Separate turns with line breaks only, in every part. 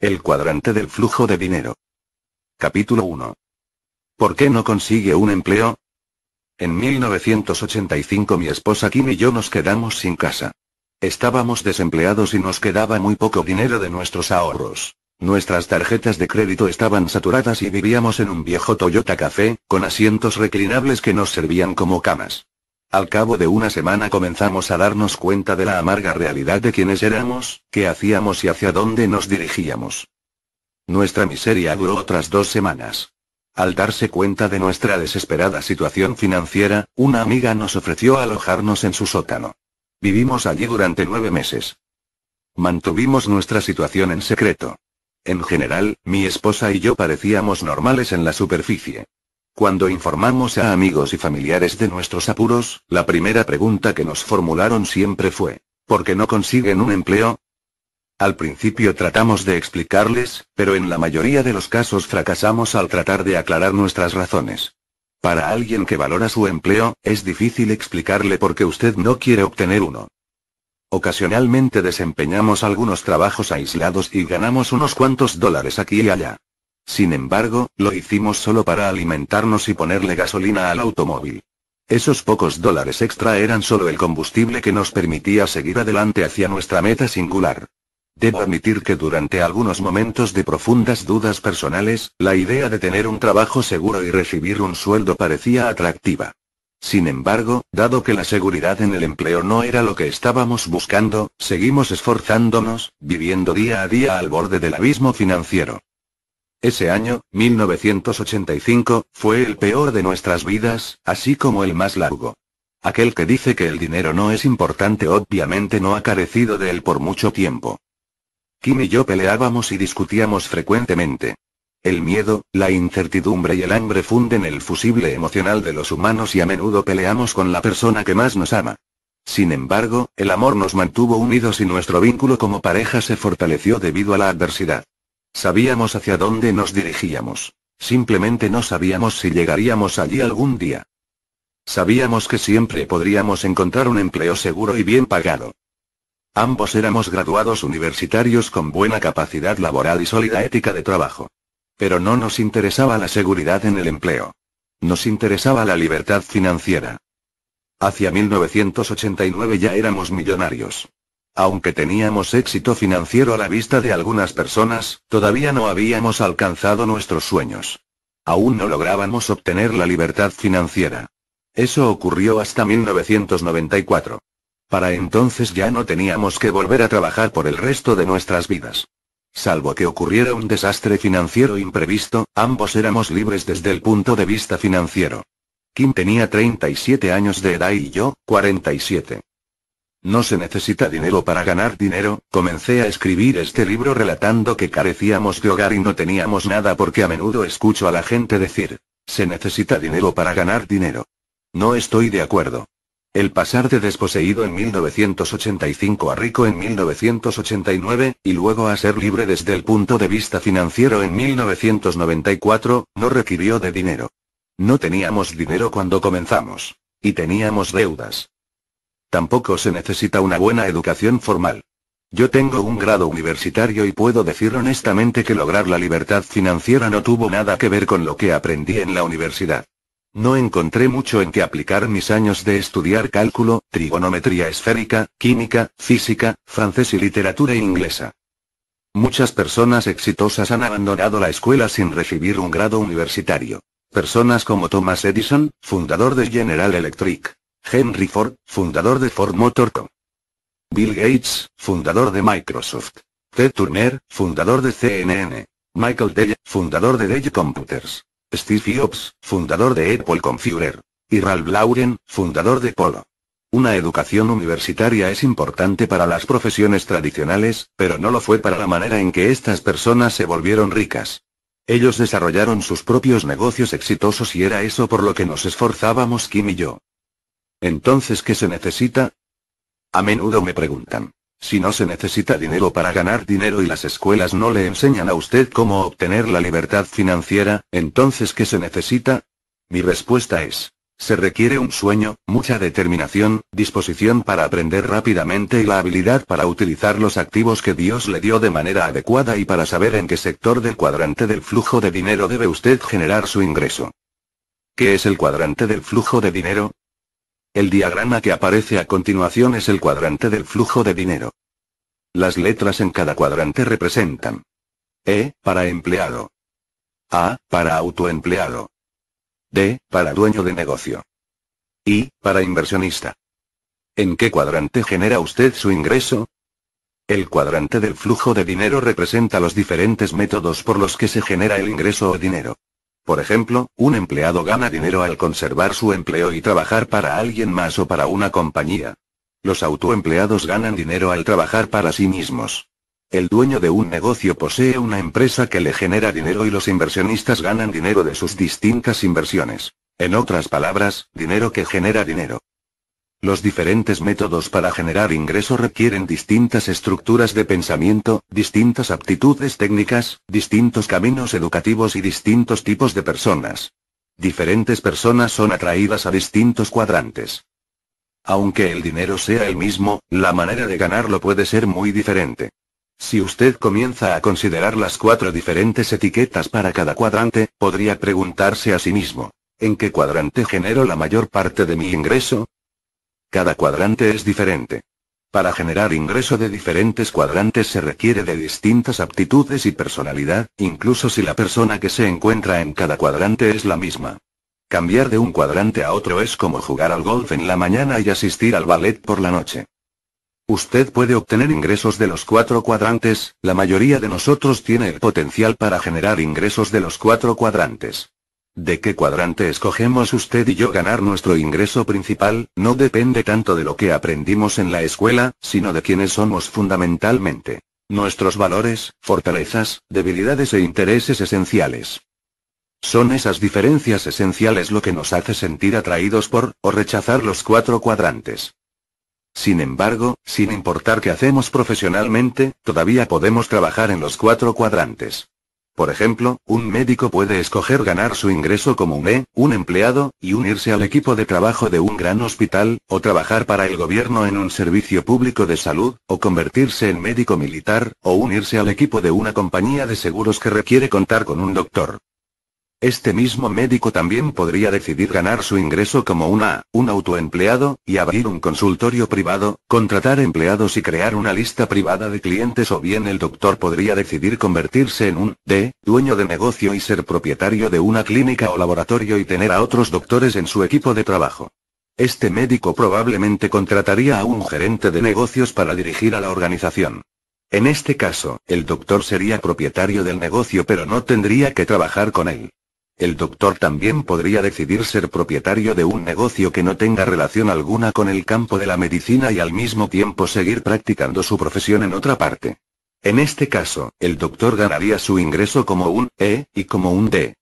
El cuadrante del flujo de dinero. Capítulo 1. ¿Por qué no consigue un empleo? En 1985 mi esposa Kim y yo nos quedamos sin casa. Estábamos desempleados y nos quedaba muy poco dinero de nuestros ahorros. Nuestras tarjetas de crédito estaban saturadas y vivíamos en un viejo Toyota Café, con asientos reclinables que nos servían como camas. Al cabo de una semana comenzamos a darnos cuenta de la amarga realidad de quienes éramos, qué hacíamos y hacia dónde nos dirigíamos. Nuestra miseria duró otras dos semanas. Al darse cuenta de nuestra desesperada situación financiera, una amiga nos ofreció alojarnos en su sótano. Vivimos allí durante nueve meses. Mantuvimos nuestra situación en secreto. En general, mi esposa y yo parecíamos normales en la superficie. Cuando informamos a amigos y familiares de nuestros apuros, la primera pregunta que nos formularon siempre fue, ¿por qué no consiguen un empleo? Al principio tratamos de explicarles, pero en la mayoría de los casos fracasamos al tratar de aclarar nuestras razones. Para alguien que valora su empleo, es difícil explicarle por qué usted no quiere obtener uno. Ocasionalmente desempeñamos algunos trabajos aislados y ganamos unos cuantos dólares aquí y allá. Sin embargo, lo hicimos solo para alimentarnos y ponerle gasolina al automóvil. Esos pocos dólares extra eran solo el combustible que nos permitía seguir adelante hacia nuestra meta singular. Debo admitir que durante algunos momentos de profundas dudas personales, la idea de tener un trabajo seguro y recibir un sueldo parecía atractiva. Sin embargo, dado que la seguridad en el empleo no era lo que estábamos buscando, seguimos esforzándonos, viviendo día a día al borde del abismo financiero. Ese año, 1985, fue el peor de nuestras vidas, así como el más largo. Aquel que dice que el dinero no es importante obviamente no ha carecido de él por mucho tiempo. Kim y yo peleábamos y discutíamos frecuentemente. El miedo, la incertidumbre y el hambre funden el fusible emocional de los humanos y a menudo peleamos con la persona que más nos ama. Sin embargo, el amor nos mantuvo unidos y nuestro vínculo como pareja se fortaleció debido a la adversidad. Sabíamos hacia dónde nos dirigíamos. Simplemente no sabíamos si llegaríamos allí algún día. Sabíamos que siempre podríamos encontrar un empleo seguro y bien pagado. Ambos éramos graduados universitarios con buena capacidad laboral y sólida ética de trabajo. Pero no nos interesaba la seguridad en el empleo. Nos interesaba la libertad financiera. Hacia 1989 ya éramos millonarios. Aunque teníamos éxito financiero a la vista de algunas personas, todavía no habíamos alcanzado nuestros sueños. Aún no lográbamos obtener la libertad financiera. Eso ocurrió hasta 1994. Para entonces ya no teníamos que volver a trabajar por el resto de nuestras vidas. Salvo que ocurriera un desastre financiero imprevisto, ambos éramos libres desde el punto de vista financiero. Kim tenía 37 años de edad y yo, 47. No se necesita dinero para ganar dinero, comencé a escribir este libro relatando que carecíamos de hogar y no teníamos nada porque a menudo escucho a la gente decir, se necesita dinero para ganar dinero. No estoy de acuerdo. El pasar de desposeído en 1985 a rico en 1989, y luego a ser libre desde el punto de vista financiero en 1994, no requirió de dinero. No teníamos dinero cuando comenzamos. Y teníamos deudas. Tampoco se necesita una buena educación formal. Yo tengo un grado universitario y puedo decir honestamente que lograr la libertad financiera no tuvo nada que ver con lo que aprendí en la universidad. No encontré mucho en qué aplicar mis años de estudiar cálculo, trigonometría esférica, química, física, francés y literatura inglesa. Muchas personas exitosas han abandonado la escuela sin recibir un grado universitario. Personas como Thomas Edison, fundador de General Electric. Henry Ford, fundador de Ford Motor Co. Bill Gates, fundador de Microsoft. Ted Turner, fundador de CNN. Michael Dell, fundador de Dell Computers. Steve Jobs, fundador de Apple Computer. Y Ralph Lauren, fundador de Polo. Una educación universitaria es importante para las profesiones tradicionales, pero no lo fue para la manera en que estas personas se volvieron ricas. Ellos desarrollaron sus propios negocios exitosos y era eso por lo que nos esforzábamos Kim y yo. Entonces, ¿qué se necesita? A menudo me preguntan. Si no se necesita dinero para ganar dinero y las escuelas no le enseñan a usted cómo obtener la libertad financiera, entonces ¿qué se necesita? Mi respuesta es, se requiere un sueño, mucha determinación, disposición para aprender rápidamente y la habilidad para utilizar los activos que Dios le dio de manera adecuada y para saber en qué sector del cuadrante del flujo de dinero debe usted generar su ingreso. ¿Qué es el cuadrante del flujo de dinero? El diagrama que aparece a continuación es el cuadrante del flujo de dinero. Las letras en cada cuadrante representan E, para empleado. A, para autoempleado. D, para dueño de negocio. y para inversionista. ¿En qué cuadrante genera usted su ingreso? El cuadrante del flujo de dinero representa los diferentes métodos por los que se genera el ingreso o dinero. Por ejemplo, un empleado gana dinero al conservar su empleo y trabajar para alguien más o para una compañía. Los autoempleados ganan dinero al trabajar para sí mismos. El dueño de un negocio posee una empresa que le genera dinero y los inversionistas ganan dinero de sus distintas inversiones. En otras palabras, dinero que genera dinero. Los diferentes métodos para generar ingreso requieren distintas estructuras de pensamiento, distintas aptitudes técnicas, distintos caminos educativos y distintos tipos de personas. Diferentes personas son atraídas a distintos cuadrantes. Aunque el dinero sea el mismo, la manera de ganarlo puede ser muy diferente. Si usted comienza a considerar las cuatro diferentes etiquetas para cada cuadrante, podría preguntarse a sí mismo, ¿en qué cuadrante genero la mayor parte de mi ingreso? Cada cuadrante es diferente. Para generar ingreso de diferentes cuadrantes se requiere de distintas aptitudes y personalidad, incluso si la persona que se encuentra en cada cuadrante es la misma. Cambiar de un cuadrante a otro es como jugar al golf en la mañana y asistir al ballet por la noche. Usted puede obtener ingresos de los cuatro cuadrantes, la mayoría de nosotros tiene el potencial para generar ingresos de los cuatro cuadrantes de qué cuadrante escogemos usted y yo ganar nuestro ingreso principal, no depende tanto de lo que aprendimos en la escuela, sino de quiénes somos fundamentalmente. Nuestros valores, fortalezas, debilidades e intereses esenciales. Son esas diferencias esenciales lo que nos hace sentir atraídos por, o rechazar los cuatro cuadrantes. Sin embargo, sin importar qué hacemos profesionalmente, todavía podemos trabajar en los cuatro cuadrantes. Por ejemplo, un médico puede escoger ganar su ingreso como un E, un empleado, y unirse al equipo de trabajo de un gran hospital, o trabajar para el gobierno en un servicio público de salud, o convertirse en médico militar, o unirse al equipo de una compañía de seguros que requiere contar con un doctor. Este mismo médico también podría decidir ganar su ingreso como una, un autoempleado, y abrir un consultorio privado, contratar empleados y crear una lista privada de clientes o bien el doctor podría decidir convertirse en un, de, dueño de negocio y ser propietario de una clínica o laboratorio y tener a otros doctores en su equipo de trabajo. Este médico probablemente contrataría a un gerente de negocios para dirigir a la organización. En este caso, el doctor sería propietario del negocio pero no tendría que trabajar con él. El doctor también podría decidir ser propietario de un negocio que no tenga relación alguna con el campo de la medicina y al mismo tiempo seguir practicando su profesión en otra parte. En este caso, el doctor ganaría su ingreso como un E y como un D.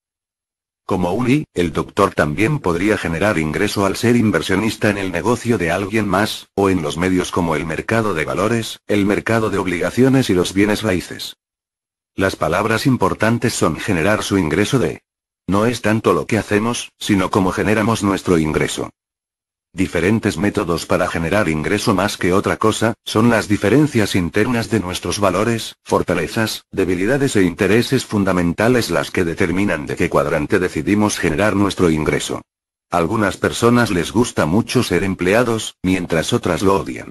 Como un I, el doctor también podría generar ingreso al ser inversionista en el negocio de alguien más, o en los medios como el mercado de valores, el mercado de obligaciones y los bienes raíces. Las palabras importantes son generar su ingreso de no es tanto lo que hacemos, sino cómo generamos nuestro ingreso. Diferentes métodos para generar ingreso más que otra cosa, son las diferencias internas de nuestros valores, fortalezas, debilidades e intereses fundamentales las que determinan de qué cuadrante decidimos generar nuestro ingreso. Algunas personas les gusta mucho ser empleados, mientras otras lo odian.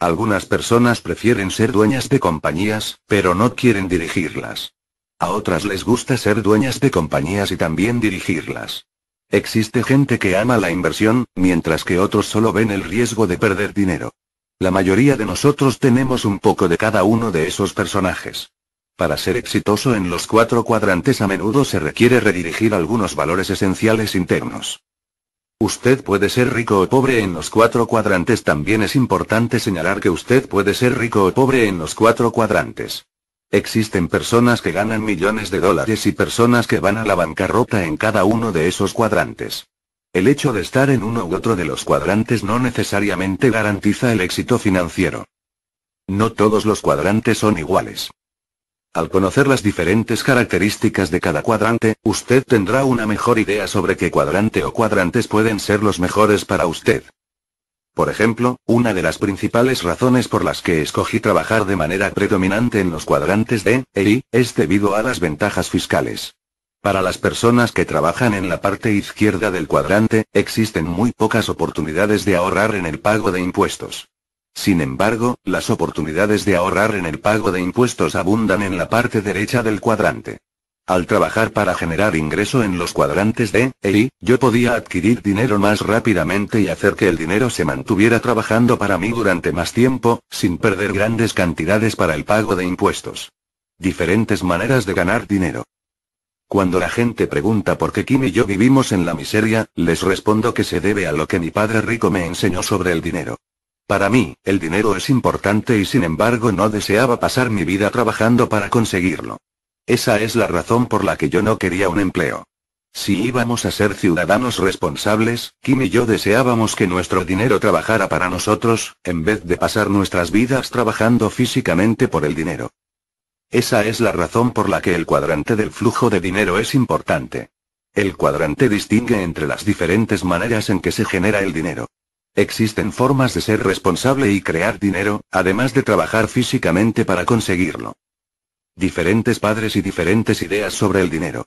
Algunas personas prefieren ser dueñas de compañías, pero no quieren dirigirlas. A otras les gusta ser dueñas de compañías y también dirigirlas. Existe gente que ama la inversión, mientras que otros solo ven el riesgo de perder dinero. La mayoría de nosotros tenemos un poco de cada uno de esos personajes. Para ser exitoso en los cuatro cuadrantes a menudo se requiere redirigir algunos valores esenciales internos. Usted puede ser rico o pobre en los cuatro cuadrantes. También es importante señalar que usted puede ser rico o pobre en los cuatro cuadrantes. Existen personas que ganan millones de dólares y personas que van a la bancarrota en cada uno de esos cuadrantes. El hecho de estar en uno u otro de los cuadrantes no necesariamente garantiza el éxito financiero. No todos los cuadrantes son iguales. Al conocer las diferentes características de cada cuadrante, usted tendrá una mejor idea sobre qué cuadrante o cuadrantes pueden ser los mejores para usted. Por ejemplo, una de las principales razones por las que escogí trabajar de manera predominante en los cuadrantes D e I es debido a las ventajas fiscales. Para las personas que trabajan en la parte izquierda del cuadrante, existen muy pocas oportunidades de ahorrar en el pago de impuestos. Sin embargo, las oportunidades de ahorrar en el pago de impuestos abundan en la parte derecha del cuadrante. Al trabajar para generar ingreso en los cuadrantes de EI, yo podía adquirir dinero más rápidamente y hacer que el dinero se mantuviera trabajando para mí durante más tiempo, sin perder grandes cantidades para el pago de impuestos. Diferentes maneras de ganar dinero. Cuando la gente pregunta por qué Kim y yo vivimos en la miseria, les respondo que se debe a lo que mi padre rico me enseñó sobre el dinero. Para mí, el dinero es importante y sin embargo no deseaba pasar mi vida trabajando para conseguirlo. Esa es la razón por la que yo no quería un empleo. Si íbamos a ser ciudadanos responsables, Kim y yo deseábamos que nuestro dinero trabajara para nosotros, en vez de pasar nuestras vidas trabajando físicamente por el dinero. Esa es la razón por la que el cuadrante del flujo de dinero es importante. El cuadrante distingue entre las diferentes maneras en que se genera el dinero. Existen formas de ser responsable y crear dinero, además de trabajar físicamente para conseguirlo. Diferentes padres y diferentes ideas sobre el dinero.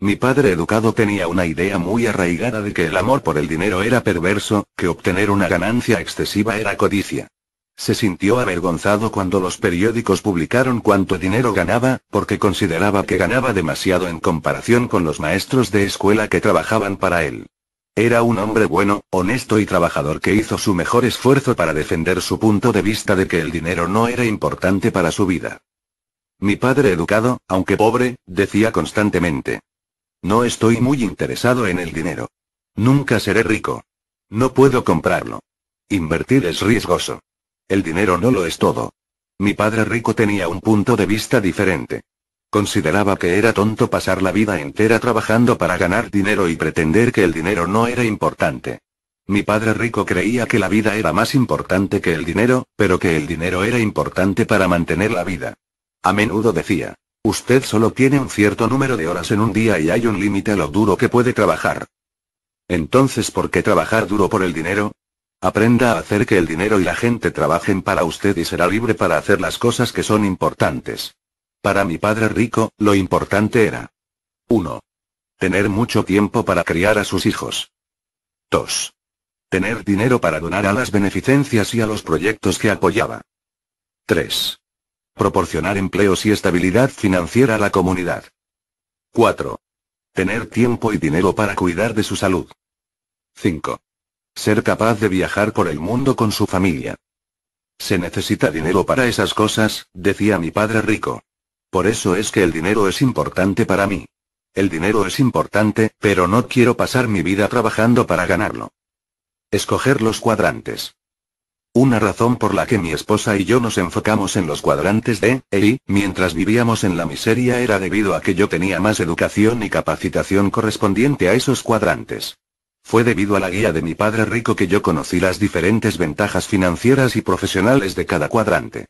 Mi padre educado tenía una idea muy arraigada de que el amor por el dinero era perverso, que obtener una ganancia excesiva era codicia. Se sintió avergonzado cuando los periódicos publicaron cuánto dinero ganaba, porque consideraba que ganaba demasiado en comparación con los maestros de escuela que trabajaban para él. Era un hombre bueno, honesto y trabajador que hizo su mejor esfuerzo para defender su punto de vista de que el dinero no era importante para su vida. Mi padre educado, aunque pobre, decía constantemente. No estoy muy interesado en el dinero. Nunca seré rico. No puedo comprarlo. Invertir es riesgoso. El dinero no lo es todo. Mi padre rico tenía un punto de vista diferente. Consideraba que era tonto pasar la vida entera trabajando para ganar dinero y pretender que el dinero no era importante. Mi padre rico creía que la vida era más importante que el dinero, pero que el dinero era importante para mantener la vida. A menudo decía, usted solo tiene un cierto número de horas en un día y hay un límite a lo duro que puede trabajar. Entonces, ¿por qué trabajar duro por el dinero? Aprenda a hacer que el dinero y la gente trabajen para usted y será libre para hacer las cosas que son importantes. Para mi padre rico, lo importante era 1. Tener mucho tiempo para criar a sus hijos. 2. Tener dinero para donar a las beneficencias y a los proyectos que apoyaba. 3. Proporcionar empleos y estabilidad financiera a la comunidad. 4. Tener tiempo y dinero para cuidar de su salud. 5. Ser capaz de viajar por el mundo con su familia. Se necesita dinero para esas cosas, decía mi padre rico. Por eso es que el dinero es importante para mí. El dinero es importante, pero no quiero pasar mi vida trabajando para ganarlo. Escoger los cuadrantes. Una razón por la que mi esposa y yo nos enfocamos en los cuadrantes de y, e, mientras vivíamos en la miseria era debido a que yo tenía más educación y capacitación correspondiente a esos cuadrantes. Fue debido a la guía de mi padre rico que yo conocí las diferentes ventajas financieras y profesionales de cada cuadrante.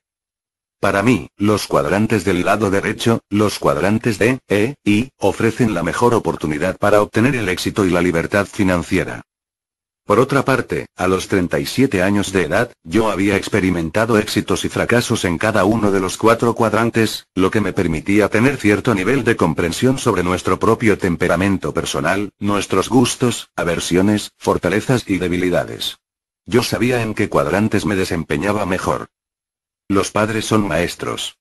Para mí, los cuadrantes del lado derecho, los cuadrantes de E, y, ofrecen la mejor oportunidad para obtener el éxito y la libertad financiera. Por otra parte, a los 37 años de edad, yo había experimentado éxitos y fracasos en cada uno de los cuatro cuadrantes, lo que me permitía tener cierto nivel de comprensión sobre nuestro propio temperamento personal, nuestros gustos, aversiones, fortalezas y debilidades. Yo sabía en qué cuadrantes me desempeñaba mejor. Los padres son maestros.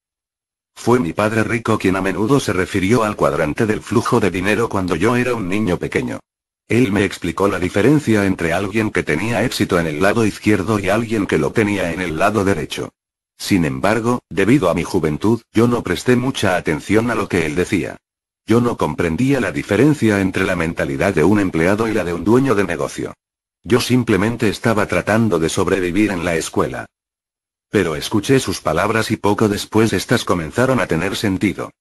Fue mi padre rico quien a menudo se refirió al cuadrante del flujo de dinero cuando yo era un niño pequeño. Él me explicó la diferencia entre alguien que tenía éxito en el lado izquierdo y alguien que lo tenía en el lado derecho. Sin embargo, debido a mi juventud, yo no presté mucha atención a lo que él decía. Yo no comprendía la diferencia entre la mentalidad de un empleado y la de un dueño de negocio. Yo simplemente estaba tratando de sobrevivir en la escuela. Pero escuché sus palabras y poco después estas comenzaron a tener sentido.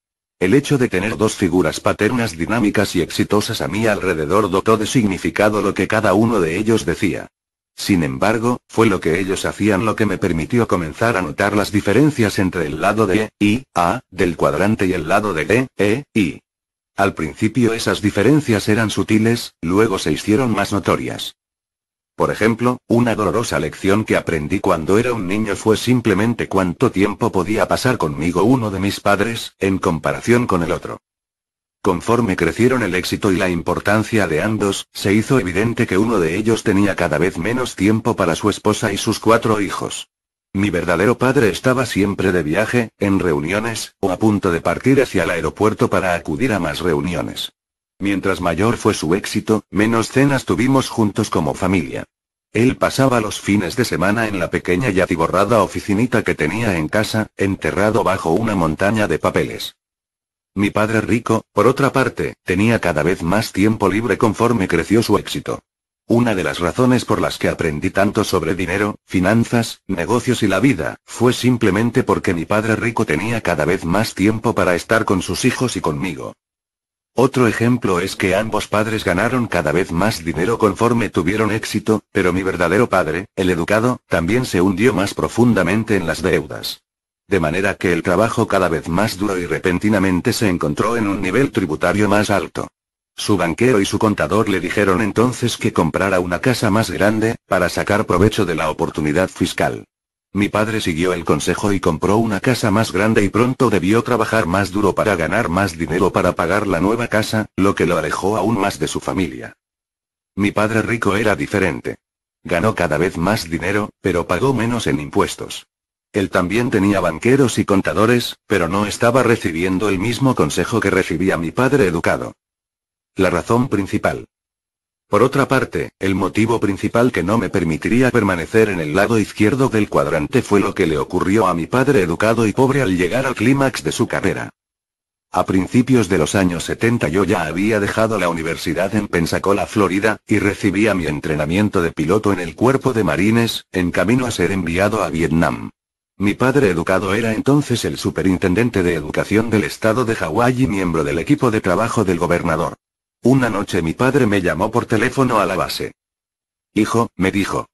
El hecho de tener dos figuras paternas dinámicas y exitosas a mi alrededor dotó de significado lo que cada uno de ellos decía. Sin embargo, fue lo que ellos hacían lo que me permitió comenzar a notar las diferencias entre el lado de E, I, A, del cuadrante y el lado de D, E, I. Al principio esas diferencias eran sutiles, luego se hicieron más notorias. Por ejemplo, una dolorosa lección que aprendí cuando era un niño fue simplemente cuánto tiempo podía pasar conmigo uno de mis padres, en comparación con el otro. Conforme crecieron el éxito y la importancia de ambos, se hizo evidente que uno de ellos tenía cada vez menos tiempo para su esposa y sus cuatro hijos. Mi verdadero padre estaba siempre de viaje, en reuniones, o a punto de partir hacia el aeropuerto para acudir a más reuniones. Mientras mayor fue su éxito, menos cenas tuvimos juntos como familia. Él pasaba los fines de semana en la pequeña y atiborrada oficinita que tenía en casa, enterrado bajo una montaña de papeles. Mi padre rico, por otra parte, tenía cada vez más tiempo libre conforme creció su éxito. Una de las razones por las que aprendí tanto sobre dinero, finanzas, negocios y la vida, fue simplemente porque mi padre rico tenía cada vez más tiempo para estar con sus hijos y conmigo. Otro ejemplo es que ambos padres ganaron cada vez más dinero conforme tuvieron éxito, pero mi verdadero padre, el educado, también se hundió más profundamente en las deudas. De manera que el trabajo cada vez más duro y repentinamente se encontró en un nivel tributario más alto. Su banquero y su contador le dijeron entonces que comprara una casa más grande, para sacar provecho de la oportunidad fiscal. Mi padre siguió el consejo y compró una casa más grande y pronto debió trabajar más duro para ganar más dinero para pagar la nueva casa, lo que lo alejó aún más de su familia. Mi padre rico era diferente. Ganó cada vez más dinero, pero pagó menos en impuestos. Él también tenía banqueros y contadores, pero no estaba recibiendo el mismo consejo que recibía mi padre educado. La razón principal por otra parte, el motivo principal que no me permitiría permanecer en el lado izquierdo del cuadrante fue lo que le ocurrió a mi padre educado y pobre al llegar al clímax de su carrera. A principios de los años 70 yo ya había dejado la universidad en Pensacola, Florida, y recibía mi entrenamiento de piloto en el cuerpo de marines, en camino a ser enviado a Vietnam. Mi padre educado era entonces el superintendente de educación del estado de Hawái y miembro del equipo de trabajo del gobernador. Una noche mi padre me llamó por teléfono a la base. Hijo, me dijo.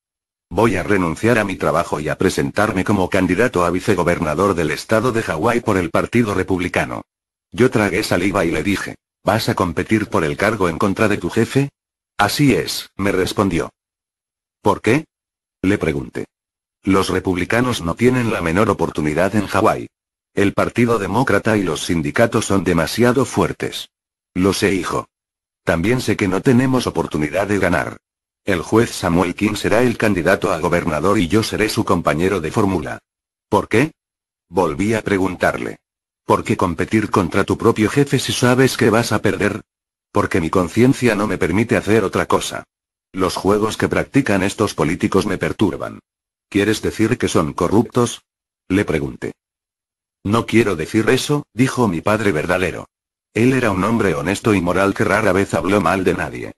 Voy a renunciar a mi trabajo y a presentarme como candidato a vicegobernador del estado de Hawái por el Partido Republicano. Yo tragué saliva y le dije, ¿vas a competir por el cargo en contra de tu jefe? Así es, me respondió. ¿Por qué? Le pregunté. Los republicanos no tienen la menor oportunidad en Hawái. El Partido Demócrata y los sindicatos son demasiado fuertes. Lo sé, hijo. También sé que no tenemos oportunidad de ganar. El juez Samuel King será el candidato a gobernador y yo seré su compañero de fórmula. ¿Por qué? Volví a preguntarle. ¿Por qué competir contra tu propio jefe si sabes que vas a perder? Porque mi conciencia no me permite hacer otra cosa. Los juegos que practican estos políticos me perturban. ¿Quieres decir que son corruptos? Le pregunté. No quiero decir eso, dijo mi padre verdadero. Él era un hombre honesto y moral que rara vez habló mal de nadie.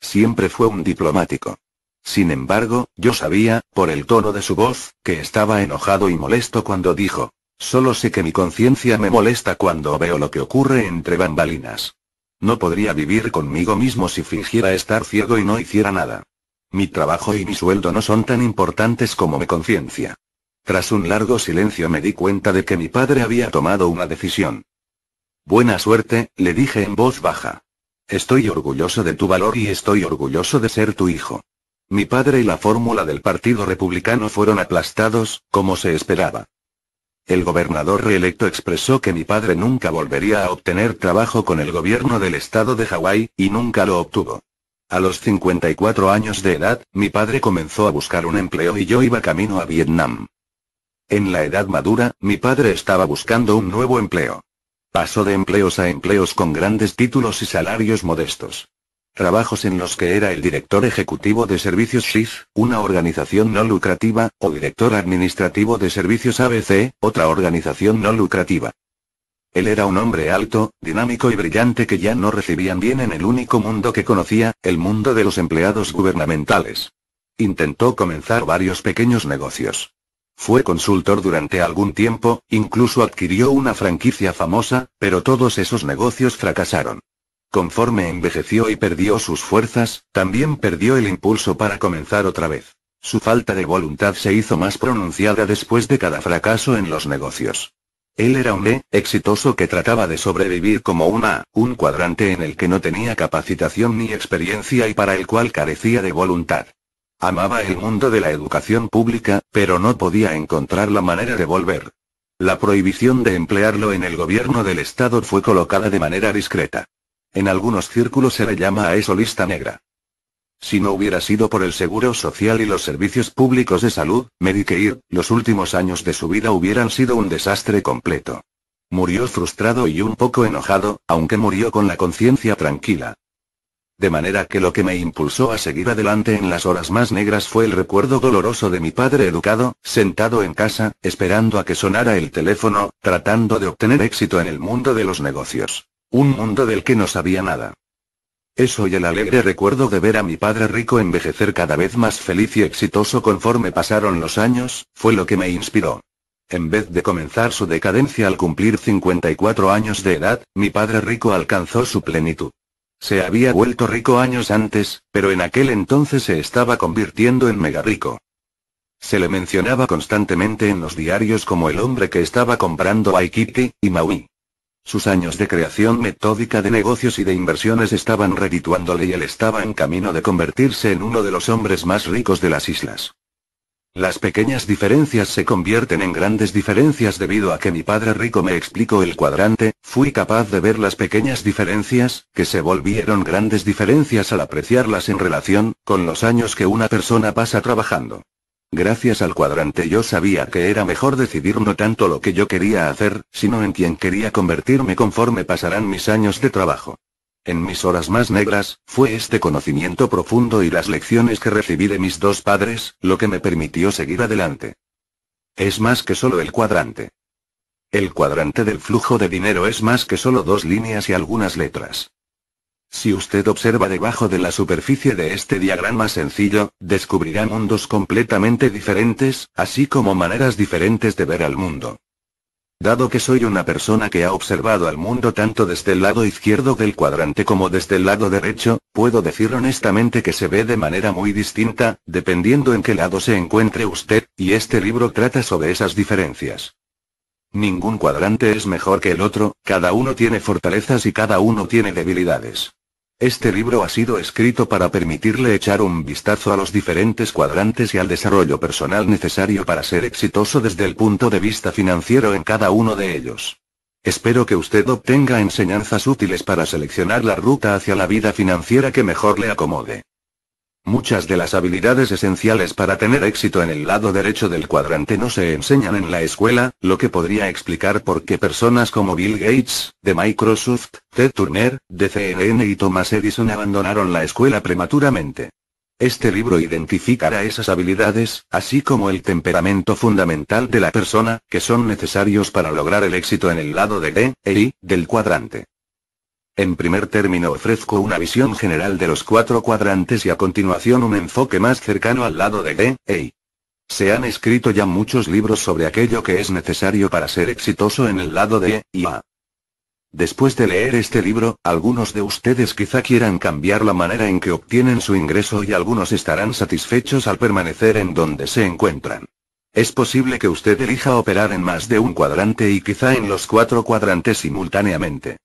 Siempre fue un diplomático. Sin embargo, yo sabía, por el tono de su voz, que estaba enojado y molesto cuando dijo, solo sé que mi conciencia me molesta cuando veo lo que ocurre entre bambalinas. No podría vivir conmigo mismo si fingiera estar ciego y no hiciera nada. Mi trabajo y mi sueldo no son tan importantes como mi conciencia. Tras un largo silencio me di cuenta de que mi padre había tomado una decisión. Buena suerte, le dije en voz baja. Estoy orgulloso de tu valor y estoy orgulloso de ser tu hijo. Mi padre y la fórmula del Partido Republicano fueron aplastados, como se esperaba. El gobernador reelecto expresó que mi padre nunca volvería a obtener trabajo con el gobierno del estado de Hawái, y nunca lo obtuvo. A los 54 años de edad, mi padre comenzó a buscar un empleo y yo iba camino a Vietnam. En la edad madura, mi padre estaba buscando un nuevo empleo. Pasó de empleos a empleos con grandes títulos y salarios modestos. Trabajos en los que era el director ejecutivo de servicios SHIF, una organización no lucrativa, o director administrativo de servicios ABC, otra organización no lucrativa. Él era un hombre alto, dinámico y brillante que ya no recibían bien en el único mundo que conocía, el mundo de los empleados gubernamentales. Intentó comenzar varios pequeños negocios. Fue consultor durante algún tiempo, incluso adquirió una franquicia famosa, pero todos esos negocios fracasaron. Conforme envejeció y perdió sus fuerzas, también perdió el impulso para comenzar otra vez. Su falta de voluntad se hizo más pronunciada después de cada fracaso en los negocios. Él era un E, exitoso que trataba de sobrevivir como una A, un cuadrante en el que no tenía capacitación ni experiencia y para el cual carecía de voluntad. Amaba el mundo de la educación pública, pero no podía encontrar la manera de volver. La prohibición de emplearlo en el gobierno del Estado fue colocada de manera discreta. En algunos círculos se le llama a eso lista negra. Si no hubiera sido por el Seguro Social y los servicios públicos de salud, Medicaid, los últimos años de su vida hubieran sido un desastre completo. Murió frustrado y un poco enojado, aunque murió con la conciencia tranquila. De manera que lo que me impulsó a seguir adelante en las horas más negras fue el recuerdo doloroso de mi padre educado, sentado en casa, esperando a que sonara el teléfono, tratando de obtener éxito en el mundo de los negocios. Un mundo del que no sabía nada. Eso y el alegre recuerdo de ver a mi padre rico envejecer cada vez más feliz y exitoso conforme pasaron los años, fue lo que me inspiró. En vez de comenzar su decadencia al cumplir 54 años de edad, mi padre rico alcanzó su plenitud. Se había vuelto rico años antes, pero en aquel entonces se estaba convirtiendo en mega rico. Se le mencionaba constantemente en los diarios como el hombre que estaba comprando Waikiki y Maui. Sus años de creación metódica de negocios y de inversiones estaban redituándole y él estaba en camino de convertirse en uno de los hombres más ricos de las islas. Las pequeñas diferencias se convierten en grandes diferencias debido a que mi padre rico me explicó el cuadrante, fui capaz de ver las pequeñas diferencias, que se volvieron grandes diferencias al apreciarlas en relación, con los años que una persona pasa trabajando. Gracias al cuadrante yo sabía que era mejor decidir no tanto lo que yo quería hacer, sino en quien quería convertirme conforme pasarán mis años de trabajo. En mis horas más negras, fue este conocimiento profundo y las lecciones que recibí de mis dos padres, lo que me permitió seguir adelante. Es más que solo el cuadrante. El cuadrante del flujo de dinero es más que solo dos líneas y algunas letras. Si usted observa debajo de la superficie de este diagrama sencillo, descubrirá mundos completamente diferentes, así como maneras diferentes de ver al mundo. Dado que soy una persona que ha observado al mundo tanto desde el lado izquierdo del cuadrante como desde el lado derecho, puedo decir honestamente que se ve de manera muy distinta, dependiendo en qué lado se encuentre usted, y este libro trata sobre esas diferencias. Ningún cuadrante es mejor que el otro, cada uno tiene fortalezas y cada uno tiene debilidades. Este libro ha sido escrito para permitirle echar un vistazo a los diferentes cuadrantes y al desarrollo personal necesario para ser exitoso desde el punto de vista financiero en cada uno de ellos. Espero que usted obtenga enseñanzas útiles para seleccionar la ruta hacia la vida financiera que mejor le acomode. Muchas de las habilidades esenciales para tener éxito en el lado derecho del cuadrante no se enseñan en la escuela, lo que podría explicar por qué personas como Bill Gates, de Microsoft, Ted Turner, de CNN y Thomas Edison abandonaron la escuela prematuramente. Este libro identificará esas habilidades, así como el temperamento fundamental de la persona, que son necesarios para lograr el éxito en el lado de D e del cuadrante. En primer término ofrezco una visión general de los cuatro cuadrantes y a continuación un enfoque más cercano al lado de E. e se han escrito ya muchos libros sobre aquello que es necesario para ser exitoso en el lado de y e, A. Después de leer este libro, algunos de ustedes quizá quieran cambiar la manera en que obtienen su ingreso y algunos estarán satisfechos al permanecer en donde se encuentran. Es posible que usted elija operar en más de un cuadrante y quizá en los cuatro cuadrantes simultáneamente.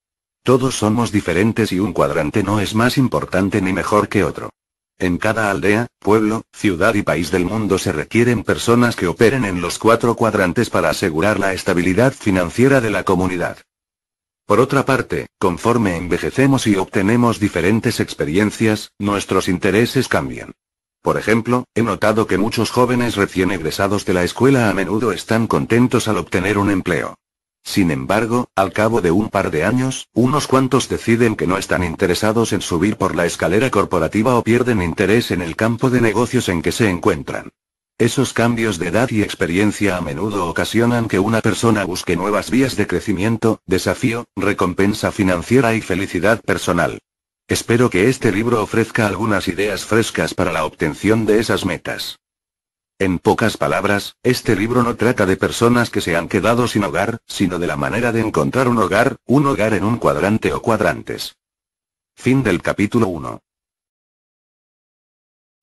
Todos somos diferentes y un cuadrante no es más importante ni mejor que otro. En cada aldea, pueblo, ciudad y país del mundo se requieren personas que operen en los cuatro cuadrantes para asegurar la estabilidad financiera de la comunidad. Por otra parte, conforme envejecemos y obtenemos diferentes experiencias, nuestros intereses cambian. Por ejemplo, he notado que muchos jóvenes recién egresados de la escuela a menudo están contentos al obtener un empleo. Sin embargo, al cabo de un par de años, unos cuantos deciden que no están interesados en subir por la escalera corporativa o pierden interés en el campo de negocios en que se encuentran. Esos cambios de edad y experiencia a menudo ocasionan que una persona busque nuevas vías de crecimiento, desafío, recompensa financiera y felicidad personal. Espero que este libro ofrezca algunas ideas frescas para la obtención de esas metas. En pocas palabras, este libro no trata de personas que se han quedado sin hogar, sino de la manera de encontrar un hogar, un hogar en un cuadrante o cuadrantes. Fin del capítulo 1.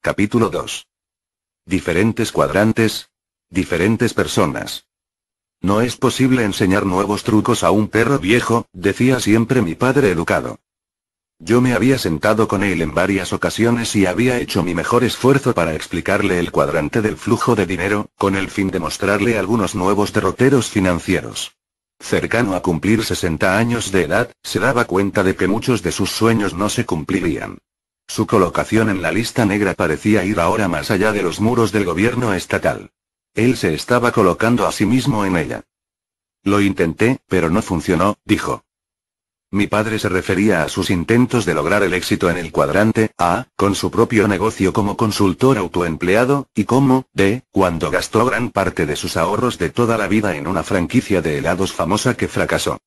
Capítulo 2. Diferentes cuadrantes. Diferentes personas. No es posible enseñar nuevos trucos a un perro viejo, decía siempre mi padre educado. Yo me había sentado con él en varias ocasiones y había hecho mi mejor esfuerzo para explicarle el cuadrante del flujo de dinero, con el fin de mostrarle algunos nuevos derroteros financieros. Cercano a cumplir 60 años de edad, se daba cuenta de que muchos de sus sueños no se cumplirían. Su colocación en la lista negra parecía ir ahora más allá de los muros del gobierno estatal. Él se estaba colocando a sí mismo en ella. Lo intenté, pero no funcionó, dijo. Mi padre se refería a sus intentos de lograr el éxito en el cuadrante A, con su propio negocio como consultor autoempleado, y como D, cuando gastó gran parte de sus ahorros de toda la vida en una franquicia de helados famosa que fracasó.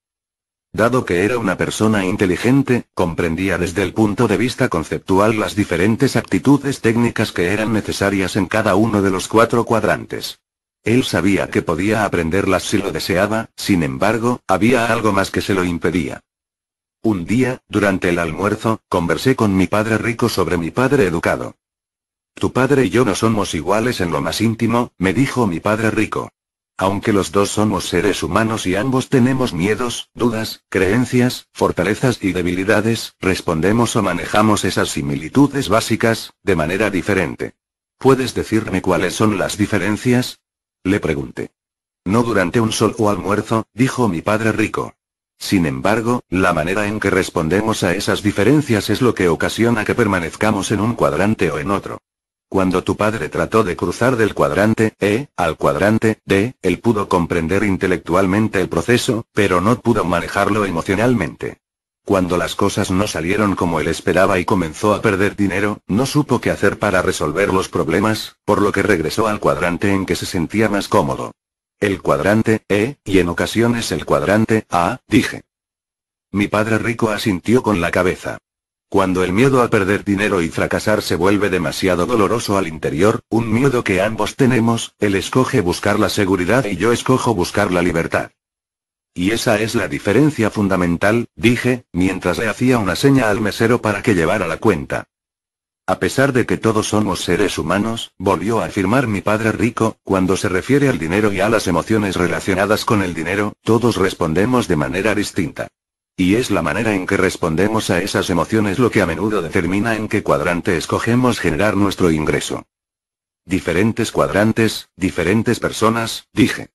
Dado que era una persona inteligente, comprendía desde el punto de vista conceptual las diferentes aptitudes técnicas que eran necesarias en cada uno de los cuatro cuadrantes. Él sabía que podía aprenderlas si lo deseaba, sin embargo, había algo más que se lo impedía. Un día, durante el almuerzo, conversé con mi padre rico sobre mi padre educado. Tu padre y yo no somos iguales en lo más íntimo, me dijo mi padre rico. Aunque los dos somos seres humanos y ambos tenemos miedos, dudas, creencias, fortalezas y debilidades, respondemos o manejamos esas similitudes básicas, de manera diferente. ¿Puedes decirme cuáles son las diferencias? Le pregunté. No durante un sol o almuerzo, dijo mi padre rico. Sin embargo, la manera en que respondemos a esas diferencias es lo que ocasiona que permanezcamos en un cuadrante o en otro. Cuando tu padre trató de cruzar del cuadrante E al cuadrante D, él pudo comprender intelectualmente el proceso, pero no pudo manejarlo emocionalmente. Cuando las cosas no salieron como él esperaba y comenzó a perder dinero, no supo qué hacer para resolver los problemas, por lo que regresó al cuadrante en que se sentía más cómodo. El cuadrante E, y en ocasiones el cuadrante A, dije. Mi padre rico asintió con la cabeza. Cuando el miedo a perder dinero y fracasar se vuelve demasiado doloroso al interior, un miedo que ambos tenemos, él escoge buscar la seguridad y yo escojo buscar la libertad. Y esa es la diferencia fundamental, dije, mientras le hacía una seña al mesero para que llevara la cuenta. A pesar de que todos somos seres humanos, volvió a afirmar mi padre rico, cuando se refiere al dinero y a las emociones relacionadas con el dinero, todos respondemos de manera distinta. Y es la manera en que respondemos a esas emociones lo que a menudo determina en qué cuadrante escogemos generar nuestro ingreso. Diferentes cuadrantes, diferentes personas, dije.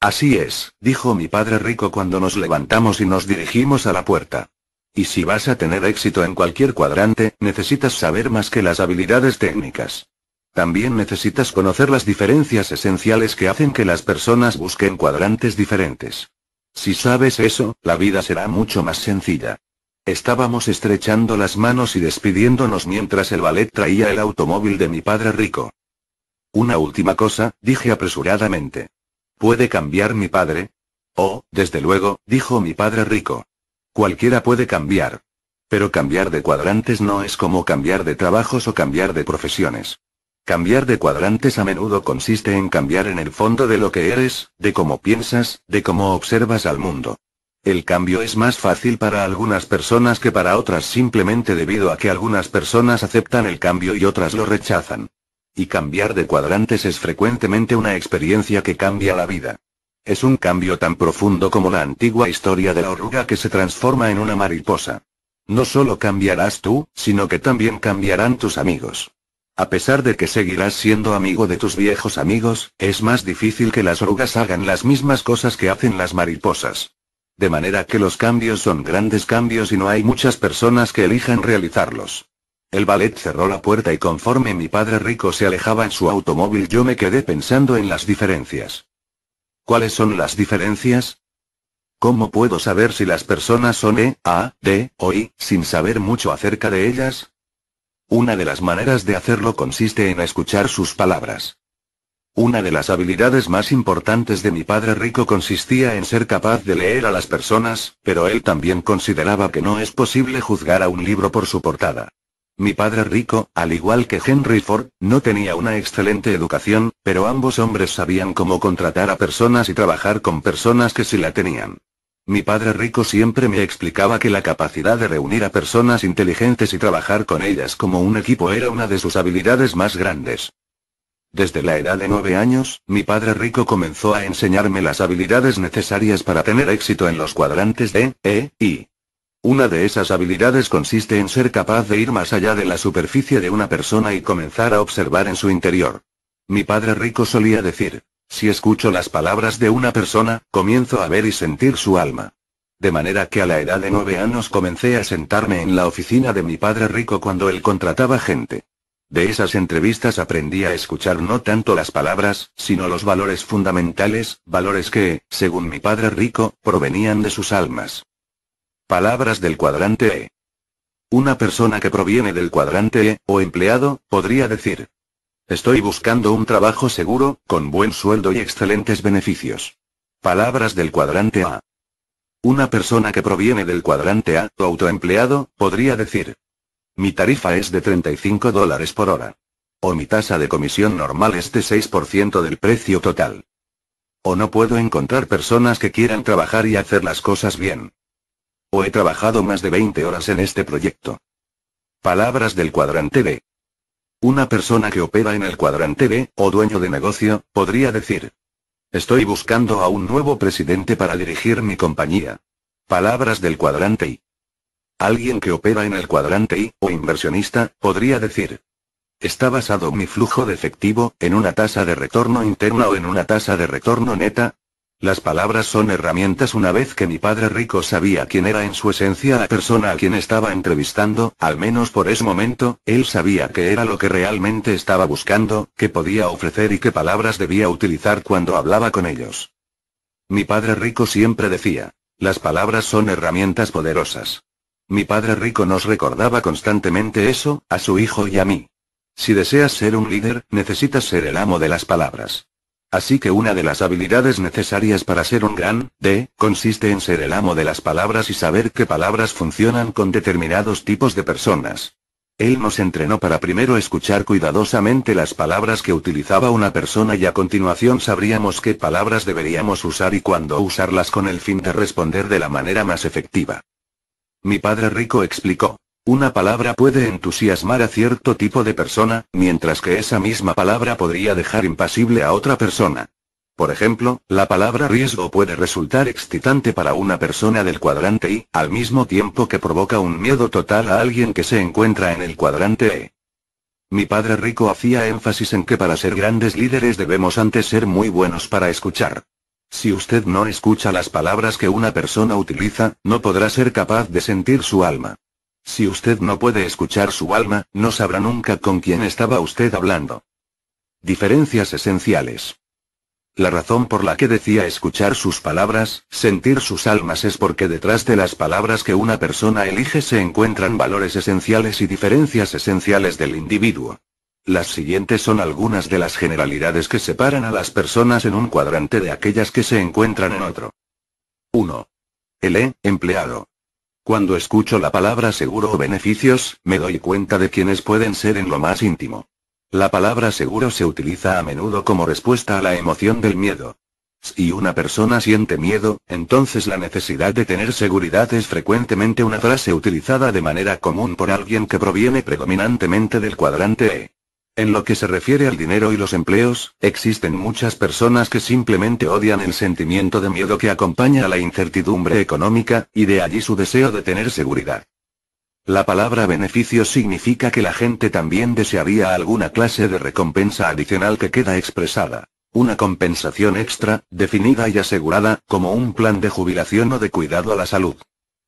Así es, dijo mi padre rico cuando nos levantamos y nos dirigimos a la puerta. Y si vas a tener éxito en cualquier cuadrante, necesitas saber más que las habilidades técnicas. También necesitas conocer las diferencias esenciales que hacen que las personas busquen cuadrantes diferentes. Si sabes eso, la vida será mucho más sencilla. Estábamos estrechando las manos y despidiéndonos mientras el ballet traía el automóvil de mi padre rico. Una última cosa, dije apresuradamente. ¿Puede cambiar mi padre? Oh, desde luego, dijo mi padre rico. Cualquiera puede cambiar. Pero cambiar de cuadrantes no es como cambiar de trabajos o cambiar de profesiones. Cambiar de cuadrantes a menudo consiste en cambiar en el fondo de lo que eres, de cómo piensas, de cómo observas al mundo. El cambio es más fácil para algunas personas que para otras simplemente debido a que algunas personas aceptan el cambio y otras lo rechazan. Y cambiar de cuadrantes es frecuentemente una experiencia que cambia la vida. Es un cambio tan profundo como la antigua historia de la oruga que se transforma en una mariposa. No solo cambiarás tú, sino que también cambiarán tus amigos. A pesar de que seguirás siendo amigo de tus viejos amigos, es más difícil que las orugas hagan las mismas cosas que hacen las mariposas. De manera que los cambios son grandes cambios y no hay muchas personas que elijan realizarlos. El ballet cerró la puerta y conforme mi padre rico se alejaba en su automóvil yo me quedé pensando en las diferencias. ¿Cuáles son las diferencias? ¿Cómo puedo saber si las personas son E, A, D o I, sin saber mucho acerca de ellas? Una de las maneras de hacerlo consiste en escuchar sus palabras. Una de las habilidades más importantes de mi padre rico consistía en ser capaz de leer a las personas, pero él también consideraba que no es posible juzgar a un libro por su portada. Mi padre rico, al igual que Henry Ford, no tenía una excelente educación, pero ambos hombres sabían cómo contratar a personas y trabajar con personas que sí la tenían. Mi padre rico siempre me explicaba que la capacidad de reunir a personas inteligentes y trabajar con ellas como un equipo era una de sus habilidades más grandes. Desde la edad de nueve años, mi padre rico comenzó a enseñarme las habilidades necesarias para tener éxito en los cuadrantes de E, I, una de esas habilidades consiste en ser capaz de ir más allá de la superficie de una persona y comenzar a observar en su interior. Mi padre rico solía decir, si escucho las palabras de una persona, comienzo a ver y sentir su alma. De manera que a la edad de nueve años comencé a sentarme en la oficina de mi padre rico cuando él contrataba gente. De esas entrevistas aprendí a escuchar no tanto las palabras, sino los valores fundamentales, valores que, según mi padre rico, provenían de sus almas. Palabras del cuadrante E. Una persona que proviene del cuadrante E, o empleado, podría decir. Estoy buscando un trabajo seguro, con buen sueldo y excelentes beneficios. Palabras del cuadrante A. Una persona que proviene del cuadrante A, o autoempleado, podría decir. Mi tarifa es de 35 dólares por hora. O mi tasa de comisión normal es de 6% del precio total. O no puedo encontrar personas que quieran trabajar y hacer las cosas bien. O he trabajado más de 20 horas en este proyecto. Palabras del cuadrante B. Una persona que opera en el cuadrante B, o dueño de negocio, podría decir. Estoy buscando a un nuevo presidente para dirigir mi compañía. Palabras del cuadrante I. Alguien que opera en el cuadrante I, o inversionista, podría decir. Está basado mi flujo de efectivo, en una tasa de retorno interna o en una tasa de retorno neta, las palabras son herramientas una vez que mi padre rico sabía quién era en su esencia la persona a quien estaba entrevistando, al menos por ese momento, él sabía qué era lo que realmente estaba buscando, qué podía ofrecer y qué palabras debía utilizar cuando hablaba con ellos. Mi padre rico siempre decía, las palabras son herramientas poderosas. Mi padre rico nos recordaba constantemente eso, a su hijo y a mí. Si deseas ser un líder, necesitas ser el amo de las palabras. Así que una de las habilidades necesarias para ser un gran D consiste en ser el amo de las palabras y saber qué palabras funcionan con determinados tipos de personas. Él nos entrenó para primero escuchar cuidadosamente las palabras que utilizaba una persona y a continuación sabríamos qué palabras deberíamos usar y cuándo usarlas con el fin de responder de la manera más efectiva. Mi padre rico explicó. Una palabra puede entusiasmar a cierto tipo de persona, mientras que esa misma palabra podría dejar impasible a otra persona. Por ejemplo, la palabra riesgo puede resultar excitante para una persona del cuadrante I, al mismo tiempo que provoca un miedo total a alguien que se encuentra en el cuadrante E. Mi padre rico hacía énfasis en que para ser grandes líderes debemos antes ser muy buenos para escuchar. Si usted no escucha las palabras que una persona utiliza, no podrá ser capaz de sentir su alma. Si usted no puede escuchar su alma, no sabrá nunca con quién estaba usted hablando. Diferencias esenciales. La razón por la que decía escuchar sus palabras, sentir sus almas es porque detrás de las palabras que una persona elige se encuentran valores esenciales y diferencias esenciales del individuo. Las siguientes son algunas de las generalidades que separan a las personas en un cuadrante de aquellas que se encuentran en otro. 1. El E, empleado. Cuando escucho la palabra seguro o beneficios, me doy cuenta de quienes pueden ser en lo más íntimo. La palabra seguro se utiliza a menudo como respuesta a la emoción del miedo. Si una persona siente miedo, entonces la necesidad de tener seguridad es frecuentemente una frase utilizada de manera común por alguien que proviene predominantemente del cuadrante E. En lo que se refiere al dinero y los empleos, existen muchas personas que simplemente odian el sentimiento de miedo que acompaña a la incertidumbre económica, y de allí su deseo de tener seguridad. La palabra beneficio significa que la gente también desearía alguna clase de recompensa adicional que queda expresada. Una compensación extra, definida y asegurada, como un plan de jubilación o de cuidado a la salud.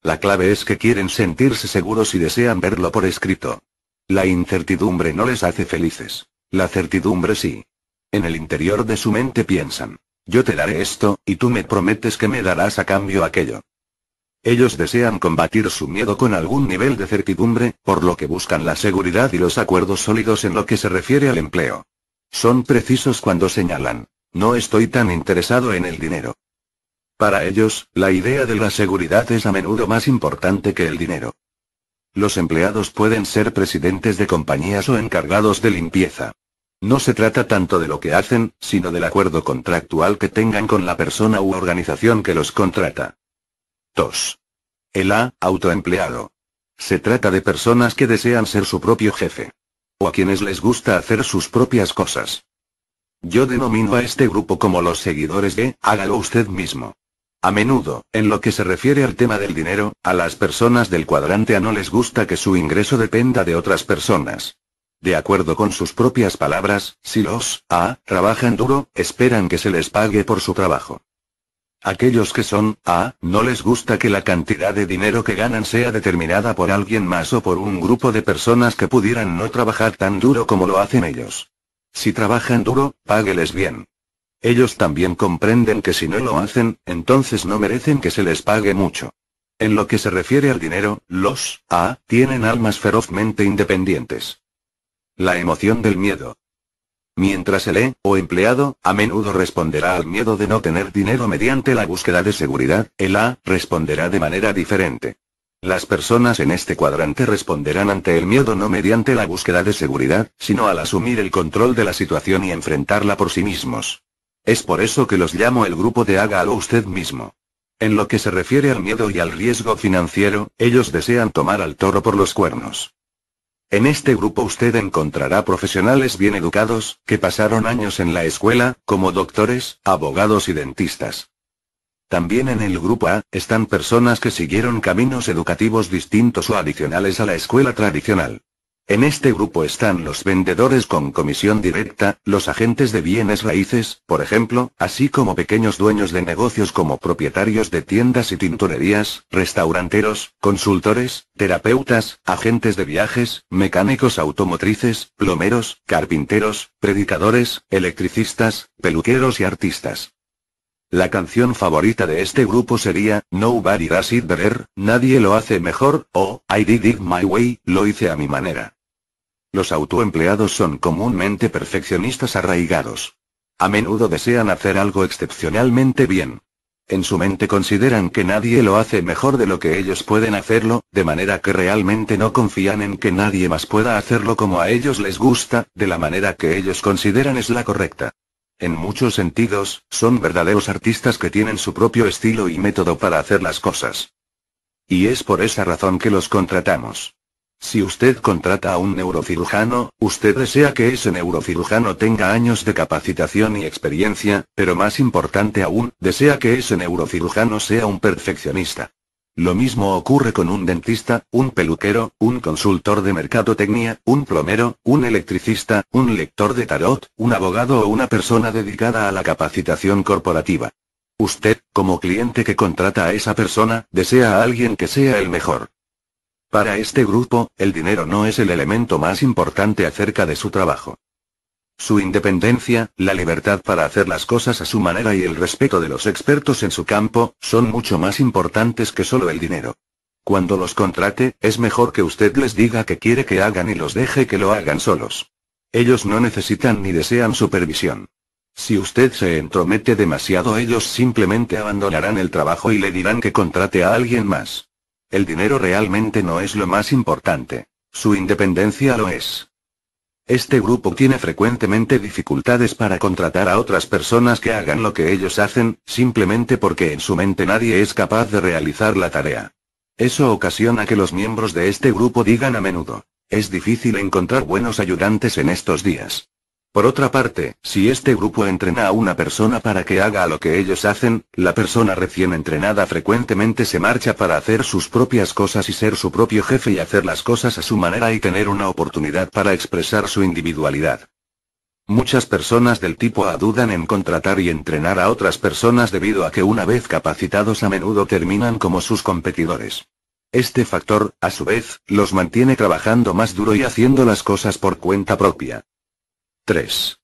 La clave es que quieren sentirse seguros y desean verlo por escrito. La incertidumbre no les hace felices. La certidumbre sí. En el interior de su mente piensan, yo te daré esto, y tú me prometes que me darás a cambio aquello. Ellos desean combatir su miedo con algún nivel de certidumbre, por lo que buscan la seguridad y los acuerdos sólidos en lo que se refiere al empleo. Son precisos cuando señalan, no estoy tan interesado en el dinero. Para ellos, la idea de la seguridad es a menudo más importante que el dinero. Los empleados pueden ser presidentes de compañías o encargados de limpieza. No se trata tanto de lo que hacen, sino del acuerdo contractual que tengan con la persona u organización que los contrata. 2. El A, autoempleado. Se trata de personas que desean ser su propio jefe. O a quienes les gusta hacer sus propias cosas. Yo denomino a este grupo como los seguidores de, hágalo usted mismo. A menudo, en lo que se refiere al tema del dinero, a las personas del cuadrante A no les gusta que su ingreso dependa de otras personas. De acuerdo con sus propias palabras, si los A trabajan duro, esperan que se les pague por su trabajo. Aquellos que son A no les gusta que la cantidad de dinero que ganan sea determinada por alguien más o por un grupo de personas que pudieran no trabajar tan duro como lo hacen ellos. Si trabajan duro, págueles bien. Ellos también comprenden que si no lo hacen, entonces no merecen que se les pague mucho. En lo que se refiere al dinero, los A tienen almas ferozmente independientes. La emoción del miedo. Mientras el E, o empleado, a menudo responderá al miedo de no tener dinero mediante la búsqueda de seguridad, el A responderá de manera diferente. Las personas en este cuadrante responderán ante el miedo no mediante la búsqueda de seguridad, sino al asumir el control de la situación y enfrentarla por sí mismos. Es por eso que los llamo el grupo de hágalo usted mismo. En lo que se refiere al miedo y al riesgo financiero, ellos desean tomar al toro por los cuernos. En este grupo usted encontrará profesionales bien educados, que pasaron años en la escuela, como doctores, abogados y dentistas. También en el grupo A, están personas que siguieron caminos educativos distintos o adicionales a la escuela tradicional. En este grupo están los vendedores con comisión directa, los agentes de bienes raíces, por ejemplo, así como pequeños dueños de negocios como propietarios de tiendas y tintorerías, restauranteros, consultores, terapeutas, agentes de viajes, mecánicos automotrices, plomeros, carpinteros, predicadores, electricistas, peluqueros y artistas. La canción favorita de este grupo sería, Nobody Does It Better, Nadie lo hace mejor, o, I Did It My Way, lo hice a mi manera. Los autoempleados son comúnmente perfeccionistas arraigados. A menudo desean hacer algo excepcionalmente bien. En su mente consideran que nadie lo hace mejor de lo que ellos pueden hacerlo, de manera que realmente no confían en que nadie más pueda hacerlo como a ellos les gusta, de la manera que ellos consideran es la correcta. En muchos sentidos, son verdaderos artistas que tienen su propio estilo y método para hacer las cosas. Y es por esa razón que los contratamos. Si usted contrata a un neurocirujano, usted desea que ese neurocirujano tenga años de capacitación y experiencia, pero más importante aún, desea que ese neurocirujano sea un perfeccionista. Lo mismo ocurre con un dentista, un peluquero, un consultor de mercadotecnia, un plomero, un electricista, un lector de tarot, un abogado o una persona dedicada a la capacitación corporativa. Usted, como cliente que contrata a esa persona, desea a alguien que sea el mejor. Para este grupo, el dinero no es el elemento más importante acerca de su trabajo. Su independencia, la libertad para hacer las cosas a su manera y el respeto de los expertos en su campo, son mucho más importantes que solo el dinero. Cuando los contrate, es mejor que usted les diga que quiere que hagan y los deje que lo hagan solos. Ellos no necesitan ni desean supervisión. Si usted se entromete demasiado, ellos simplemente abandonarán el trabajo y le dirán que contrate a alguien más. El dinero realmente no es lo más importante. Su independencia lo es. Este grupo tiene frecuentemente dificultades para contratar a otras personas que hagan lo que ellos hacen, simplemente porque en su mente nadie es capaz de realizar la tarea. Eso ocasiona que los miembros de este grupo digan a menudo, es difícil encontrar buenos ayudantes en estos días. Por otra parte, si este grupo entrena a una persona para que haga lo que ellos hacen, la persona recién entrenada frecuentemente se marcha para hacer sus propias cosas y ser su propio jefe y hacer las cosas a su manera y tener una oportunidad para expresar su individualidad. Muchas personas del tipo A dudan en contratar y entrenar a otras personas debido a que una vez capacitados a menudo terminan como sus competidores. Este factor, a su vez, los mantiene trabajando más duro y haciendo las cosas por cuenta propia. 3.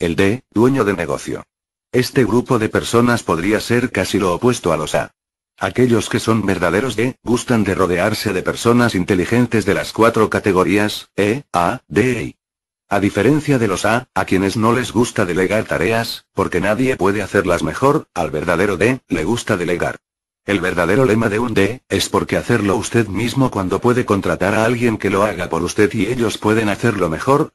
El D, dueño de negocio. Este grupo de personas podría ser casi lo opuesto a los A. Aquellos que son verdaderos D, gustan de rodearse de personas inteligentes de las cuatro categorías, E, A, D, e I. A diferencia de los A, a quienes no les gusta delegar tareas, porque nadie puede hacerlas mejor, al verdadero D, le gusta delegar. El verdadero lema de un D, es porque hacerlo usted mismo cuando puede contratar a alguien que lo haga por usted y ellos pueden hacerlo mejor,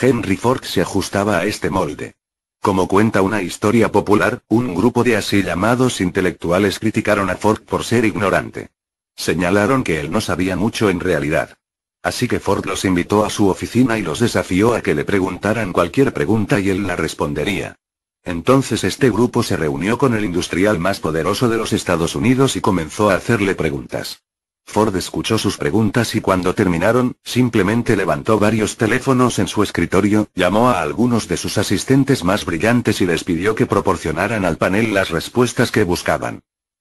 Henry Ford se ajustaba a este molde. Como cuenta una historia popular, un grupo de así llamados intelectuales criticaron a Ford por ser ignorante. Señalaron que él no sabía mucho en realidad. Así que Ford los invitó a su oficina y los desafió a que le preguntaran cualquier pregunta y él la respondería. Entonces este grupo se reunió con el industrial más poderoso de los Estados Unidos y comenzó a hacerle preguntas. Ford escuchó sus preguntas y cuando terminaron, simplemente levantó varios teléfonos en su escritorio, llamó a algunos de sus asistentes más brillantes y les pidió que proporcionaran al panel las respuestas que buscaban.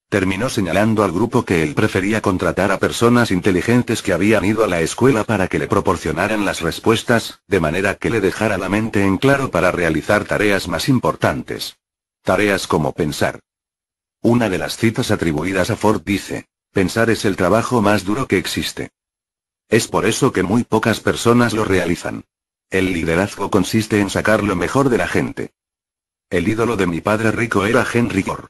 Terminó señalando al grupo que él prefería contratar a personas inteligentes que habían ido a la escuela para que le proporcionaran las respuestas, de manera que le dejara la mente en claro para realizar tareas más importantes. Tareas como pensar. Una de las citas atribuidas a Ford dice, Pensar es el trabajo más duro que existe. Es por eso que muy pocas personas lo realizan. El liderazgo consiste en sacar lo mejor de la gente. El ídolo de mi padre rico era Henry Ford.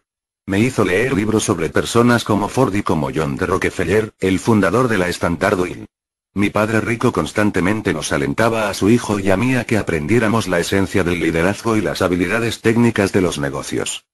Me hizo leer libros sobre personas como Ford y como John de Rockefeller, el fundador de la Standard Oil. Mi padre rico constantemente nos alentaba a su hijo y a mí a que aprendiéramos la esencia del liderazgo y las habilidades técnicas de los negocios.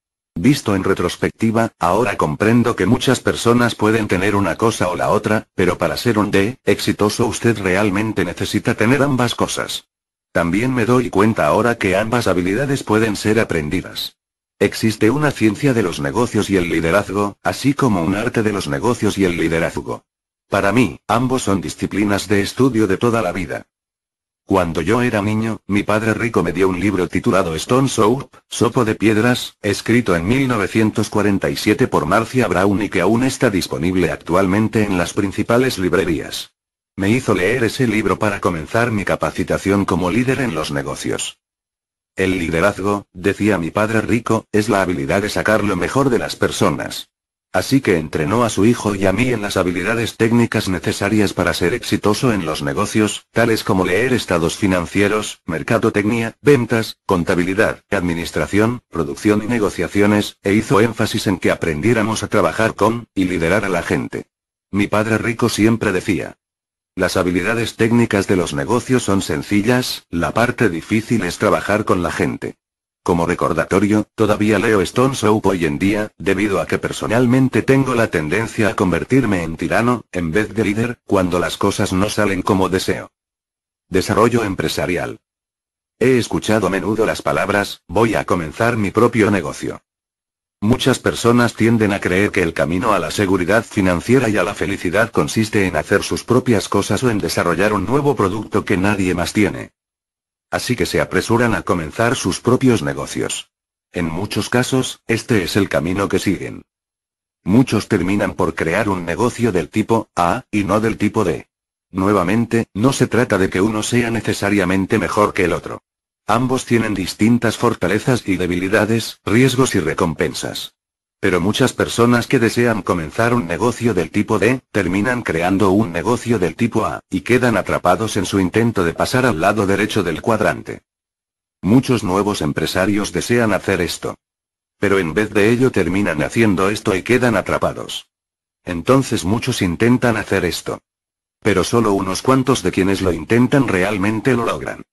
Visto en retrospectiva, ahora comprendo que muchas personas pueden tener una cosa o la otra, pero para ser un D, exitoso usted realmente necesita tener ambas cosas. También me doy cuenta ahora que ambas habilidades pueden ser aprendidas. Existe una ciencia de los negocios y el liderazgo, así como un arte de los negocios y el liderazgo. Para mí, ambos son disciplinas de estudio de toda la vida. Cuando yo era niño, mi padre rico me dio un libro titulado Stone Soup, Sopo de Piedras, escrito en 1947 por Marcia Brown y que aún está disponible actualmente en las principales librerías. Me hizo leer ese libro para comenzar mi capacitación como líder en los negocios. El liderazgo, decía mi padre rico, es la habilidad de sacar lo mejor de las personas. Así que entrenó a su hijo y a mí en las habilidades técnicas necesarias para ser exitoso en los negocios, tales como leer estados financieros, mercadotecnia, ventas, contabilidad, administración, producción y negociaciones, e hizo énfasis en que aprendiéramos a trabajar con, y liderar a la gente. Mi padre rico siempre decía, las habilidades técnicas de los negocios son sencillas, la parte difícil es trabajar con la gente. Como recordatorio, todavía leo Stone Soup hoy en día, debido a que personalmente tengo la tendencia a convertirme en tirano, en vez de líder, cuando las cosas no salen como deseo. Desarrollo empresarial. He escuchado a menudo las palabras, voy a comenzar mi propio negocio. Muchas personas tienden a creer que el camino a la seguridad financiera y a la felicidad consiste en hacer sus propias cosas o en desarrollar un nuevo producto que nadie más tiene. Así que se apresuran a comenzar sus propios negocios. En muchos casos, este es el camino que siguen. Muchos terminan por crear un negocio del tipo A, y no del tipo D. Nuevamente, no se trata de que uno sea necesariamente mejor que el otro. Ambos tienen distintas fortalezas y debilidades, riesgos y recompensas. Pero muchas personas que desean comenzar un negocio del tipo D, terminan creando un negocio del tipo A, y quedan atrapados en su intento de pasar al lado derecho del cuadrante. Muchos nuevos empresarios desean hacer esto. Pero en vez de ello terminan haciendo esto y quedan atrapados. Entonces muchos intentan hacer esto. Pero solo unos cuantos de quienes lo intentan realmente lo logran.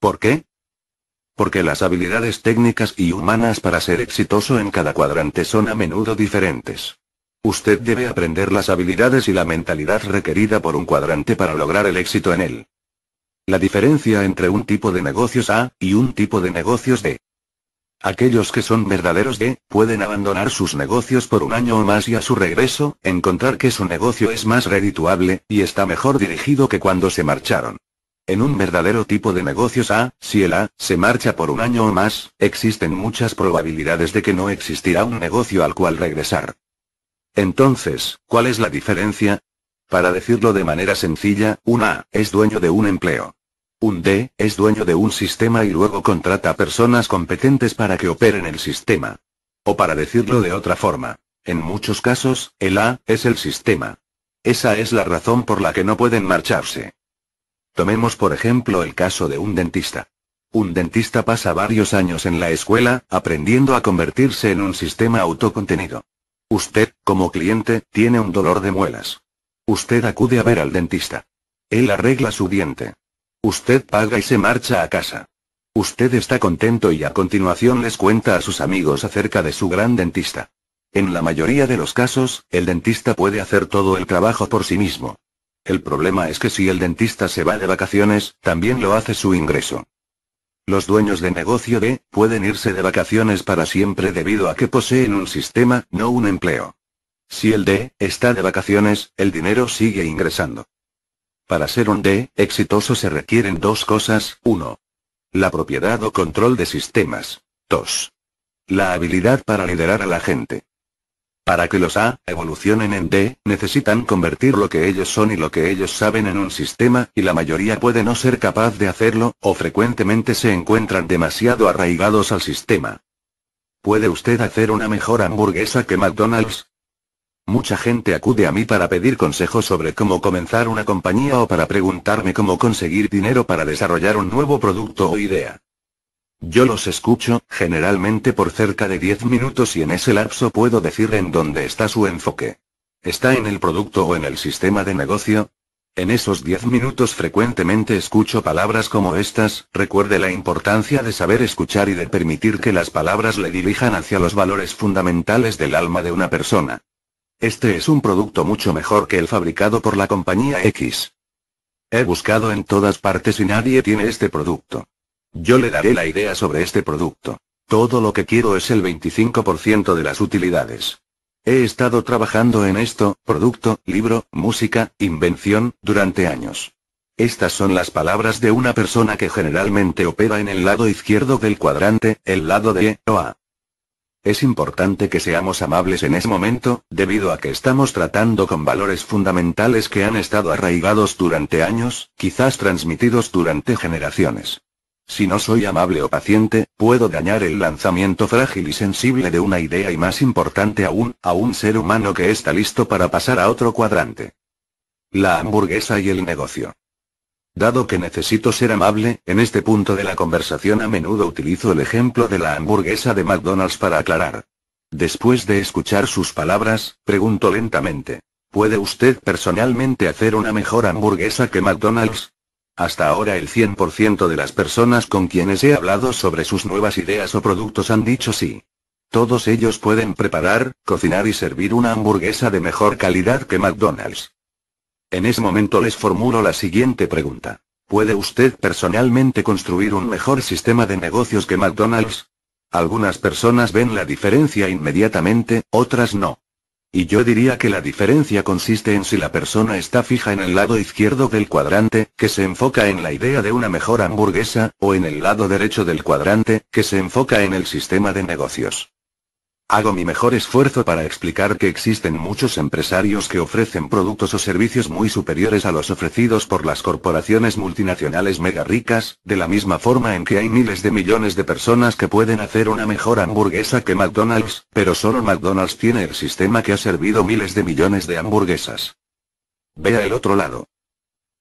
¿Por qué? porque las habilidades técnicas y humanas para ser exitoso en cada cuadrante son a menudo diferentes. Usted debe aprender las habilidades y la mentalidad requerida por un cuadrante para lograr el éxito en él. La diferencia entre un tipo de negocios A y un tipo de negocios B. Aquellos que son verdaderos de, pueden abandonar sus negocios por un año o más y a su regreso, encontrar que su negocio es más redituable, y está mejor dirigido que cuando se marcharon. En un verdadero tipo de negocios A, ah, si el A se marcha por un año o más, existen muchas probabilidades de que no existirá un negocio al cual regresar. Entonces, ¿cuál es la diferencia? Para decirlo de manera sencilla, un A es dueño de un empleo. Un D es dueño de un sistema y luego contrata personas competentes para que operen el sistema. O para decirlo de otra forma, en muchos casos, el A es el sistema. Esa es la razón por la que no pueden marcharse. Tomemos por ejemplo el caso de un dentista. Un dentista pasa varios años en la escuela, aprendiendo a convertirse en un sistema autocontenido. Usted, como cliente, tiene un dolor de muelas. Usted acude a ver al dentista. Él arregla su diente. Usted paga y se marcha a casa. Usted está contento y a continuación les cuenta a sus amigos acerca de su gran dentista. En la mayoría de los casos, el dentista puede hacer todo el trabajo por sí mismo. El problema es que si el dentista se va de vacaciones, también lo hace su ingreso. Los dueños de negocio de, pueden irse de vacaciones para siempre debido a que poseen un sistema, no un empleo. Si el D está de vacaciones, el dinero sigue ingresando. Para ser un D exitoso se requieren dos cosas, 1. La propiedad o control de sistemas. 2. La habilidad para liderar a la gente. Para que los A evolucionen en D, necesitan convertir lo que ellos son y lo que ellos saben en un sistema, y la mayoría puede no ser capaz de hacerlo, o frecuentemente se encuentran demasiado arraigados al sistema. ¿Puede usted hacer una mejor hamburguesa que McDonald's? Mucha gente acude a mí para pedir consejos sobre cómo comenzar una compañía o para preguntarme cómo conseguir dinero para desarrollar un nuevo producto o idea. Yo los escucho, generalmente por cerca de 10 minutos y en ese lapso puedo decir en dónde está su enfoque. ¿Está en el producto o en el sistema de negocio? En esos 10 minutos frecuentemente escucho palabras como estas, recuerde la importancia de saber escuchar y de permitir que las palabras le dirijan hacia los valores fundamentales del alma de una persona. Este es un producto mucho mejor que el fabricado por la compañía X. He buscado en todas partes y nadie tiene este producto. Yo le daré la idea sobre este producto. Todo lo que quiero es el 25% de las utilidades. He estado trabajando en esto, producto, libro, música, invención, durante años. Estas son las palabras de una persona que generalmente opera en el lado izquierdo del cuadrante, el lado de OA. Es importante que seamos amables en ese momento, debido a que estamos tratando con valores fundamentales que han estado arraigados durante años, quizás transmitidos durante generaciones. Si no soy amable o paciente, puedo dañar el lanzamiento frágil y sensible de una idea y más importante aún, a un ser humano que está listo para pasar a otro cuadrante. La hamburguesa y el negocio. Dado que necesito ser amable, en este punto de la conversación a menudo utilizo el ejemplo de la hamburguesa de McDonald's para aclarar. Después de escuchar sus palabras, pregunto lentamente. ¿Puede usted personalmente hacer una mejor hamburguesa que McDonald's? Hasta ahora el 100% de las personas con quienes he hablado sobre sus nuevas ideas o productos han dicho sí. Todos ellos pueden preparar, cocinar y servir una hamburguesa de mejor calidad que McDonald's. En ese momento les formulo la siguiente pregunta. ¿Puede usted personalmente construir un mejor sistema de negocios que McDonald's? Algunas personas ven la diferencia inmediatamente, otras no. Y yo diría que la diferencia consiste en si la persona está fija en el lado izquierdo del cuadrante, que se enfoca en la idea de una mejor hamburguesa, o en el lado derecho del cuadrante, que se enfoca en el sistema de negocios. Hago mi mejor esfuerzo para explicar que existen muchos empresarios que ofrecen productos o servicios muy superiores a los ofrecidos por las corporaciones multinacionales mega ricas, de la misma forma en que hay miles de millones de personas que pueden hacer una mejor hamburguesa que McDonald's, pero solo McDonald's tiene el sistema que ha servido miles de millones de hamburguesas. Vea el otro lado.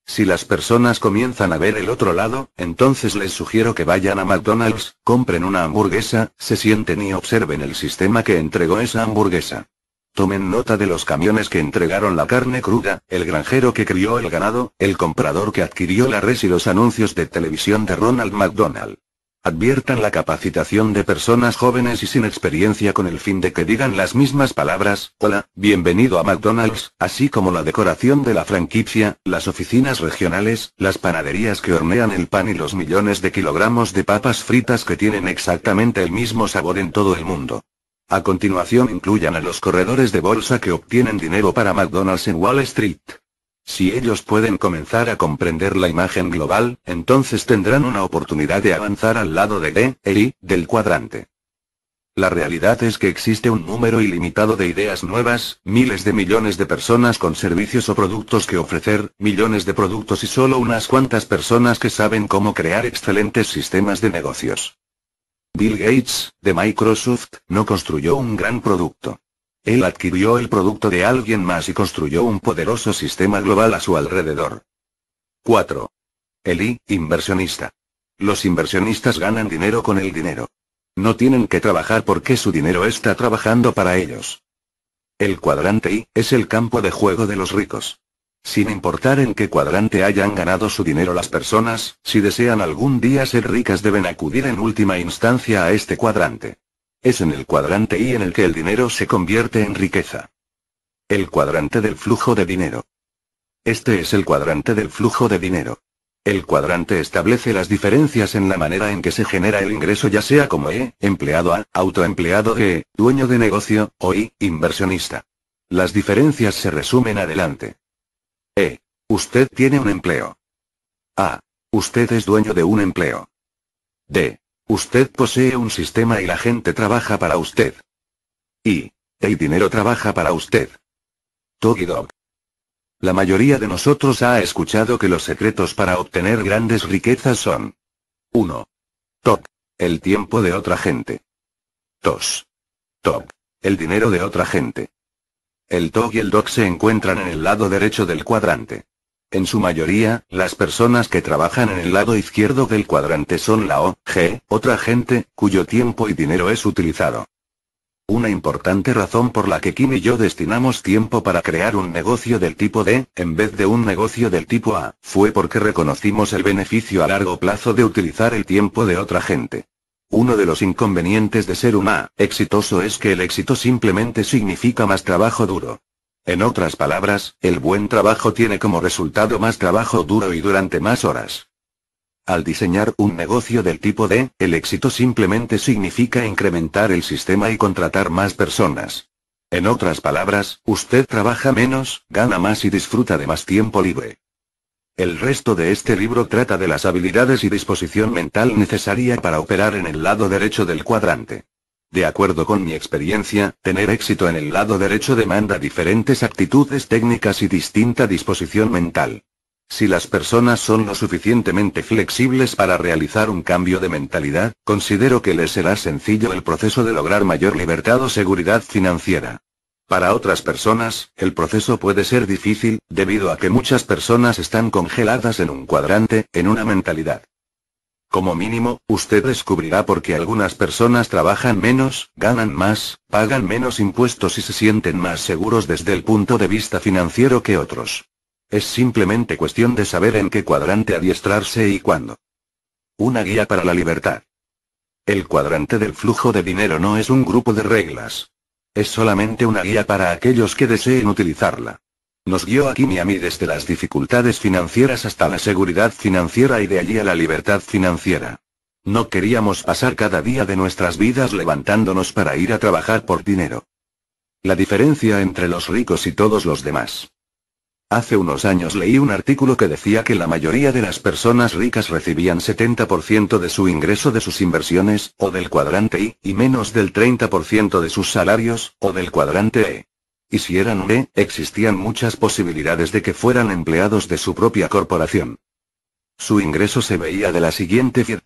Si las personas comienzan a ver el otro lado, entonces les sugiero que vayan a McDonald's, compren una hamburguesa, se sienten y observen el sistema que entregó esa hamburguesa. Tomen nota de los camiones que entregaron la carne cruda, el granjero que crió el ganado, el comprador que adquirió la res y los anuncios de televisión de Ronald McDonald. Adviertan la capacitación de personas jóvenes y sin experiencia con el fin de que digan las mismas palabras, hola, bienvenido a McDonald's, así como la decoración de la franquicia, las oficinas regionales, las panaderías que hornean el pan y los millones de kilogramos de papas fritas que tienen exactamente el mismo sabor en todo el mundo. A continuación incluyan a los corredores de bolsa que obtienen dinero para McDonald's en Wall Street. Si ellos pueden comenzar a comprender la imagen global, entonces tendrán una oportunidad de avanzar al lado de D, e I, del cuadrante. La realidad es que existe un número ilimitado de ideas nuevas, miles de millones de personas con servicios o productos que ofrecer, millones de productos y solo unas cuantas personas que saben cómo crear excelentes sistemas de negocios. Bill Gates, de Microsoft, no construyó un gran producto. Él adquirió el producto de alguien más y construyó un poderoso sistema global a su alrededor. 4. El I, inversionista. Los inversionistas ganan dinero con el dinero. No tienen que trabajar porque su dinero está trabajando para ellos. El cuadrante I es el campo de juego de los ricos. Sin importar en qué cuadrante hayan ganado su dinero las personas, si desean algún día ser ricas deben acudir en última instancia a este cuadrante. Es en el cuadrante y en el que el dinero se convierte en riqueza. El cuadrante del flujo de dinero. Este es el cuadrante del flujo de dinero. El cuadrante establece las diferencias en la manera en que se genera el ingreso ya sea como E, empleado A, autoempleado E, dueño de negocio, o I, inversionista. Las diferencias se resumen adelante. E. Usted tiene un empleo. A. Usted es dueño de un empleo. D. Usted posee un sistema y la gente trabaja para usted. Y. El dinero trabaja para usted. y Dog. La mayoría de nosotros ha escuchado que los secretos para obtener grandes riquezas son 1. Toc. El tiempo de otra gente. 2. Toc. El dinero de otra gente. El Tog y el Dog se encuentran en el lado derecho del cuadrante. En su mayoría, las personas que trabajan en el lado izquierdo del cuadrante son la O, G, otra gente, cuyo tiempo y dinero es utilizado. Una importante razón por la que Kim y yo destinamos tiempo para crear un negocio del tipo D, en vez de un negocio del tipo A, fue porque reconocimos el beneficio a largo plazo de utilizar el tiempo de otra gente. Uno de los inconvenientes de ser un A exitoso es que el éxito simplemente significa más trabajo duro. En otras palabras, el buen trabajo tiene como resultado más trabajo duro y durante más horas. Al diseñar un negocio del tipo D, el éxito simplemente significa incrementar el sistema y contratar más personas. En otras palabras, usted trabaja menos, gana más y disfruta de más tiempo libre. El resto de este libro trata de las habilidades y disposición mental necesaria para operar en el lado derecho del cuadrante. De acuerdo con mi experiencia, tener éxito en el lado derecho demanda diferentes actitudes técnicas y distinta disposición mental. Si las personas son lo suficientemente flexibles para realizar un cambio de mentalidad, considero que les será sencillo el proceso de lograr mayor libertad o seguridad financiera. Para otras personas, el proceso puede ser difícil, debido a que muchas personas están congeladas en un cuadrante, en una mentalidad. Como mínimo, usted descubrirá por qué algunas personas trabajan menos, ganan más, pagan menos impuestos y se sienten más seguros desde el punto de vista financiero que otros. Es simplemente cuestión de saber en qué cuadrante adiestrarse y cuándo. Una guía para la libertad. El cuadrante del flujo de dinero no es un grupo de reglas. Es solamente una guía para aquellos que deseen utilizarla. Nos guió aquí mi desde las dificultades financieras hasta la seguridad financiera y de allí a la libertad financiera. No queríamos pasar cada día de nuestras vidas levantándonos para ir a trabajar por dinero. La diferencia entre los ricos y todos los demás. Hace unos años leí un artículo que decía que la mayoría de las personas ricas recibían 70% de su ingreso de sus inversiones, o del cuadrante I, y menos del 30% de sus salarios, o del cuadrante E. Y si eran E, existían muchas posibilidades de que fueran empleados de su propia corporación. Su ingreso se veía de la siguiente forma.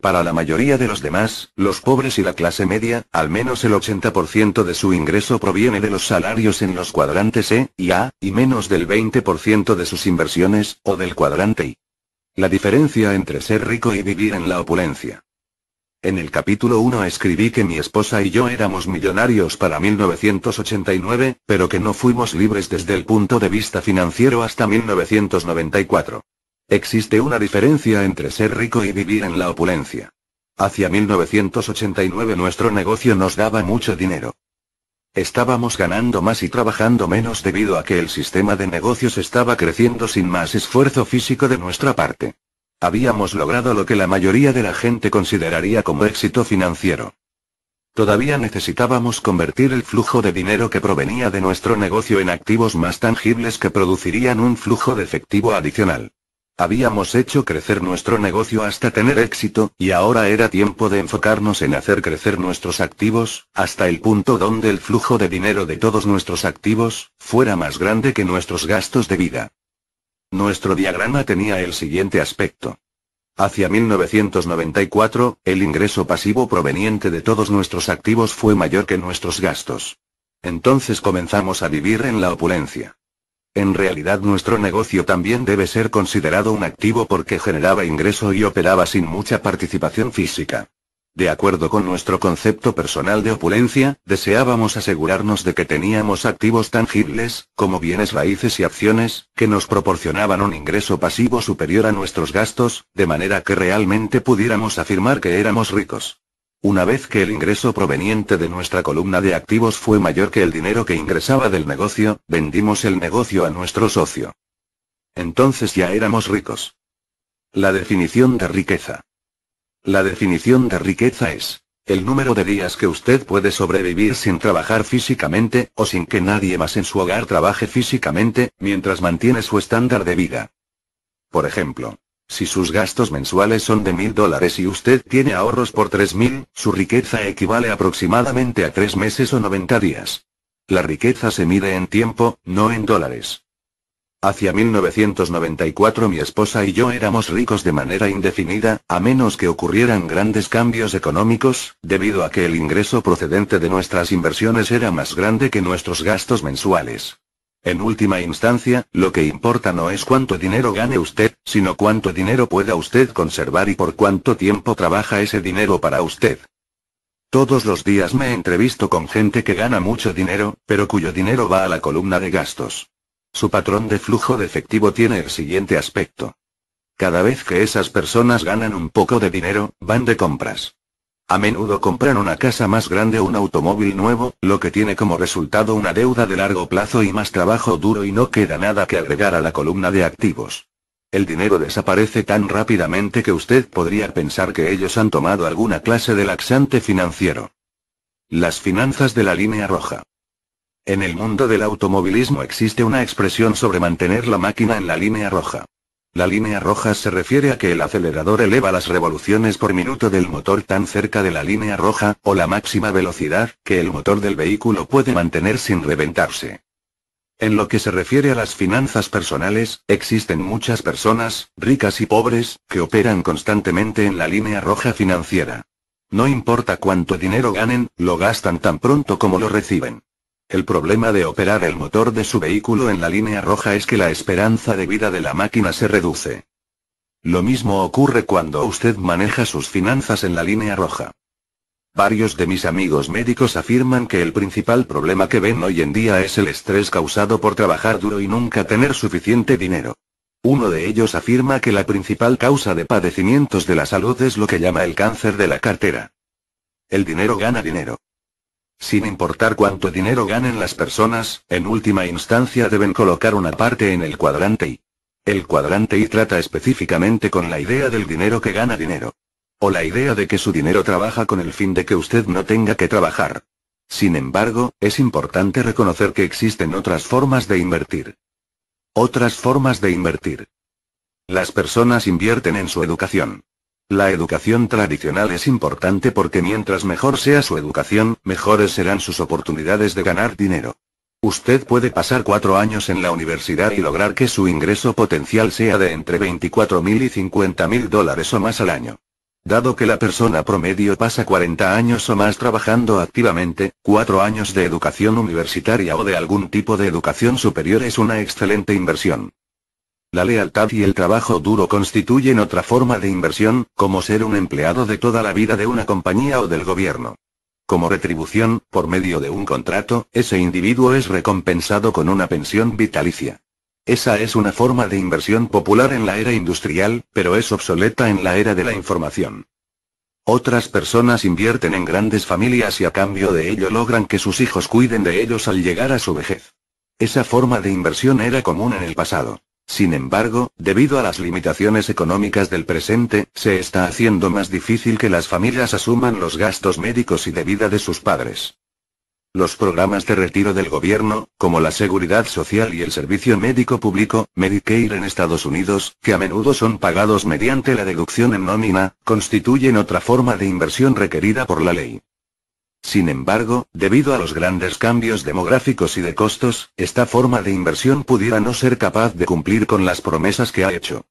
Para la mayoría de los demás, los pobres y la clase media, al menos el 80% de su ingreso proviene de los salarios en los cuadrantes E y A, y menos del 20% de sus inversiones, o del cuadrante I. La diferencia entre ser rico y vivir en la opulencia. En el capítulo 1 escribí que mi esposa y yo éramos millonarios para 1989, pero que no fuimos libres desde el punto de vista financiero hasta 1994. Existe una diferencia entre ser rico y vivir en la opulencia. Hacia 1989 nuestro negocio nos daba mucho dinero. Estábamos ganando más y trabajando menos debido a que el sistema de negocios estaba creciendo sin más esfuerzo físico de nuestra parte. Habíamos logrado lo que la mayoría de la gente consideraría como éxito financiero. Todavía necesitábamos convertir el flujo de dinero que provenía de nuestro negocio en activos más tangibles que producirían un flujo de efectivo adicional. Habíamos hecho crecer nuestro negocio hasta tener éxito, y ahora era tiempo de enfocarnos en hacer crecer nuestros activos, hasta el punto donde el flujo de dinero de todos nuestros activos, fuera más grande que nuestros gastos de vida. Nuestro diagrama tenía el siguiente aspecto. Hacia 1994, el ingreso pasivo proveniente de todos nuestros activos fue mayor que nuestros gastos. Entonces comenzamos a vivir en la opulencia. En realidad nuestro negocio también debe ser considerado un activo porque generaba ingreso y operaba sin mucha participación física. De acuerdo con nuestro concepto personal de opulencia, deseábamos asegurarnos de que teníamos activos tangibles, como bienes raíces y acciones, que nos proporcionaban un ingreso pasivo superior a nuestros gastos, de manera que realmente pudiéramos afirmar que éramos ricos. Una vez que el ingreso proveniente de nuestra columna de activos fue mayor que el dinero que ingresaba del negocio, vendimos el negocio a nuestro socio. Entonces ya éramos ricos. La definición de riqueza. La definición de riqueza es el número de días que usted puede sobrevivir sin trabajar físicamente, o sin que nadie más en su hogar trabaje físicamente, mientras mantiene su estándar de vida. Por ejemplo, si sus gastos mensuales son de mil dólares y usted tiene ahorros por tres mil, su riqueza equivale aproximadamente a tres meses o 90 días. La riqueza se mide en tiempo, no en dólares. Hacia 1994 mi esposa y yo éramos ricos de manera indefinida, a menos que ocurrieran grandes cambios económicos, debido a que el ingreso procedente de nuestras inversiones era más grande que nuestros gastos mensuales. En última instancia, lo que importa no es cuánto dinero gane usted, sino cuánto dinero pueda usted conservar y por cuánto tiempo trabaja ese dinero para usted. Todos los días me entrevisto con gente que gana mucho dinero, pero cuyo dinero va a la columna de gastos. Su patrón de flujo de efectivo tiene el siguiente aspecto. Cada vez que esas personas ganan un poco de dinero, van de compras. A menudo compran una casa más grande o un automóvil nuevo, lo que tiene como resultado una deuda de largo plazo y más trabajo duro y no queda nada que agregar a la columna de activos. El dinero desaparece tan rápidamente que usted podría pensar que ellos han tomado alguna clase de laxante financiero. Las finanzas de la línea roja. En el mundo del automovilismo existe una expresión sobre mantener la máquina en la línea roja. La línea roja se refiere a que el acelerador eleva las revoluciones por minuto del motor tan cerca de la línea roja, o la máxima velocidad, que el motor del vehículo puede mantener sin reventarse. En lo que se refiere a las finanzas personales, existen muchas personas, ricas y pobres, que operan constantemente en la línea roja financiera. No importa cuánto dinero ganen, lo gastan tan pronto como lo reciben. El problema de operar el motor de su vehículo en la línea roja es que la esperanza de vida de la máquina se reduce. Lo mismo ocurre cuando usted maneja sus finanzas en la línea roja. Varios de mis amigos médicos afirman que el principal problema que ven hoy en día es el estrés causado por trabajar duro y nunca tener suficiente dinero. Uno de ellos afirma que la principal causa de padecimientos de la salud es lo que llama el cáncer de la cartera. El dinero gana dinero. Sin importar cuánto dinero ganen las personas, en última instancia deben colocar una parte en el cuadrante I. El cuadrante I trata específicamente con la idea del dinero que gana dinero. O la idea de que su dinero trabaja con el fin de que usted no tenga que trabajar. Sin embargo, es importante reconocer que existen otras formas de invertir. Otras formas de invertir. Las personas invierten en su educación. La educación tradicional es importante porque mientras mejor sea su educación, mejores serán sus oportunidades de ganar dinero. Usted puede pasar cuatro años en la universidad y lograr que su ingreso potencial sea de entre 24.000 y 50.000 dólares o más al año. Dado que la persona promedio pasa 40 años o más trabajando activamente, cuatro años de educación universitaria o de algún tipo de educación superior es una excelente inversión. La lealtad y el trabajo duro constituyen otra forma de inversión, como ser un empleado de toda la vida de una compañía o del gobierno. Como retribución, por medio de un contrato, ese individuo es recompensado con una pensión vitalicia. Esa es una forma de inversión popular en la era industrial, pero es obsoleta en la era de la información. Otras personas invierten en grandes familias y a cambio de ello logran que sus hijos cuiden de ellos al llegar a su vejez. Esa forma de inversión era común en el pasado. Sin embargo, debido a las limitaciones económicas del presente, se está haciendo más difícil que las familias asuman los gastos médicos y de vida de sus padres. Los programas de retiro del gobierno, como la Seguridad Social y el Servicio Médico Público, Medicare en Estados Unidos, que a menudo son pagados mediante la deducción en nómina, constituyen otra forma de inversión requerida por la ley. Sin embargo, debido a los grandes cambios demográficos y de costos, esta forma de inversión pudiera no ser capaz de cumplir con las promesas que ha hecho.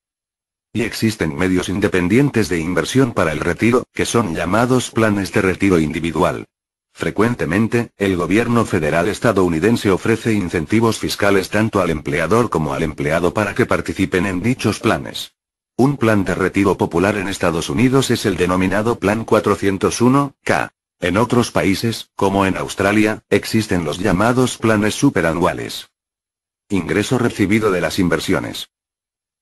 Y existen medios independientes de inversión para el retiro, que son llamados planes de retiro individual. Frecuentemente, el gobierno federal estadounidense ofrece incentivos fiscales tanto al empleador como al empleado para que participen en dichos planes. Un plan de retiro popular en Estados Unidos es el denominado Plan 401, K. En otros países, como en Australia, existen los llamados planes superanuales. Ingreso recibido de las inversiones.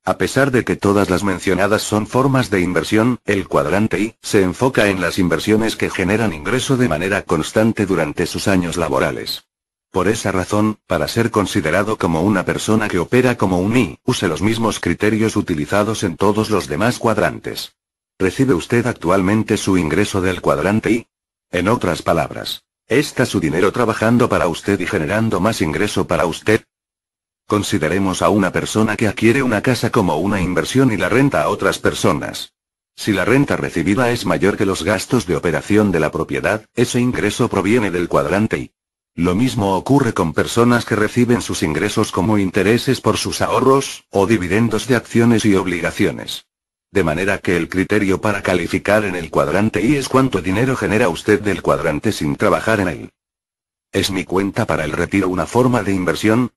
A pesar de que todas las mencionadas son formas de inversión, el cuadrante I se enfoca en las inversiones que generan ingreso de manera constante durante sus años laborales. Por esa razón, para ser considerado como una persona que opera como un I, use los mismos criterios utilizados en todos los demás cuadrantes. ¿Recibe usted actualmente su ingreso del cuadrante I? En otras palabras, ¿está su dinero trabajando para usted y generando más ingreso para usted? Consideremos a una persona que adquiere una casa como una inversión y la renta a otras personas. Si la renta recibida es mayor que los gastos de operación de la propiedad, ese ingreso proviene del cuadrante y Lo mismo ocurre con personas que reciben sus ingresos como intereses por sus ahorros, o dividendos de acciones y obligaciones. De manera que el criterio para calificar en el cuadrante I es cuánto dinero genera usted del cuadrante sin trabajar en él. ¿Es mi cuenta para el retiro una forma de inversión?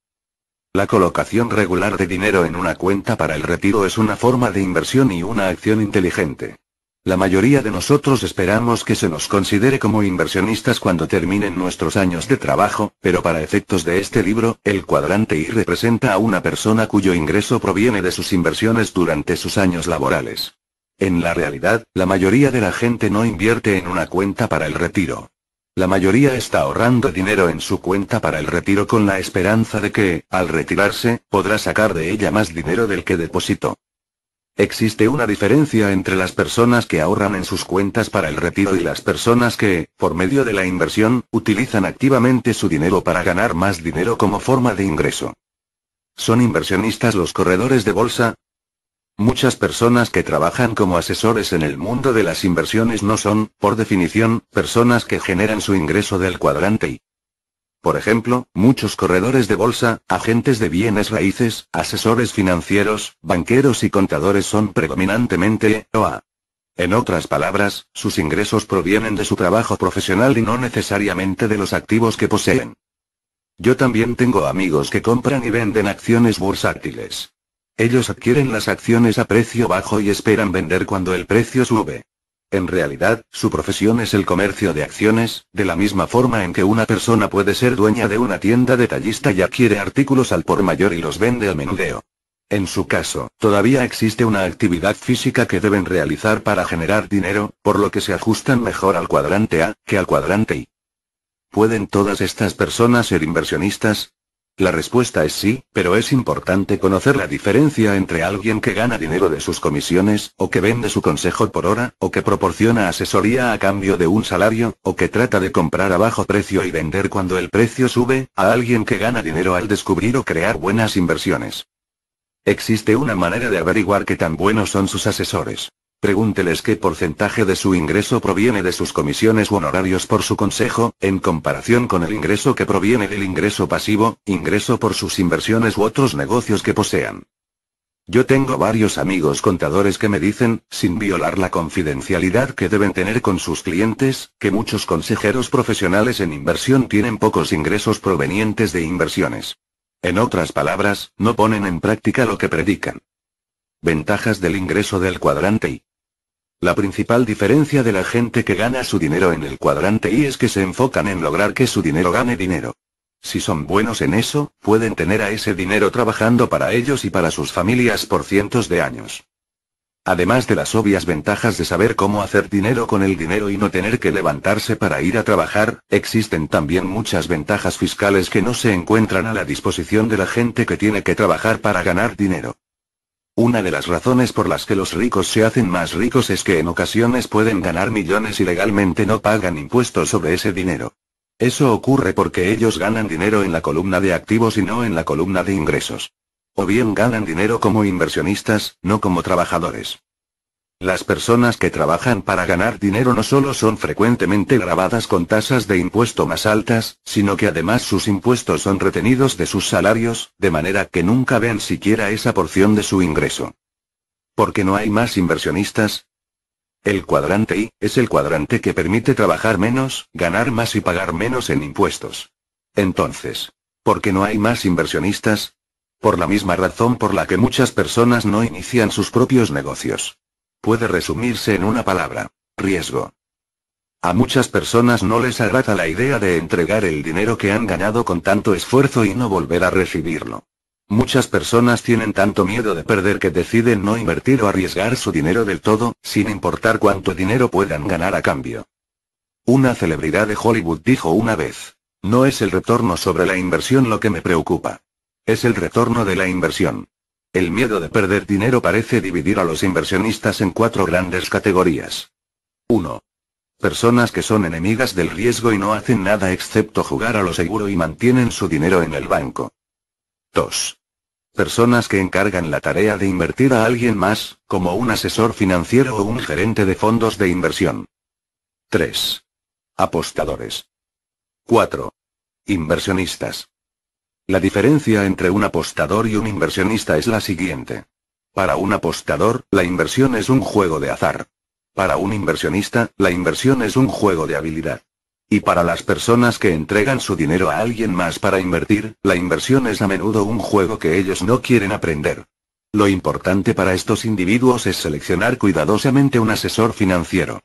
La colocación regular de dinero en una cuenta para el retiro es una forma de inversión y una acción inteligente. La mayoría de nosotros esperamos que se nos considere como inversionistas cuando terminen nuestros años de trabajo, pero para efectos de este libro, el cuadrante I representa a una persona cuyo ingreso proviene de sus inversiones durante sus años laborales. En la realidad, la mayoría de la gente no invierte en una cuenta para el retiro. La mayoría está ahorrando dinero en su cuenta para el retiro con la esperanza de que, al retirarse, podrá sacar de ella más dinero del que depositó. Existe una diferencia entre las personas que ahorran en sus cuentas para el retiro y las personas que, por medio de la inversión, utilizan activamente su dinero para ganar más dinero como forma de ingreso. ¿Son inversionistas los corredores de bolsa? Muchas personas que trabajan como asesores en el mundo de las inversiones no son, por definición, personas que generan su ingreso del cuadrante y. Por ejemplo, muchos corredores de bolsa, agentes de bienes raíces, asesores financieros, banqueros y contadores son predominantemente e O.A. En otras palabras, sus ingresos provienen de su trabajo profesional y no necesariamente de los activos que poseen. Yo también tengo amigos que compran y venden acciones bursátiles. Ellos adquieren las acciones a precio bajo y esperan vender cuando el precio sube. En realidad, su profesión es el comercio de acciones, de la misma forma en que una persona puede ser dueña de una tienda detallista y adquiere artículos al por mayor y los vende al menudeo. En su caso, todavía existe una actividad física que deben realizar para generar dinero, por lo que se ajustan mejor al cuadrante A que al cuadrante I. ¿Pueden todas estas personas ser inversionistas? La respuesta es sí, pero es importante conocer la diferencia entre alguien que gana dinero de sus comisiones, o que vende su consejo por hora, o que proporciona asesoría a cambio de un salario, o que trata de comprar a bajo precio y vender cuando el precio sube, a alguien que gana dinero al descubrir o crear buenas inversiones. Existe una manera de averiguar qué tan buenos son sus asesores. Pregúnteles qué porcentaje de su ingreso proviene de sus comisiones u honorarios por su consejo, en comparación con el ingreso que proviene del ingreso pasivo, ingreso por sus inversiones u otros negocios que posean. Yo tengo varios amigos contadores que me dicen, sin violar la confidencialidad que deben tener con sus clientes, que muchos consejeros profesionales en inversión tienen pocos ingresos provenientes de inversiones. En otras palabras, no ponen en práctica lo que predican. Ventajas del ingreso del cuadrante y la principal diferencia de la gente que gana su dinero en el cuadrante I es que se enfocan en lograr que su dinero gane dinero. Si son buenos en eso, pueden tener a ese dinero trabajando para ellos y para sus familias por cientos de años. Además de las obvias ventajas de saber cómo hacer dinero con el dinero y no tener que levantarse para ir a trabajar, existen también muchas ventajas fiscales que no se encuentran a la disposición de la gente que tiene que trabajar para ganar dinero. Una de las razones por las que los ricos se hacen más ricos es que en ocasiones pueden ganar millones y legalmente no pagan impuestos sobre ese dinero. Eso ocurre porque ellos ganan dinero en la columna de activos y no en la columna de ingresos. O bien ganan dinero como inversionistas, no como trabajadores. Las personas que trabajan para ganar dinero no solo son frecuentemente grabadas con tasas de impuesto más altas, sino que además sus impuestos son retenidos de sus salarios, de manera que nunca vean siquiera esa porción de su ingreso. qué no hay más inversionistas? El cuadrante I es el cuadrante que permite trabajar menos, ganar más y pagar menos en impuestos. Entonces, ¿por qué no hay más inversionistas? Por la misma razón por la que muchas personas no inician sus propios negocios puede resumirse en una palabra. Riesgo. A muchas personas no les agrada la idea de entregar el dinero que han ganado con tanto esfuerzo y no volver a recibirlo. Muchas personas tienen tanto miedo de perder que deciden no invertir o arriesgar su dinero del todo, sin importar cuánto dinero puedan ganar a cambio. Una celebridad de Hollywood dijo una vez, no es el retorno sobre la inversión lo que me preocupa. Es el retorno de la inversión. El miedo de perder dinero parece dividir a los inversionistas en cuatro grandes categorías. 1. Personas que son enemigas del riesgo y no hacen nada excepto jugar a lo seguro y mantienen su dinero en el banco. 2. Personas que encargan la tarea de invertir a alguien más, como un asesor financiero o un gerente de fondos de inversión. 3. Apostadores. 4. Inversionistas. La diferencia entre un apostador y un inversionista es la siguiente. Para un apostador, la inversión es un juego de azar. Para un inversionista, la inversión es un juego de habilidad. Y para las personas que entregan su dinero a alguien más para invertir, la inversión es a menudo un juego que ellos no quieren aprender. Lo importante para estos individuos es seleccionar cuidadosamente un asesor financiero.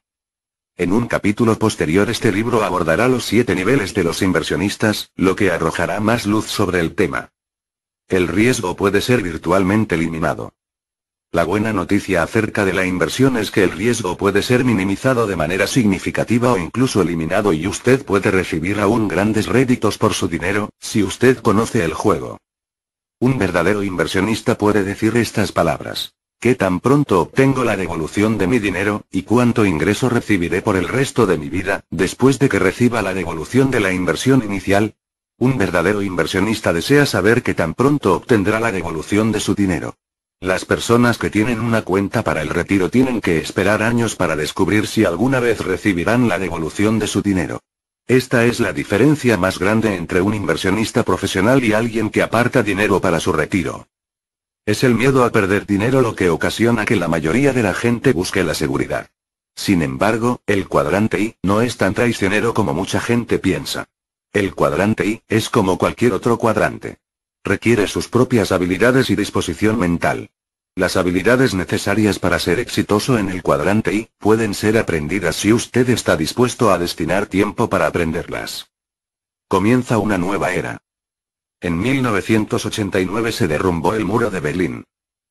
En un capítulo posterior este libro abordará los siete niveles de los inversionistas, lo que arrojará más luz sobre el tema. El riesgo puede ser virtualmente eliminado. La buena noticia acerca de la inversión es que el riesgo puede ser minimizado de manera significativa o incluso eliminado y usted puede recibir aún grandes réditos por su dinero, si usted conoce el juego. Un verdadero inversionista puede decir estas palabras. ¿Qué tan pronto obtengo la devolución de mi dinero, y cuánto ingreso recibiré por el resto de mi vida, después de que reciba la devolución de la inversión inicial? Un verdadero inversionista desea saber qué tan pronto obtendrá la devolución de su dinero. Las personas que tienen una cuenta para el retiro tienen que esperar años para descubrir si alguna vez recibirán la devolución de su dinero. Esta es la diferencia más grande entre un inversionista profesional y alguien que aparta dinero para su retiro. Es el miedo a perder dinero lo que ocasiona que la mayoría de la gente busque la seguridad. Sin embargo, el cuadrante I no es tan traicionero como mucha gente piensa. El cuadrante I es como cualquier otro cuadrante. Requiere sus propias habilidades y disposición mental. Las habilidades necesarias para ser exitoso en el cuadrante I pueden ser aprendidas si usted está dispuesto a destinar tiempo para aprenderlas. Comienza una nueva era. En 1989 se derrumbó el muro de Berlín.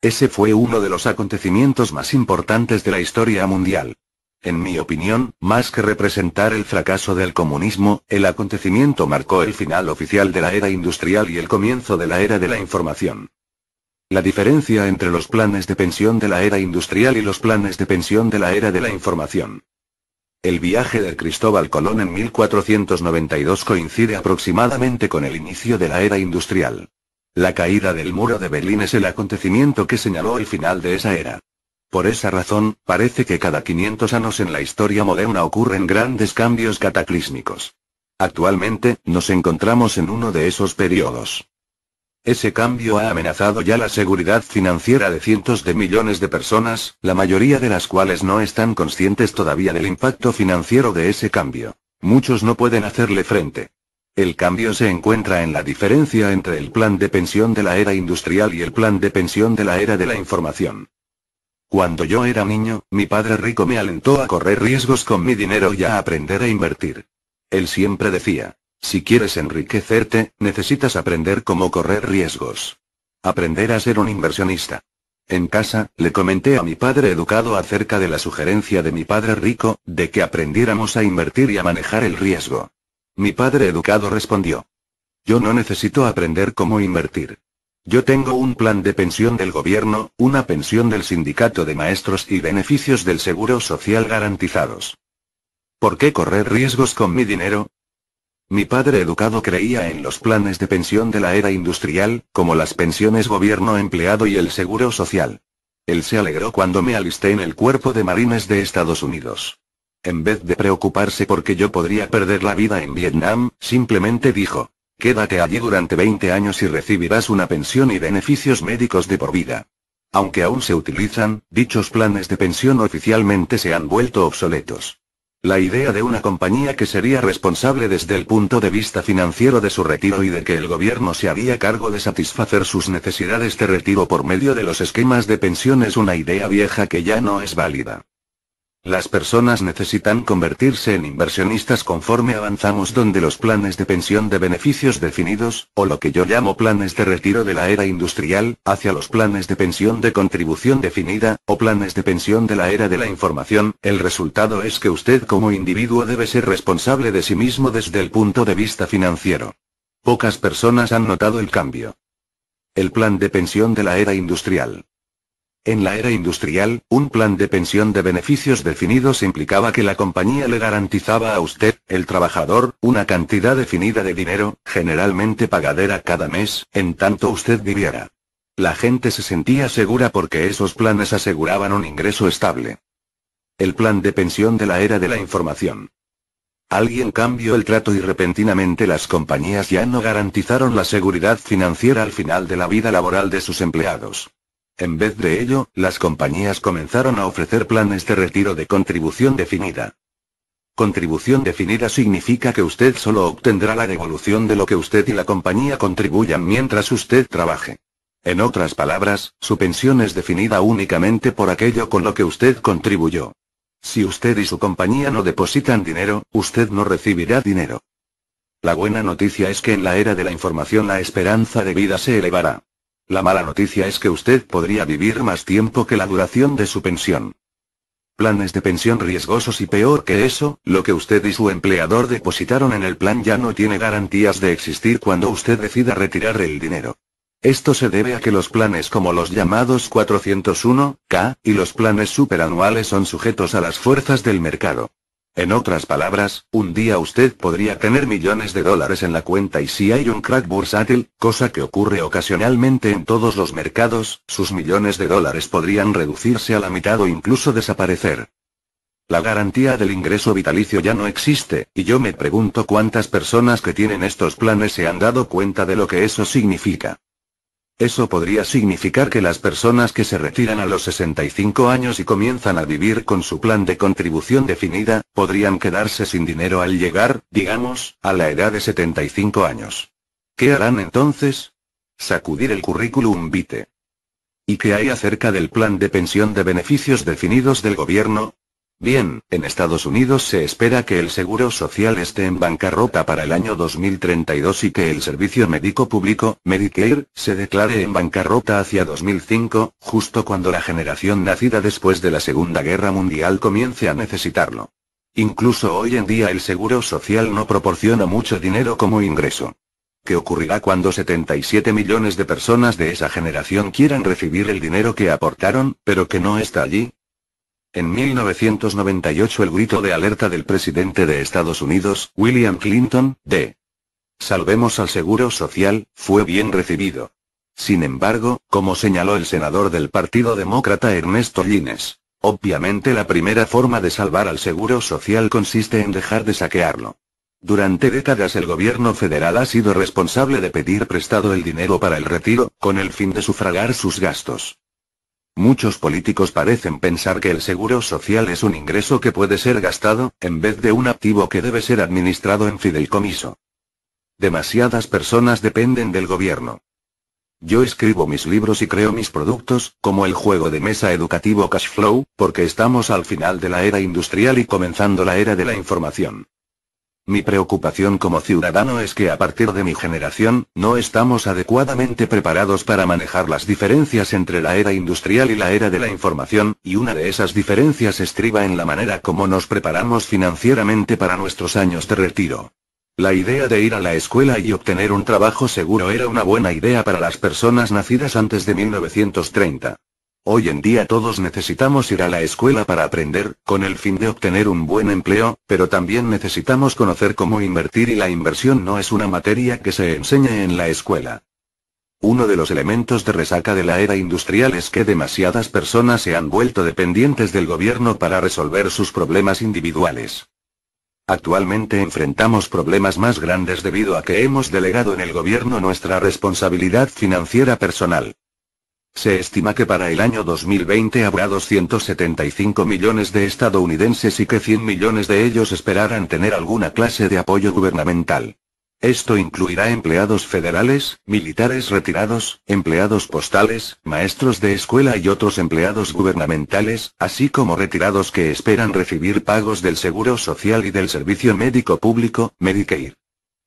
Ese fue uno de los acontecimientos más importantes de la historia mundial. En mi opinión, más que representar el fracaso del comunismo, el acontecimiento marcó el final oficial de la era industrial y el comienzo de la era de la información. La diferencia entre los planes de pensión de la era industrial y los planes de pensión de la era de la información. El viaje de Cristóbal Colón en 1492 coincide aproximadamente con el inicio de la era industrial. La caída del muro de Berlín es el acontecimiento que señaló el final de esa era. Por esa razón, parece que cada 500 años en la historia moderna ocurren grandes cambios cataclísmicos. Actualmente, nos encontramos en uno de esos periodos. Ese cambio ha amenazado ya la seguridad financiera de cientos de millones de personas, la mayoría de las cuales no están conscientes todavía del impacto financiero de ese cambio. Muchos no pueden hacerle frente. El cambio se encuentra en la diferencia entre el plan de pensión de la era industrial y el plan de pensión de la era de la información. Cuando yo era niño, mi padre rico me alentó a correr riesgos con mi dinero y a aprender a invertir. Él siempre decía, si quieres enriquecerte, necesitas aprender cómo correr riesgos. Aprender a ser un inversionista. En casa, le comenté a mi padre educado acerca de la sugerencia de mi padre rico, de que aprendiéramos a invertir y a manejar el riesgo. Mi padre educado respondió. Yo no necesito aprender cómo invertir. Yo tengo un plan de pensión del gobierno, una pensión del sindicato de maestros y beneficios del seguro social garantizados. ¿Por qué correr riesgos con mi dinero? Mi padre educado creía en los planes de pensión de la era industrial, como las pensiones gobierno empleado y el seguro social. Él se alegró cuando me alisté en el cuerpo de marines de Estados Unidos. En vez de preocuparse porque yo podría perder la vida en Vietnam, simplemente dijo, quédate allí durante 20 años y recibirás una pensión y beneficios médicos de por vida. Aunque aún se utilizan, dichos planes de pensión oficialmente se han vuelto obsoletos. La idea de una compañía que sería responsable desde el punto de vista financiero de su retiro y de que el gobierno se haría cargo de satisfacer sus necesidades de retiro por medio de los esquemas de pensión es una idea vieja que ya no es válida. Las personas necesitan convertirse en inversionistas conforme avanzamos donde los planes de pensión de beneficios definidos, o lo que yo llamo planes de retiro de la era industrial, hacia los planes de pensión de contribución definida, o planes de pensión de la era de la información, el resultado es que usted como individuo debe ser responsable de sí mismo desde el punto de vista financiero. Pocas personas han notado el cambio. El plan de pensión de la era industrial. En la era industrial, un plan de pensión de beneficios definidos implicaba que la compañía le garantizaba a usted, el trabajador, una cantidad definida de dinero, generalmente pagadera cada mes, en tanto usted viviera. La gente se sentía segura porque esos planes aseguraban un ingreso estable. El plan de pensión de la era de la información. Alguien cambió el trato y repentinamente las compañías ya no garantizaron la seguridad financiera al final de la vida laboral de sus empleados. En vez de ello, las compañías comenzaron a ofrecer planes de retiro de contribución definida. Contribución definida significa que usted solo obtendrá la devolución de lo que usted y la compañía contribuyan mientras usted trabaje. En otras palabras, su pensión es definida únicamente por aquello con lo que usted contribuyó. Si usted y su compañía no depositan dinero, usted no recibirá dinero. La buena noticia es que en la era de la información la esperanza de vida se elevará. La mala noticia es que usted podría vivir más tiempo que la duración de su pensión. Planes de pensión riesgosos y peor que eso, lo que usted y su empleador depositaron en el plan ya no tiene garantías de existir cuando usted decida retirar el dinero. Esto se debe a que los planes como los llamados 401, K, y los planes superanuales son sujetos a las fuerzas del mercado. En otras palabras, un día usted podría tener millones de dólares en la cuenta y si hay un crack bursátil, cosa que ocurre ocasionalmente en todos los mercados, sus millones de dólares podrían reducirse a la mitad o incluso desaparecer. La garantía del ingreso vitalicio ya no existe, y yo me pregunto cuántas personas que tienen estos planes se han dado cuenta de lo que eso significa. Eso podría significar que las personas que se retiran a los 65 años y comienzan a vivir con su plan de contribución definida, podrían quedarse sin dinero al llegar, digamos, a la edad de 75 años. ¿Qué harán entonces? Sacudir el currículum vitae. ¿Y qué hay acerca del plan de pensión de beneficios definidos del gobierno? Bien, en Estados Unidos se espera que el Seguro Social esté en bancarrota para el año 2032 y que el Servicio Médico Público, Medicare, se declare en bancarrota hacia 2005, justo cuando la generación nacida después de la Segunda Guerra Mundial comience a necesitarlo. Incluso hoy en día el Seguro Social no proporciona mucho dinero como ingreso. ¿Qué ocurrirá cuando 77 millones de personas de esa generación quieran recibir el dinero que aportaron, pero que no está allí? En 1998 el grito de alerta del presidente de Estados Unidos, William Clinton, de Salvemos al Seguro Social, fue bien recibido. Sin embargo, como señaló el senador del Partido Demócrata Ernesto Lines, obviamente la primera forma de salvar al Seguro Social consiste en dejar de saquearlo. Durante décadas el gobierno federal ha sido responsable de pedir prestado el dinero para el retiro, con el fin de sufragar sus gastos. Muchos políticos parecen pensar que el seguro social es un ingreso que puede ser gastado, en vez de un activo que debe ser administrado en fideicomiso. Demasiadas personas dependen del gobierno. Yo escribo mis libros y creo mis productos, como el juego de mesa educativo Cashflow, porque estamos al final de la era industrial y comenzando la era de la información. Mi preocupación como ciudadano es que a partir de mi generación, no estamos adecuadamente preparados para manejar las diferencias entre la era industrial y la era de la información, y una de esas diferencias estriba en la manera como nos preparamos financieramente para nuestros años de retiro. La idea de ir a la escuela y obtener un trabajo seguro era una buena idea para las personas nacidas antes de 1930. Hoy en día todos necesitamos ir a la escuela para aprender, con el fin de obtener un buen empleo, pero también necesitamos conocer cómo invertir y la inversión no es una materia que se enseñe en la escuela. Uno de los elementos de resaca de la era industrial es que demasiadas personas se han vuelto dependientes del gobierno para resolver sus problemas individuales. Actualmente enfrentamos problemas más grandes debido a que hemos delegado en el gobierno nuestra responsabilidad financiera personal. Se estima que para el año 2020 habrá 275 millones de estadounidenses y que 100 millones de ellos esperarán tener alguna clase de apoyo gubernamental. Esto incluirá empleados federales, militares retirados, empleados postales, maestros de escuela y otros empleados gubernamentales, así como retirados que esperan recibir pagos del Seguro Social y del Servicio Médico Público, Medicare.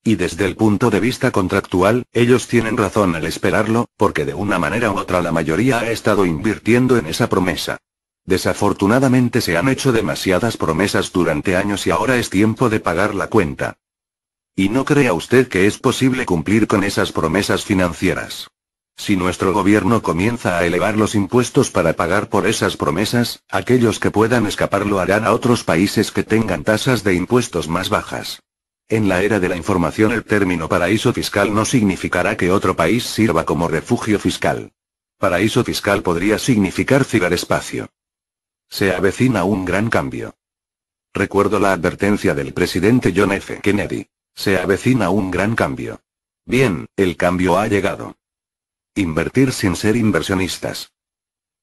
Y desde el punto de vista contractual, ellos tienen razón al esperarlo, porque de una manera u otra la mayoría ha estado invirtiendo en esa promesa. Desafortunadamente se han hecho demasiadas promesas durante años y ahora es tiempo de pagar la cuenta. Y no crea usted que es posible cumplir con esas promesas financieras. Si nuestro gobierno comienza a elevar los impuestos para pagar por esas promesas, aquellos que puedan escapar lo harán a otros países que tengan tasas de impuestos más bajas. En la era de la información el término paraíso fiscal no significará que otro país sirva como refugio fiscal. Paraíso fiscal podría significar ciberespacio. Se avecina un gran cambio. Recuerdo la advertencia del presidente John F. Kennedy. Se avecina un gran cambio. Bien, el cambio ha llegado. Invertir sin ser inversionistas.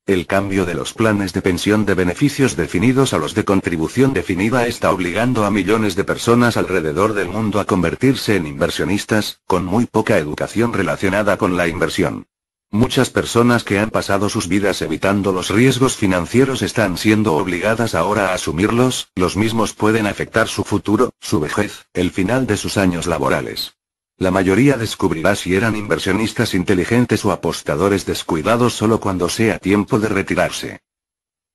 El cambio de los planes de pensión de beneficios definidos a los de contribución definida está obligando a millones de personas alrededor del mundo a convertirse en inversionistas, con muy poca educación relacionada con la inversión. Muchas personas que han pasado sus vidas evitando los riesgos financieros están siendo obligadas ahora a asumirlos, los mismos pueden afectar su futuro, su vejez, el final de sus años laborales. La mayoría descubrirá si eran inversionistas inteligentes o apostadores descuidados solo cuando sea tiempo de retirarse.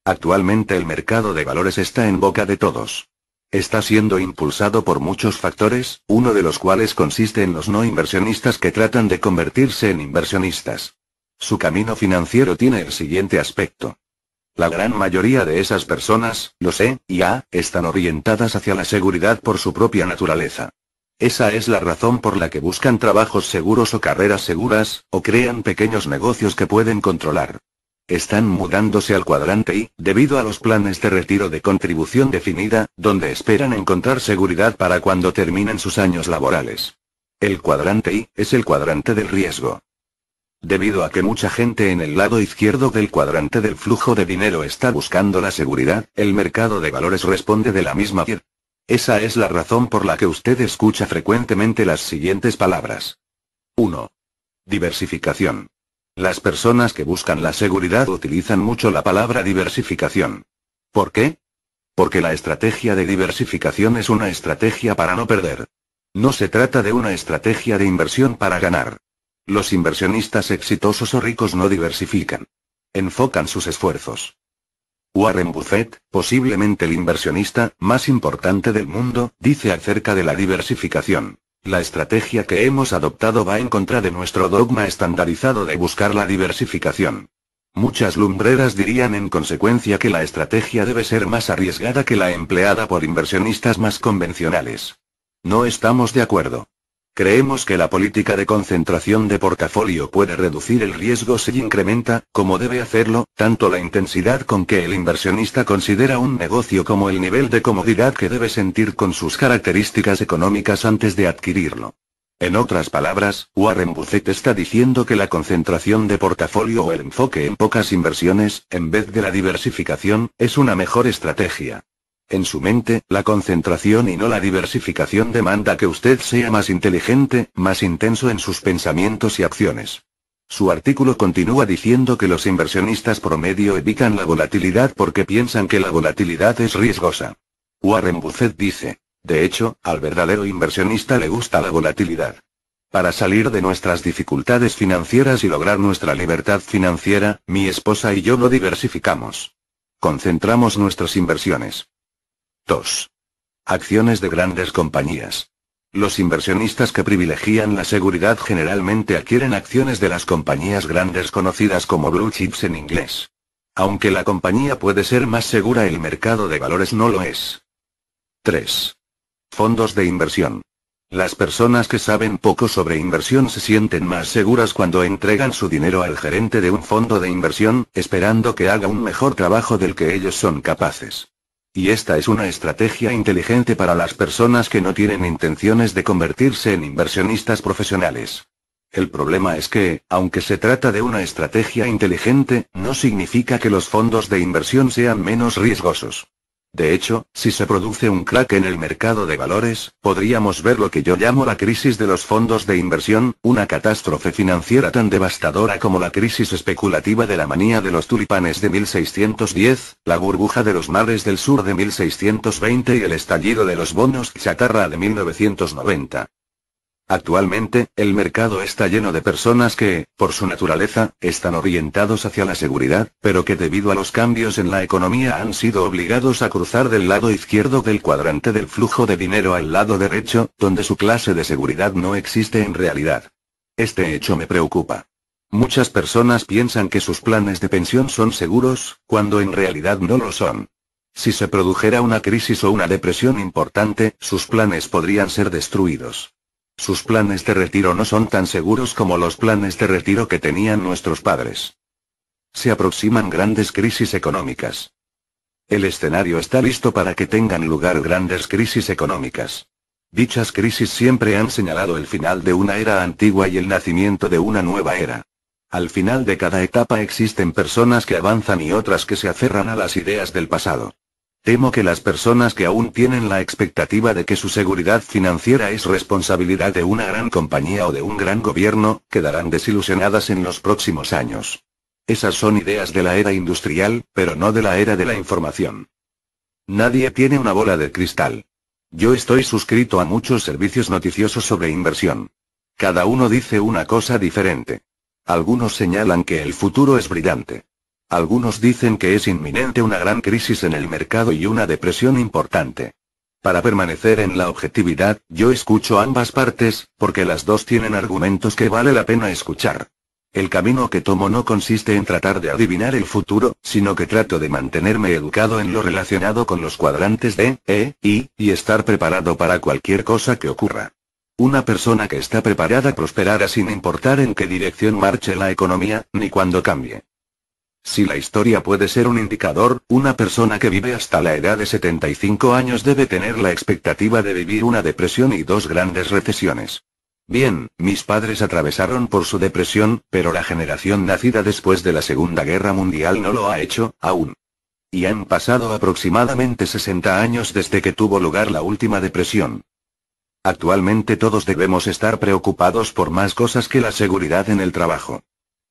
Actualmente el mercado de valores está en boca de todos. Está siendo impulsado por muchos factores, uno de los cuales consiste en los no inversionistas que tratan de convertirse en inversionistas. Su camino financiero tiene el siguiente aspecto. La gran mayoría de esas personas, los E y A, están orientadas hacia la seguridad por su propia naturaleza. Esa es la razón por la que buscan trabajos seguros o carreras seguras, o crean pequeños negocios que pueden controlar. Están mudándose al cuadrante y, debido a los planes de retiro de contribución definida, donde esperan encontrar seguridad para cuando terminen sus años laborales. El cuadrante I es el cuadrante del riesgo. Debido a que mucha gente en el lado izquierdo del cuadrante del flujo de dinero está buscando la seguridad, el mercado de valores responde de la misma manera. Esa es la razón por la que usted escucha frecuentemente las siguientes palabras. 1. Diversificación. Las personas que buscan la seguridad utilizan mucho la palabra diversificación. ¿Por qué? Porque la estrategia de diversificación es una estrategia para no perder. No se trata de una estrategia de inversión para ganar. Los inversionistas exitosos o ricos no diversifican. Enfocan sus esfuerzos. Warren Buffett, posiblemente el inversionista más importante del mundo, dice acerca de la diversificación. La estrategia que hemos adoptado va en contra de nuestro dogma estandarizado de buscar la diversificación. Muchas lumbreras dirían en consecuencia que la estrategia debe ser más arriesgada que la empleada por inversionistas más convencionales. No estamos de acuerdo. Creemos que la política de concentración de portafolio puede reducir el riesgo si incrementa, como debe hacerlo, tanto la intensidad con que el inversionista considera un negocio como el nivel de comodidad que debe sentir con sus características económicas antes de adquirirlo. En otras palabras, Warren Buffett está diciendo que la concentración de portafolio o el enfoque en pocas inversiones, en vez de la diversificación, es una mejor estrategia. En su mente, la concentración y no la diversificación demanda que usted sea más inteligente, más intenso en sus pensamientos y acciones. Su artículo continúa diciendo que los inversionistas promedio evitan la volatilidad porque piensan que la volatilidad es riesgosa. Warren Buffett dice, de hecho, al verdadero inversionista le gusta la volatilidad. Para salir de nuestras dificultades financieras y lograr nuestra libertad financiera, mi esposa y yo lo diversificamos. Concentramos nuestras inversiones. 2. Acciones de grandes compañías. Los inversionistas que privilegian la seguridad generalmente adquieren acciones de las compañías grandes conocidas como blue chips en inglés. Aunque la compañía puede ser más segura, el mercado de valores no lo es. 3. Fondos de inversión. Las personas que saben poco sobre inversión se sienten más seguras cuando entregan su dinero al gerente de un fondo de inversión, esperando que haga un mejor trabajo del que ellos son capaces. Y esta es una estrategia inteligente para las personas que no tienen intenciones de convertirse en inversionistas profesionales. El problema es que, aunque se trata de una estrategia inteligente, no significa que los fondos de inversión sean menos riesgosos. De hecho, si se produce un crack en el mercado de valores, podríamos ver lo que yo llamo la crisis de los fondos de inversión, una catástrofe financiera tan devastadora como la crisis especulativa de la manía de los tulipanes de 1610, la burbuja de los mares del sur de 1620 y el estallido de los bonos chatarra de 1990. Actualmente, el mercado está lleno de personas que, por su naturaleza, están orientados hacia la seguridad, pero que debido a los cambios en la economía han sido obligados a cruzar del lado izquierdo del cuadrante del flujo de dinero al lado derecho, donde su clase de seguridad no existe en realidad. Este hecho me preocupa. Muchas personas piensan que sus planes de pensión son seguros, cuando en realidad no lo son. Si se produjera una crisis o una depresión importante, sus planes podrían ser destruidos. Sus planes de retiro no son tan seguros como los planes de retiro que tenían nuestros padres. Se aproximan grandes crisis económicas. El escenario está listo para que tengan lugar grandes crisis económicas. Dichas crisis siempre han señalado el final de una era antigua y el nacimiento de una nueva era. Al final de cada etapa existen personas que avanzan y otras que se aferran a las ideas del pasado. Temo que las personas que aún tienen la expectativa de que su seguridad financiera es responsabilidad de una gran compañía o de un gran gobierno, quedarán desilusionadas en los próximos años. Esas son ideas de la era industrial, pero no de la era de la información. Nadie tiene una bola de cristal. Yo estoy suscrito a muchos servicios noticiosos sobre inversión. Cada uno dice una cosa diferente. Algunos señalan que el futuro es brillante. Algunos dicen que es inminente una gran crisis en el mercado y una depresión importante. Para permanecer en la objetividad, yo escucho ambas partes, porque las dos tienen argumentos que vale la pena escuchar. El camino que tomo no consiste en tratar de adivinar el futuro, sino que trato de mantenerme educado en lo relacionado con los cuadrantes de, E, I, y estar preparado para cualquier cosa que ocurra. Una persona que está preparada prosperará sin importar en qué dirección marche la economía, ni cuando cambie. Si la historia puede ser un indicador, una persona que vive hasta la edad de 75 años debe tener la expectativa de vivir una depresión y dos grandes recesiones. Bien, mis padres atravesaron por su depresión, pero la generación nacida después de la Segunda Guerra Mundial no lo ha hecho, aún. Y han pasado aproximadamente 60 años desde que tuvo lugar la última depresión. Actualmente todos debemos estar preocupados por más cosas que la seguridad en el trabajo.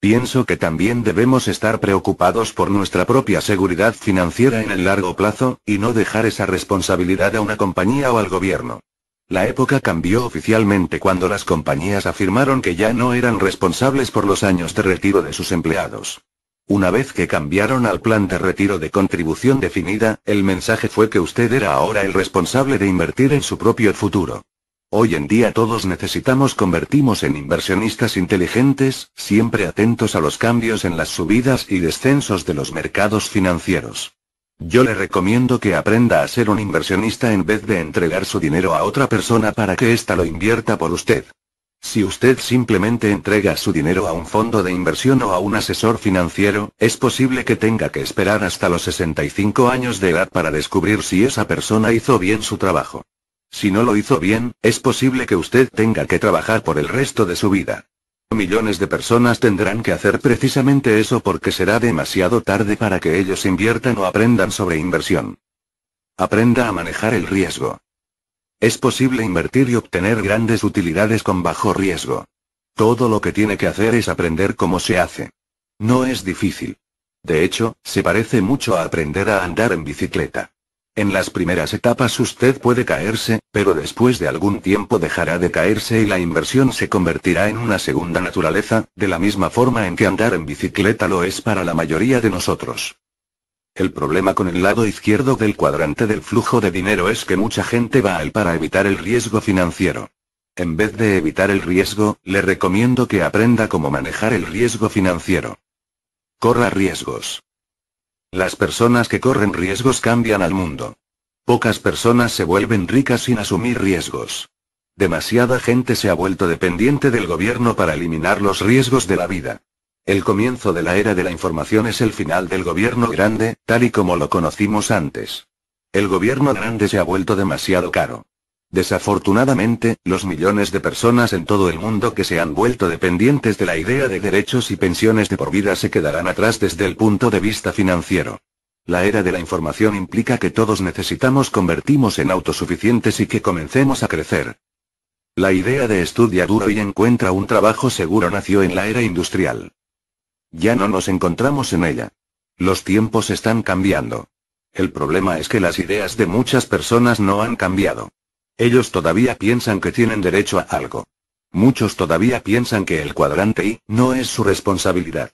Pienso que también debemos estar preocupados por nuestra propia seguridad financiera en el largo plazo, y no dejar esa responsabilidad a una compañía o al gobierno. La época cambió oficialmente cuando las compañías afirmaron que ya no eran responsables por los años de retiro de sus empleados. Una vez que cambiaron al plan de retiro de contribución definida, el mensaje fue que usted era ahora el responsable de invertir en su propio futuro. Hoy en día todos necesitamos convertimos en inversionistas inteligentes, siempre atentos a los cambios en las subidas y descensos de los mercados financieros. Yo le recomiendo que aprenda a ser un inversionista en vez de entregar su dinero a otra persona para que ésta lo invierta por usted. Si usted simplemente entrega su dinero a un fondo de inversión o a un asesor financiero, es posible que tenga que esperar hasta los 65 años de edad para descubrir si esa persona hizo bien su trabajo. Si no lo hizo bien, es posible que usted tenga que trabajar por el resto de su vida. Millones de personas tendrán que hacer precisamente eso porque será demasiado tarde para que ellos inviertan o aprendan sobre inversión. Aprenda a manejar el riesgo. Es posible invertir y obtener grandes utilidades con bajo riesgo. Todo lo que tiene que hacer es aprender cómo se hace. No es difícil. De hecho, se parece mucho a aprender a andar en bicicleta. En las primeras etapas usted puede caerse, pero después de algún tiempo dejará de caerse y la inversión se convertirá en una segunda naturaleza, de la misma forma en que andar en bicicleta lo es para la mayoría de nosotros. El problema con el lado izquierdo del cuadrante del flujo de dinero es que mucha gente va al para evitar el riesgo financiero. En vez de evitar el riesgo, le recomiendo que aprenda cómo manejar el riesgo financiero. Corra riesgos. Las personas que corren riesgos cambian al mundo. Pocas personas se vuelven ricas sin asumir riesgos. Demasiada gente se ha vuelto dependiente del gobierno para eliminar los riesgos de la vida. El comienzo de la era de la información es el final del gobierno grande, tal y como lo conocimos antes. El gobierno grande se ha vuelto demasiado caro. Desafortunadamente, los millones de personas en todo el mundo que se han vuelto dependientes de la idea de derechos y pensiones de por vida se quedarán atrás desde el punto de vista financiero. La era de la información implica que todos necesitamos convertimos en autosuficientes y que comencemos a crecer. La idea de estudia duro y encuentra un trabajo seguro nació en la era industrial. Ya no nos encontramos en ella. Los tiempos están cambiando. El problema es que las ideas de muchas personas no han cambiado. Ellos todavía piensan que tienen derecho a algo. Muchos todavía piensan que el cuadrante I no es su responsabilidad.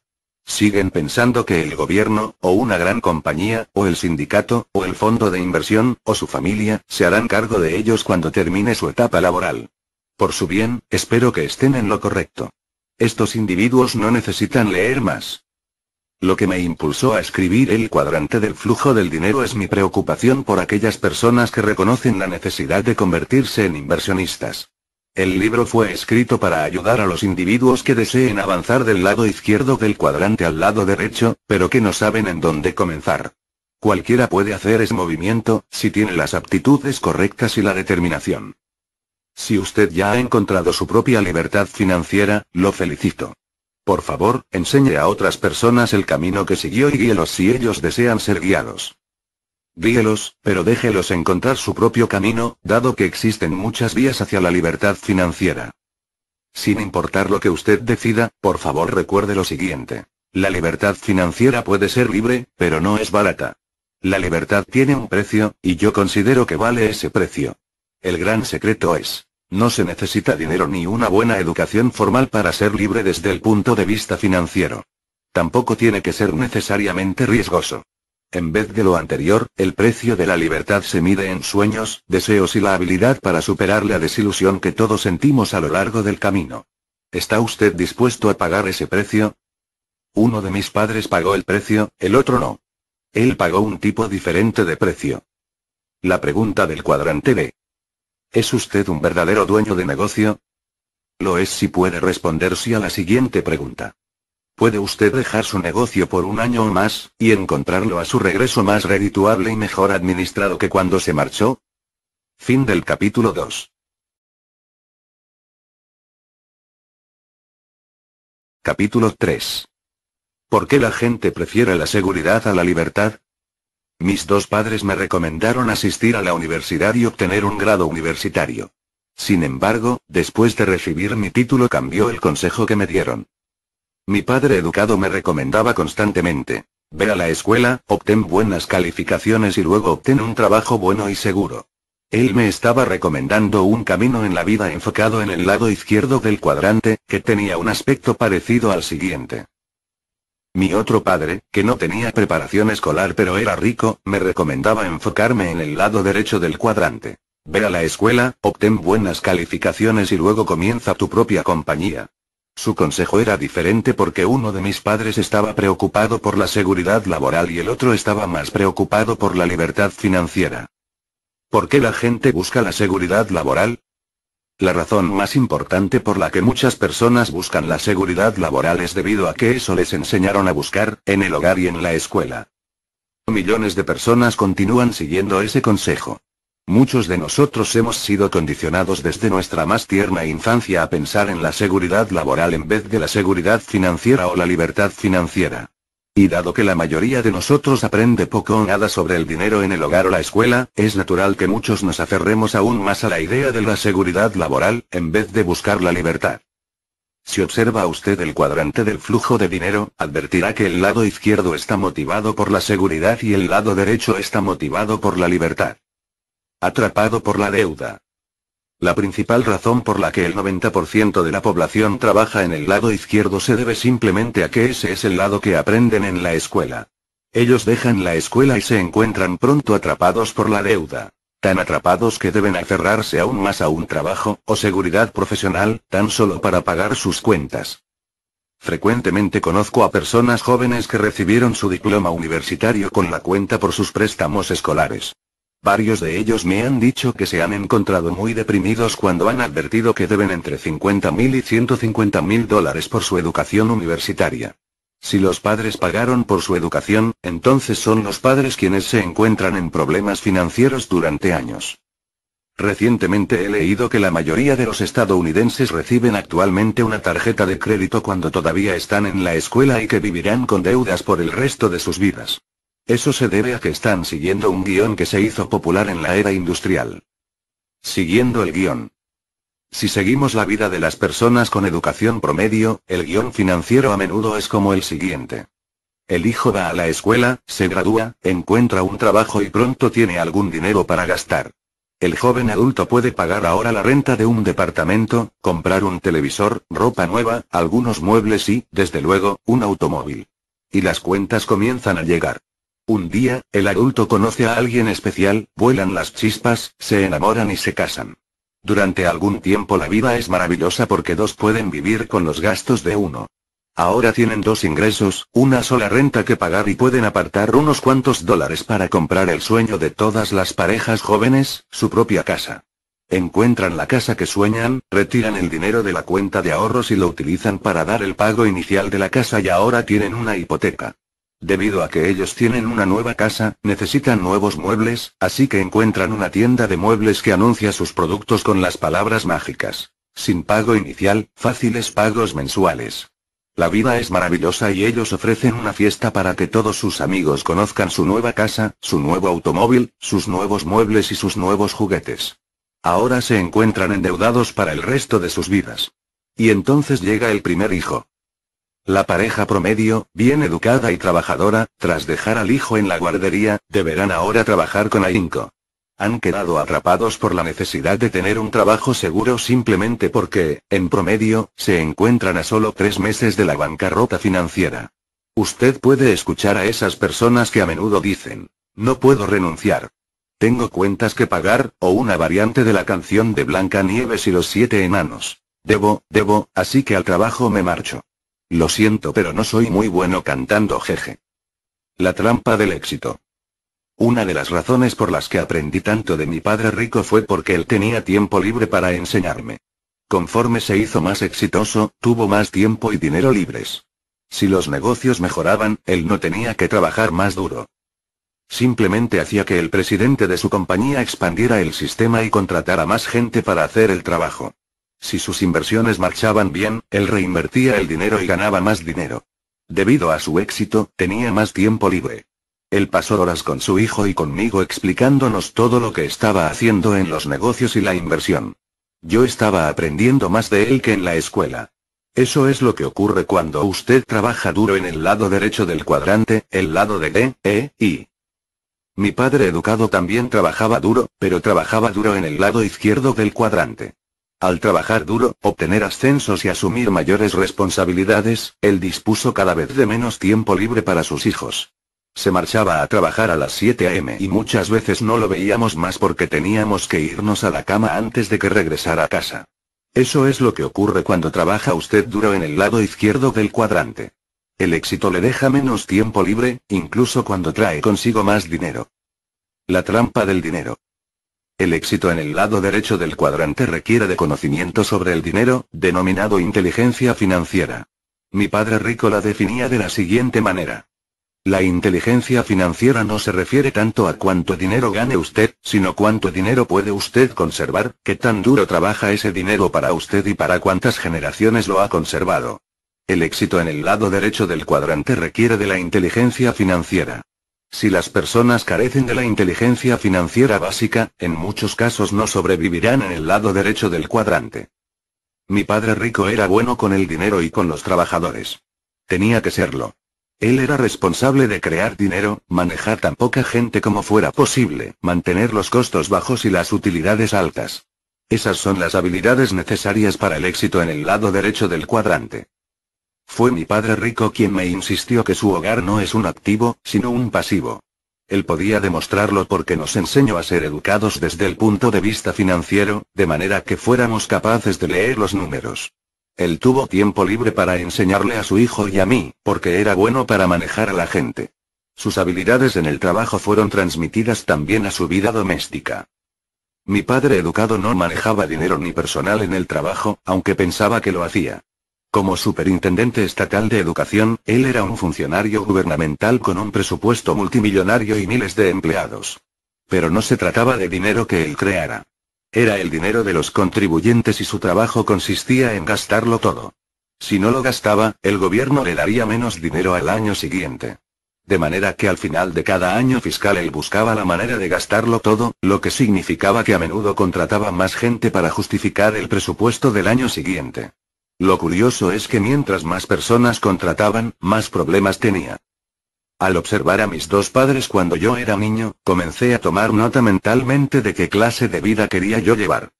Siguen pensando que el gobierno, o una gran compañía, o el sindicato, o el fondo de inversión, o su familia, se harán cargo de ellos cuando termine su etapa laboral. Por su bien, espero que estén en lo correcto. Estos individuos no necesitan leer más. Lo que me impulsó a escribir el cuadrante del flujo del dinero es mi preocupación por aquellas personas que reconocen la necesidad de convertirse en inversionistas. El libro fue escrito para ayudar a los individuos que deseen avanzar del lado izquierdo del cuadrante al lado derecho, pero que no saben en dónde comenzar. Cualquiera puede hacer ese movimiento, si tiene las aptitudes correctas y la determinación. Si usted ya ha encontrado su propia libertad financiera, lo felicito. Por favor, enseñe a otras personas el camino que siguió y guíelos si ellos desean ser guiados. Guíelos, pero déjelos encontrar su propio camino, dado que existen muchas vías hacia la libertad financiera. Sin importar lo que usted decida, por favor recuerde lo siguiente. La libertad financiera puede ser libre, pero no es barata. La libertad tiene un precio, y yo considero que vale ese precio. El gran secreto es, no se necesita dinero ni una buena educación formal para ser libre desde el punto de vista financiero. Tampoco tiene que ser necesariamente riesgoso. En vez de lo anterior, el precio de la libertad se mide en sueños, deseos y la habilidad para superar la desilusión que todos sentimos a lo largo del camino. ¿Está usted dispuesto a pagar ese precio? Uno de mis padres pagó el precio, el otro no. Él pagó un tipo diferente de precio. La pregunta del cuadrante B. ¿Es usted un verdadero dueño de negocio? Lo es si puede responder sí a la siguiente pregunta. Puede usted dejar su negocio por un año o más, y encontrarlo a su regreso más redituable y mejor administrado que cuando se marchó. Fin del capítulo 2. Capítulo 3. ¿Por qué la gente prefiere la seguridad a la libertad? Mis dos padres me recomendaron asistir a la universidad y obtener un grado universitario. Sin embargo, después de recibir mi título cambió el consejo que me dieron. Mi padre educado me recomendaba constantemente. Ve a la escuela, obtén buenas calificaciones y luego obtén un trabajo bueno y seguro. Él me estaba recomendando un camino en la vida enfocado en el lado izquierdo del cuadrante, que tenía un aspecto parecido al siguiente. Mi otro padre, que no tenía preparación escolar pero era rico, me recomendaba enfocarme en el lado derecho del cuadrante. Ve a la escuela, obtén buenas calificaciones y luego comienza tu propia compañía. Su consejo era diferente porque uno de mis padres estaba preocupado por la seguridad laboral y el otro estaba más preocupado por la libertad financiera. ¿Por qué la gente busca la seguridad laboral? La razón más importante por la que muchas personas buscan la seguridad laboral es debido a que eso les enseñaron a buscar, en el hogar y en la escuela. Millones de personas continúan siguiendo ese consejo. Muchos de nosotros hemos sido condicionados desde nuestra más tierna infancia a pensar en la seguridad laboral en vez de la seguridad financiera o la libertad financiera. Y dado que la mayoría de nosotros aprende poco o nada sobre el dinero en el hogar o la escuela, es natural que muchos nos aferremos aún más a la idea de la seguridad laboral, en vez de buscar la libertad. Si observa usted el cuadrante del flujo de dinero, advertirá que el lado izquierdo está motivado por la seguridad y el lado derecho está motivado por la libertad. Atrapado por la deuda. La principal razón por la que el 90% de la población trabaja en el lado izquierdo se debe simplemente a que ese es el lado que aprenden en la escuela. Ellos dejan la escuela y se encuentran pronto atrapados por la deuda. Tan atrapados que deben aferrarse aún más a un trabajo, o seguridad profesional, tan solo para pagar sus cuentas. Frecuentemente conozco a personas jóvenes que recibieron su diploma universitario con la cuenta por sus préstamos escolares. Varios de ellos me han dicho que se han encontrado muy deprimidos cuando han advertido que deben entre 50.000 y 150.000 dólares por su educación universitaria. Si los padres pagaron por su educación, entonces son los padres quienes se encuentran en problemas financieros durante años. Recientemente he leído que la mayoría de los estadounidenses reciben actualmente una tarjeta de crédito cuando todavía están en la escuela y que vivirán con deudas por el resto de sus vidas. Eso se debe a que están siguiendo un guión que se hizo popular en la era industrial. Siguiendo el guión. Si seguimos la vida de las personas con educación promedio, el guión financiero a menudo es como el siguiente. El hijo va a la escuela, se gradúa, encuentra un trabajo y pronto tiene algún dinero para gastar. El joven adulto puede pagar ahora la renta de un departamento, comprar un televisor, ropa nueva, algunos muebles y, desde luego, un automóvil. Y las cuentas comienzan a llegar. Un día, el adulto conoce a alguien especial, vuelan las chispas, se enamoran y se casan. Durante algún tiempo la vida es maravillosa porque dos pueden vivir con los gastos de uno. Ahora tienen dos ingresos, una sola renta que pagar y pueden apartar unos cuantos dólares para comprar el sueño de todas las parejas jóvenes, su propia casa. Encuentran la casa que sueñan, retiran el dinero de la cuenta de ahorros y lo utilizan para dar el pago inicial de la casa y ahora tienen una hipoteca. Debido a que ellos tienen una nueva casa, necesitan nuevos muebles, así que encuentran una tienda de muebles que anuncia sus productos con las palabras mágicas. Sin pago inicial, fáciles pagos mensuales. La vida es maravillosa y ellos ofrecen una fiesta para que todos sus amigos conozcan su nueva casa, su nuevo automóvil, sus nuevos muebles y sus nuevos juguetes. Ahora se encuentran endeudados para el resto de sus vidas. Y entonces llega el primer hijo. La pareja promedio, bien educada y trabajadora, tras dejar al hijo en la guardería, deberán ahora trabajar con ahínco. Han quedado atrapados por la necesidad de tener un trabajo seguro simplemente porque, en promedio, se encuentran a solo tres meses de la bancarrota financiera. Usted puede escuchar a esas personas que a menudo dicen, no puedo renunciar. Tengo cuentas que pagar, o una variante de la canción de Blanca Nieves y los siete enanos. Debo, debo, así que al trabajo me marcho. Lo siento pero no soy muy bueno cantando jeje. La trampa del éxito. Una de las razones por las que aprendí tanto de mi padre rico fue porque él tenía tiempo libre para enseñarme. Conforme se hizo más exitoso, tuvo más tiempo y dinero libres. Si los negocios mejoraban, él no tenía que trabajar más duro. Simplemente hacía que el presidente de su compañía expandiera el sistema y contratara más gente para hacer el trabajo. Si sus inversiones marchaban bien, él reinvertía el dinero y ganaba más dinero. Debido a su éxito, tenía más tiempo libre. Él pasó horas con su hijo y conmigo explicándonos todo lo que estaba haciendo en los negocios y la inversión. Yo estaba aprendiendo más de él que en la escuela. Eso es lo que ocurre cuando usted trabaja duro en el lado derecho del cuadrante, el lado de D, E, I. Mi padre educado también trabajaba duro, pero trabajaba duro en el lado izquierdo del cuadrante. Al trabajar duro, obtener ascensos y asumir mayores responsabilidades, él dispuso cada vez de menos tiempo libre para sus hijos. Se marchaba a trabajar a las 7 a.m. y muchas veces no lo veíamos más porque teníamos que irnos a la cama antes de que regresara a casa. Eso es lo que ocurre cuando trabaja usted duro en el lado izquierdo del cuadrante. El éxito le deja menos tiempo libre, incluso cuando trae consigo más dinero. La trampa del dinero. El éxito en el lado derecho del cuadrante requiere de conocimiento sobre el dinero, denominado inteligencia financiera. Mi padre rico la definía de la siguiente manera. La inteligencia financiera no se refiere tanto a cuánto dinero gane usted, sino cuánto dinero puede usted conservar, qué tan duro trabaja ese dinero para usted y para cuántas generaciones lo ha conservado. El éxito en el lado derecho del cuadrante requiere de la inteligencia financiera. Si las personas carecen de la inteligencia financiera básica, en muchos casos no sobrevivirán en el lado derecho del cuadrante. Mi padre rico era bueno con el dinero y con los trabajadores. Tenía que serlo. Él era responsable de crear dinero, manejar tan poca gente como fuera posible, mantener los costos bajos y las utilidades altas. Esas son las habilidades necesarias para el éxito en el lado derecho del cuadrante. Fue mi padre rico quien me insistió que su hogar no es un activo, sino un pasivo. Él podía demostrarlo porque nos enseñó a ser educados desde el punto de vista financiero, de manera que fuéramos capaces de leer los números. Él tuvo tiempo libre para enseñarle a su hijo y a mí, porque era bueno para manejar a la gente. Sus habilidades en el trabajo fueron transmitidas también a su vida doméstica. Mi padre educado no manejaba dinero ni personal en el trabajo, aunque pensaba que lo hacía. Como superintendente estatal de educación, él era un funcionario gubernamental con un presupuesto multimillonario y miles de empleados. Pero no se trataba de dinero que él creara. Era el dinero de los contribuyentes y su trabajo consistía en gastarlo todo. Si no lo gastaba, el gobierno le daría menos dinero al año siguiente. De manera que al final de cada año fiscal él buscaba la manera de gastarlo todo, lo que significaba que a menudo contrataba más gente para justificar el presupuesto del año siguiente. Lo curioso es que mientras más personas contrataban, más problemas tenía. Al observar a mis dos padres cuando yo era niño, comencé a tomar nota mentalmente de qué clase de vida quería yo llevar.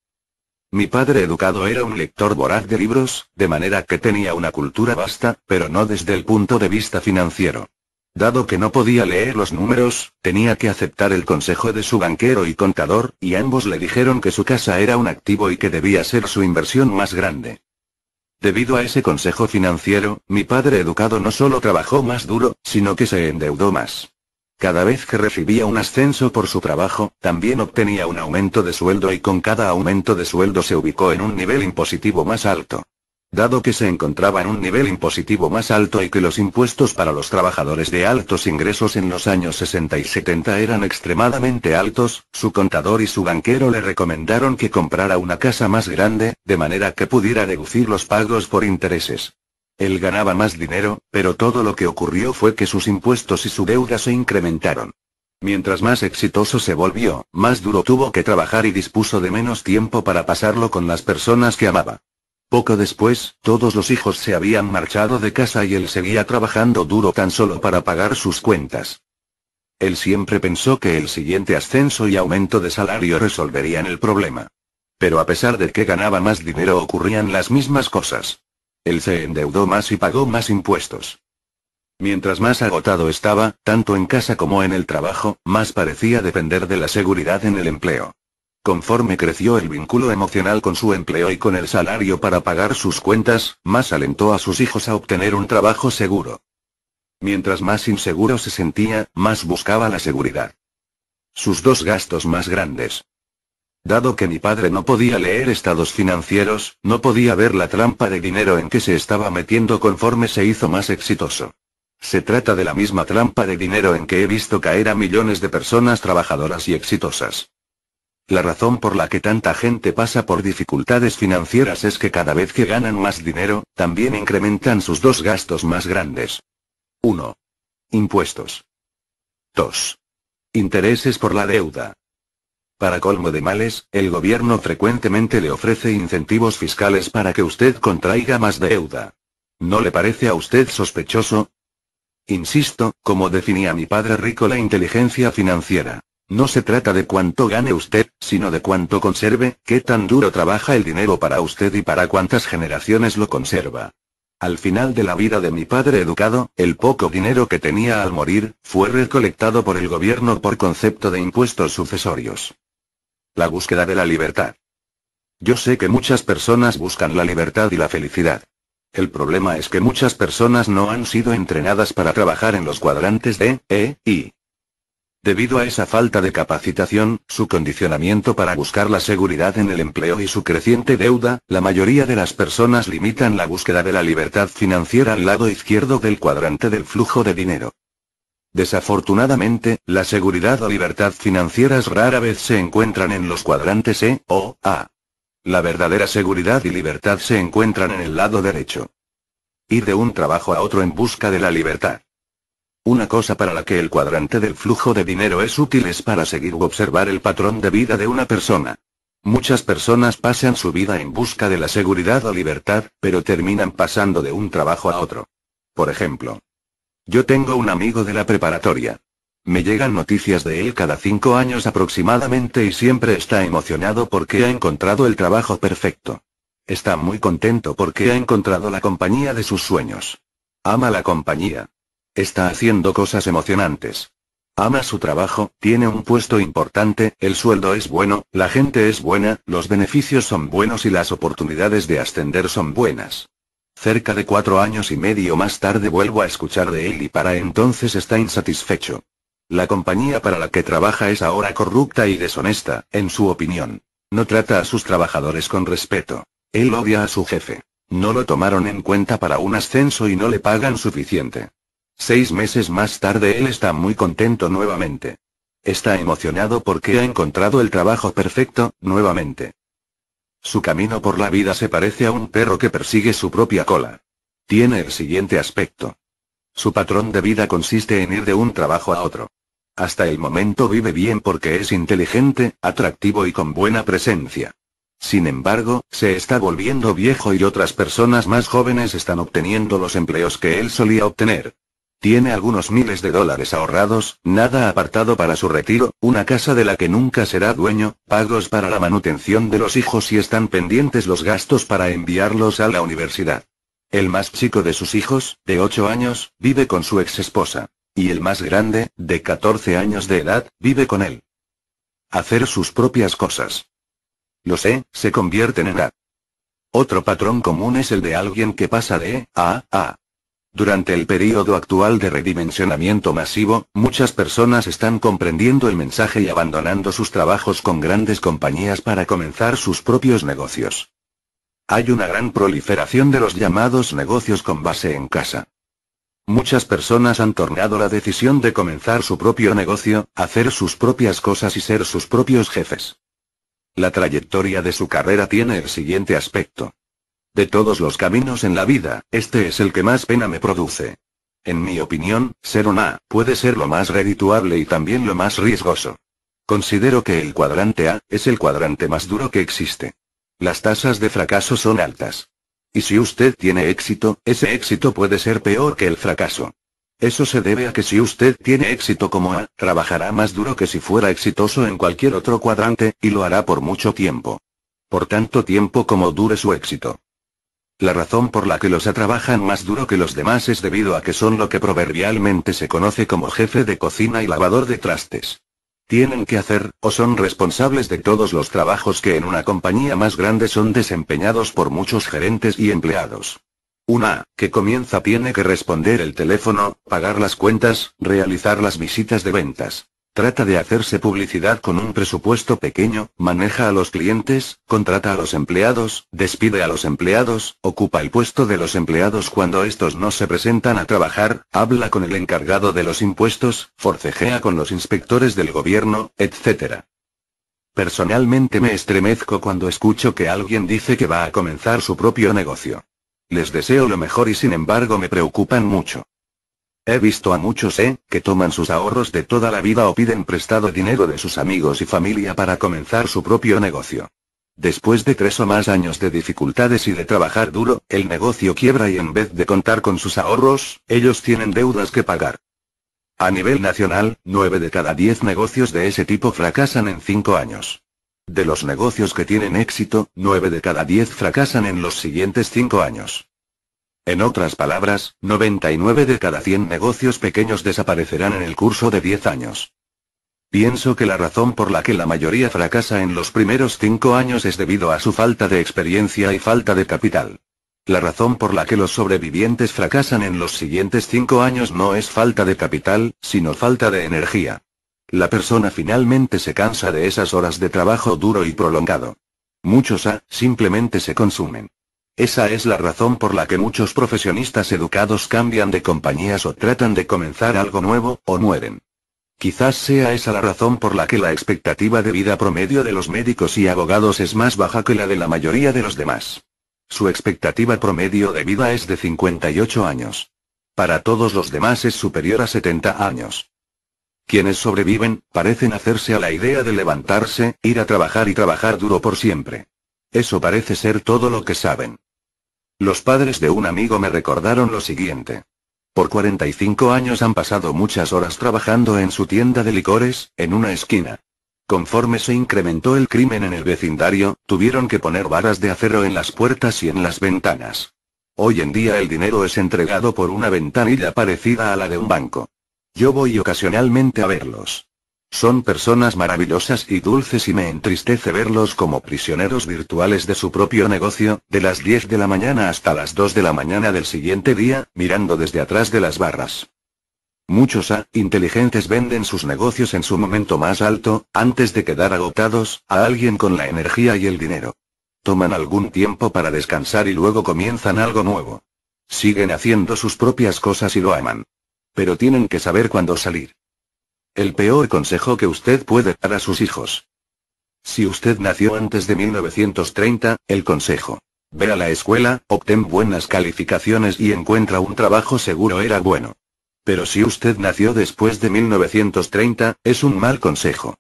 Mi padre educado era un lector voraz de libros, de manera que tenía una cultura vasta, pero no desde el punto de vista financiero. Dado que no podía leer los números, tenía que aceptar el consejo de su banquero y contador, y ambos le dijeron que su casa era un activo y que debía ser su inversión más grande. Debido a ese consejo financiero, mi padre educado no solo trabajó más duro, sino que se endeudó más. Cada vez que recibía un ascenso por su trabajo, también obtenía un aumento de sueldo y con cada aumento de sueldo se ubicó en un nivel impositivo más alto. Dado que se encontraba en un nivel impositivo más alto y que los impuestos para los trabajadores de altos ingresos en los años 60 y 70 eran extremadamente altos, su contador y su banquero le recomendaron que comprara una casa más grande, de manera que pudiera deducir los pagos por intereses. Él ganaba más dinero, pero todo lo que ocurrió fue que sus impuestos y su deuda se incrementaron. Mientras más exitoso se volvió, más duro tuvo que trabajar y dispuso de menos tiempo para pasarlo con las personas que amaba. Poco después, todos los hijos se habían marchado de casa y él seguía trabajando duro tan solo para pagar sus cuentas. Él siempre pensó que el siguiente ascenso y aumento de salario resolverían el problema. Pero a pesar de que ganaba más dinero ocurrían las mismas cosas. Él se endeudó más y pagó más impuestos. Mientras más agotado estaba, tanto en casa como en el trabajo, más parecía depender de la seguridad en el empleo. Conforme creció el vínculo emocional con su empleo y con el salario para pagar sus cuentas, más alentó a sus hijos a obtener un trabajo seguro. Mientras más inseguro se sentía, más buscaba la seguridad. Sus dos gastos más grandes. Dado que mi padre no podía leer estados financieros, no podía ver la trampa de dinero en que se estaba metiendo conforme se hizo más exitoso. Se trata de la misma trampa de dinero en que he visto caer a millones de personas trabajadoras y exitosas. La razón por la que tanta gente pasa por dificultades financieras es que cada vez que ganan más dinero, también incrementan sus dos gastos más grandes. 1. Impuestos. 2. Intereses por la deuda. Para colmo de males, el gobierno frecuentemente le ofrece incentivos fiscales para que usted contraiga más deuda. ¿No le parece a usted sospechoso? Insisto, como definía mi padre rico la inteligencia financiera. No se trata de cuánto gane usted, sino de cuánto conserve, qué tan duro trabaja el dinero para usted y para cuántas generaciones lo conserva. Al final de la vida de mi padre educado, el poco dinero que tenía al morir, fue recolectado por el gobierno por concepto de impuestos sucesorios. La búsqueda de la libertad. Yo sé que muchas personas buscan la libertad y la felicidad. El problema es que muchas personas no han sido entrenadas para trabajar en los cuadrantes de E, I, Debido a esa falta de capacitación, su condicionamiento para buscar la seguridad en el empleo y su creciente deuda, la mayoría de las personas limitan la búsqueda de la libertad financiera al lado izquierdo del cuadrante del flujo de dinero. Desafortunadamente, la seguridad o libertad financieras rara vez se encuentran en los cuadrantes E o A. La verdadera seguridad y libertad se encuentran en el lado derecho. Ir de un trabajo a otro en busca de la libertad. Una cosa para la que el cuadrante del flujo de dinero es útil es para seguir u observar el patrón de vida de una persona. Muchas personas pasan su vida en busca de la seguridad o libertad, pero terminan pasando de un trabajo a otro. Por ejemplo, yo tengo un amigo de la preparatoria. Me llegan noticias de él cada cinco años aproximadamente y siempre está emocionado porque ha encontrado el trabajo perfecto. Está muy contento porque ha encontrado la compañía de sus sueños. Ama la compañía, Está haciendo cosas emocionantes. Ama su trabajo, tiene un puesto importante, el sueldo es bueno, la gente es buena, los beneficios son buenos y las oportunidades de ascender son buenas. Cerca de cuatro años y medio más tarde vuelvo a escuchar de él y para entonces está insatisfecho. La compañía para la que trabaja es ahora corrupta y deshonesta, en su opinión. No trata a sus trabajadores con respeto. Él odia a su jefe. No lo tomaron en cuenta para un ascenso y no le pagan suficiente. Seis meses más tarde él está muy contento nuevamente. Está emocionado porque ha encontrado el trabajo perfecto, nuevamente. Su camino por la vida se parece a un perro que persigue su propia cola. Tiene el siguiente aspecto. Su patrón de vida consiste en ir de un trabajo a otro. Hasta el momento vive bien porque es inteligente, atractivo y con buena presencia. Sin embargo, se está volviendo viejo y otras personas más jóvenes están obteniendo los empleos que él solía obtener. Tiene algunos miles de dólares ahorrados, nada apartado para su retiro, una casa de la que nunca será dueño, pagos para la manutención de los hijos y están pendientes los gastos para enviarlos a la universidad. El más chico de sus hijos, de 8 años, vive con su ex esposa. Y el más grande, de 14 años de edad, vive con él. Hacer sus propias cosas. Lo sé, se convierten en A. Otro patrón común es el de alguien que pasa de e A a A. Durante el periodo actual de redimensionamiento masivo, muchas personas están comprendiendo el mensaje y abandonando sus trabajos con grandes compañías para comenzar sus propios negocios. Hay una gran proliferación de los llamados negocios con base en casa. Muchas personas han tornado la decisión de comenzar su propio negocio, hacer sus propias cosas y ser sus propios jefes. La trayectoria de su carrera tiene el siguiente aspecto. De todos los caminos en la vida, este es el que más pena me produce. En mi opinión, ser un A puede ser lo más redituable y también lo más riesgoso. Considero que el cuadrante A es el cuadrante más duro que existe. Las tasas de fracaso son altas. Y si usted tiene éxito, ese éxito puede ser peor que el fracaso. Eso se debe a que si usted tiene éxito como A, trabajará más duro que si fuera exitoso en cualquier otro cuadrante, y lo hará por mucho tiempo. Por tanto tiempo como dure su éxito. La razón por la que los A trabajan más duro que los demás es debido a que son lo que proverbialmente se conoce como jefe de cocina y lavador de trastes. Tienen que hacer, o son responsables de todos los trabajos que en una compañía más grande son desempeñados por muchos gerentes y empleados. Una, que comienza tiene que responder el teléfono, pagar las cuentas, realizar las visitas de ventas. Trata de hacerse publicidad con un presupuesto pequeño, maneja a los clientes, contrata a los empleados, despide a los empleados, ocupa el puesto de los empleados cuando estos no se presentan a trabajar, habla con el encargado de los impuestos, forcejea con los inspectores del gobierno, etc. Personalmente me estremezco cuando escucho que alguien dice que va a comenzar su propio negocio. Les deseo lo mejor y sin embargo me preocupan mucho. He visto a muchos, eh, que toman sus ahorros de toda la vida o piden prestado dinero de sus amigos y familia para comenzar su propio negocio. Después de tres o más años de dificultades y de trabajar duro, el negocio quiebra y en vez de contar con sus ahorros, ellos tienen deudas que pagar. A nivel nacional, 9 de cada 10 negocios de ese tipo fracasan en cinco años. De los negocios que tienen éxito, 9 de cada 10 fracasan en los siguientes 5 años. En otras palabras, 99 de cada 100 negocios pequeños desaparecerán en el curso de 10 años. Pienso que la razón por la que la mayoría fracasa en los primeros 5 años es debido a su falta de experiencia y falta de capital. La razón por la que los sobrevivientes fracasan en los siguientes 5 años no es falta de capital, sino falta de energía. La persona finalmente se cansa de esas horas de trabajo duro y prolongado. Muchos A, ah, simplemente se consumen. Esa es la razón por la que muchos profesionistas educados cambian de compañías o tratan de comenzar algo nuevo, o mueren. Quizás sea esa la razón por la que la expectativa de vida promedio de los médicos y abogados es más baja que la de la mayoría de los demás. Su expectativa promedio de vida es de 58 años. Para todos los demás es superior a 70 años. Quienes sobreviven, parecen hacerse a la idea de levantarse, ir a trabajar y trabajar duro por siempre. Eso parece ser todo lo que saben. Los padres de un amigo me recordaron lo siguiente. Por 45 años han pasado muchas horas trabajando en su tienda de licores, en una esquina. Conforme se incrementó el crimen en el vecindario, tuvieron que poner varas de acero en las puertas y en las ventanas. Hoy en día el dinero es entregado por una ventanilla parecida a la de un banco. Yo voy ocasionalmente a verlos. Son personas maravillosas y dulces y me entristece verlos como prisioneros virtuales de su propio negocio, de las 10 de la mañana hasta las 2 de la mañana del siguiente día, mirando desde atrás de las barras. Muchos A, inteligentes venden sus negocios en su momento más alto, antes de quedar agotados, a alguien con la energía y el dinero. Toman algún tiempo para descansar y luego comienzan algo nuevo. Siguen haciendo sus propias cosas y lo aman. Pero tienen que saber cuándo salir. El peor consejo que usted puede dar a sus hijos. Si usted nació antes de 1930, el consejo. Ve a la escuela, obtén buenas calificaciones y encuentra un trabajo seguro era bueno. Pero si usted nació después de 1930, es un mal consejo.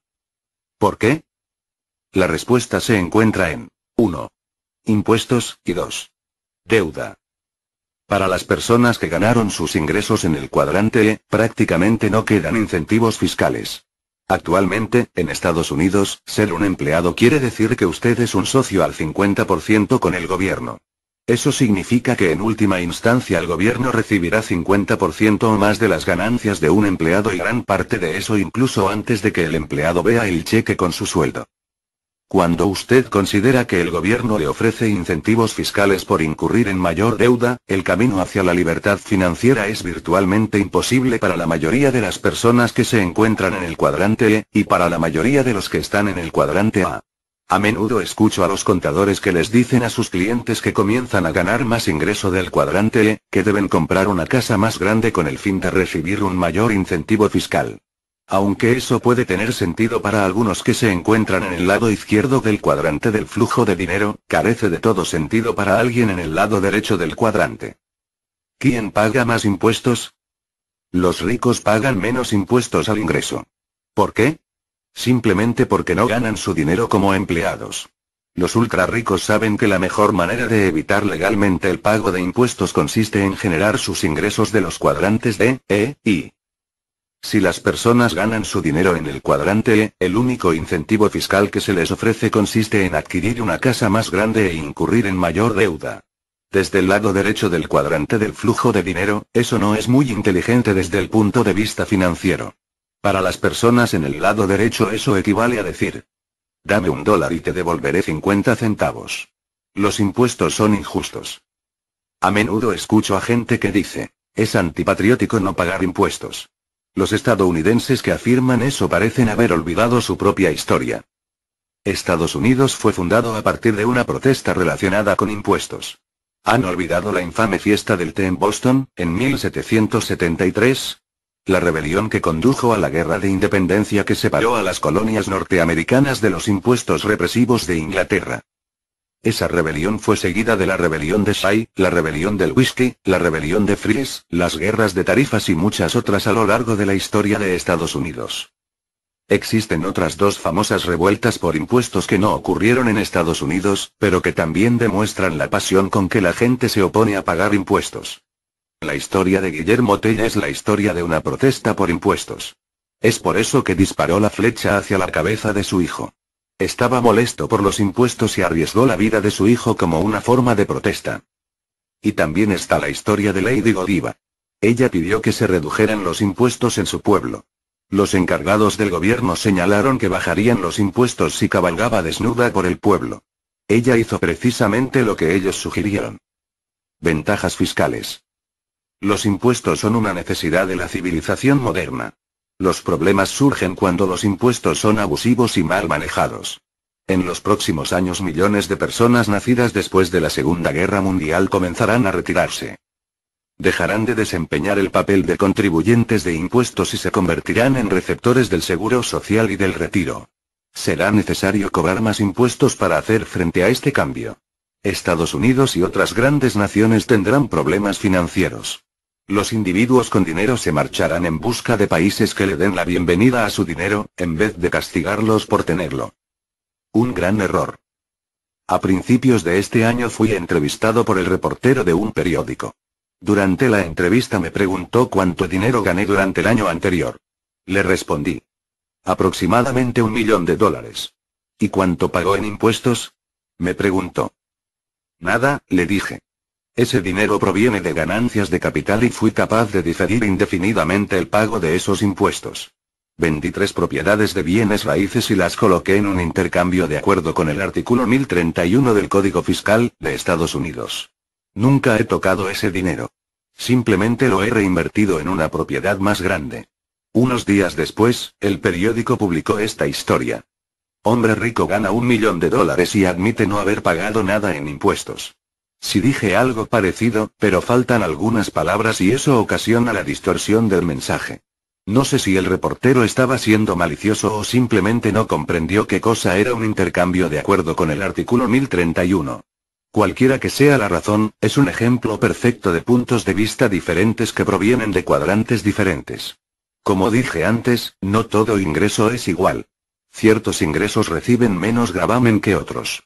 ¿Por qué? La respuesta se encuentra en 1. Impuestos, y 2. Deuda. Para las personas que ganaron sus ingresos en el cuadrante E, prácticamente no quedan incentivos fiscales. Actualmente, en Estados Unidos, ser un empleado quiere decir que usted es un socio al 50% con el gobierno. Eso significa que en última instancia el gobierno recibirá 50% o más de las ganancias de un empleado y gran parte de eso incluso antes de que el empleado vea el cheque con su sueldo. Cuando usted considera que el gobierno le ofrece incentivos fiscales por incurrir en mayor deuda, el camino hacia la libertad financiera es virtualmente imposible para la mayoría de las personas que se encuentran en el cuadrante E, y para la mayoría de los que están en el cuadrante A. A menudo escucho a los contadores que les dicen a sus clientes que comienzan a ganar más ingreso del cuadrante E, que deben comprar una casa más grande con el fin de recibir un mayor incentivo fiscal. Aunque eso puede tener sentido para algunos que se encuentran en el lado izquierdo del cuadrante del flujo de dinero, carece de todo sentido para alguien en el lado derecho del cuadrante. ¿Quién paga más impuestos? Los ricos pagan menos impuestos al ingreso. ¿Por qué? Simplemente porque no ganan su dinero como empleados. Los ultra ricos saben que la mejor manera de evitar legalmente el pago de impuestos consiste en generar sus ingresos de los cuadrantes D, E, I. Si las personas ganan su dinero en el cuadrante E, el único incentivo fiscal que se les ofrece consiste en adquirir una casa más grande e incurrir en mayor deuda. Desde el lado derecho del cuadrante del flujo de dinero, eso no es muy inteligente desde el punto de vista financiero. Para las personas en el lado derecho eso equivale a decir, dame un dólar y te devolveré 50 centavos. Los impuestos son injustos. A menudo escucho a gente que dice, es antipatriótico no pagar impuestos. Los estadounidenses que afirman eso parecen haber olvidado su propia historia. Estados Unidos fue fundado a partir de una protesta relacionada con impuestos. ¿Han olvidado la infame fiesta del té en Boston, en 1773? La rebelión que condujo a la guerra de independencia que separó a las colonias norteamericanas de los impuestos represivos de Inglaterra. Esa rebelión fue seguida de la rebelión de Sai, la rebelión del whisky, la rebelión de Fries, las guerras de tarifas y muchas otras a lo largo de la historia de Estados Unidos. Existen otras dos famosas revueltas por impuestos que no ocurrieron en Estados Unidos, pero que también demuestran la pasión con que la gente se opone a pagar impuestos. La historia de Guillermo Tell es la historia de una protesta por impuestos. Es por eso que disparó la flecha hacia la cabeza de su hijo. Estaba molesto por los impuestos y arriesgó la vida de su hijo como una forma de protesta. Y también está la historia de Lady Godiva. Ella pidió que se redujeran los impuestos en su pueblo. Los encargados del gobierno señalaron que bajarían los impuestos si cabalgaba desnuda por el pueblo. Ella hizo precisamente lo que ellos sugirieron. Ventajas fiscales. Los impuestos son una necesidad de la civilización moderna. Los problemas surgen cuando los impuestos son abusivos y mal manejados. En los próximos años millones de personas nacidas después de la Segunda Guerra Mundial comenzarán a retirarse. Dejarán de desempeñar el papel de contribuyentes de impuestos y se convertirán en receptores del seguro social y del retiro. Será necesario cobrar más impuestos para hacer frente a este cambio. Estados Unidos y otras grandes naciones tendrán problemas financieros. Los individuos con dinero se marcharán en busca de países que le den la bienvenida a su dinero, en vez de castigarlos por tenerlo. Un gran error. A principios de este año fui entrevistado por el reportero de un periódico. Durante la entrevista me preguntó cuánto dinero gané durante el año anterior. Le respondí. Aproximadamente un millón de dólares. ¿Y cuánto pagó en impuestos? Me preguntó. Nada, le dije. Ese dinero proviene de ganancias de capital y fui capaz de diferir indefinidamente el pago de esos impuestos. Vendí propiedades de bienes raíces y las coloqué en un intercambio de acuerdo con el artículo 1031 del Código Fiscal de Estados Unidos. Nunca he tocado ese dinero. Simplemente lo he reinvertido en una propiedad más grande. Unos días después, el periódico publicó esta historia. Hombre rico gana un millón de dólares y admite no haber pagado nada en impuestos. Si dije algo parecido, pero faltan algunas palabras y eso ocasiona la distorsión del mensaje. No sé si el reportero estaba siendo malicioso o simplemente no comprendió qué cosa era un intercambio de acuerdo con el artículo 1031. Cualquiera que sea la razón, es un ejemplo perfecto de puntos de vista diferentes que provienen de cuadrantes diferentes. Como dije antes, no todo ingreso es igual. Ciertos ingresos reciben menos gravamen que otros.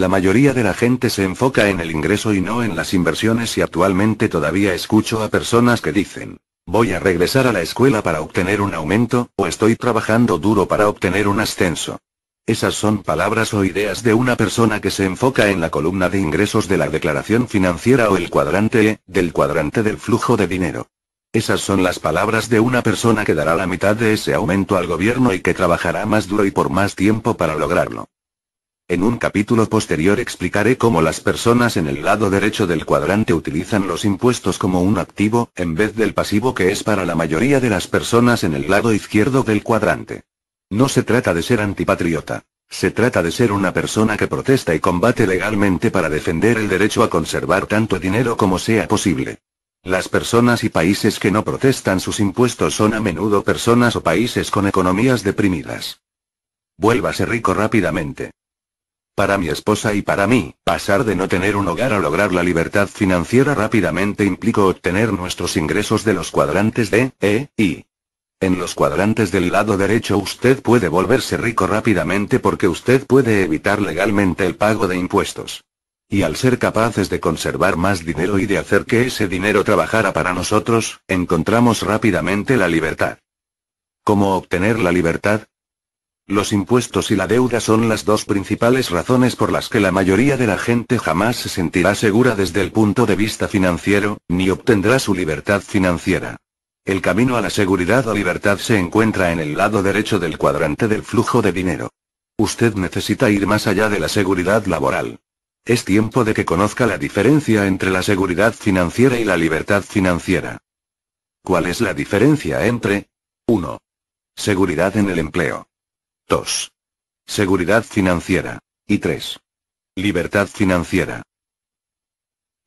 La mayoría de la gente se enfoca en el ingreso y no en las inversiones y actualmente todavía escucho a personas que dicen, voy a regresar a la escuela para obtener un aumento, o estoy trabajando duro para obtener un ascenso. Esas son palabras o ideas de una persona que se enfoca en la columna de ingresos de la declaración financiera o el cuadrante E, del cuadrante del flujo de dinero. Esas son las palabras de una persona que dará la mitad de ese aumento al gobierno y que trabajará más duro y por más tiempo para lograrlo. En un capítulo posterior explicaré cómo las personas en el lado derecho del cuadrante utilizan los impuestos como un activo, en vez del pasivo que es para la mayoría de las personas en el lado izquierdo del cuadrante. No se trata de ser antipatriota. Se trata de ser una persona que protesta y combate legalmente para defender el derecho a conservar tanto dinero como sea posible. Las personas y países que no protestan sus impuestos son a menudo personas o países con economías deprimidas. Vuélvase rico rápidamente. Para mi esposa y para mí, pasar de no tener un hogar a lograr la libertad financiera rápidamente implicó obtener nuestros ingresos de los cuadrantes D, E y en los cuadrantes del lado derecho usted puede volverse rico rápidamente porque usted puede evitar legalmente el pago de impuestos. Y al ser capaces de conservar más dinero y de hacer que ese dinero trabajara para nosotros, encontramos rápidamente la libertad. ¿Cómo obtener la libertad? Los impuestos y la deuda son las dos principales razones por las que la mayoría de la gente jamás se sentirá segura desde el punto de vista financiero, ni obtendrá su libertad financiera. El camino a la seguridad o libertad se encuentra en el lado derecho del cuadrante del flujo de dinero. Usted necesita ir más allá de la seguridad laboral. Es tiempo de que conozca la diferencia entre la seguridad financiera y la libertad financiera. ¿Cuál es la diferencia entre 1. Seguridad en el empleo. 2. Seguridad financiera. Y 3. Libertad financiera.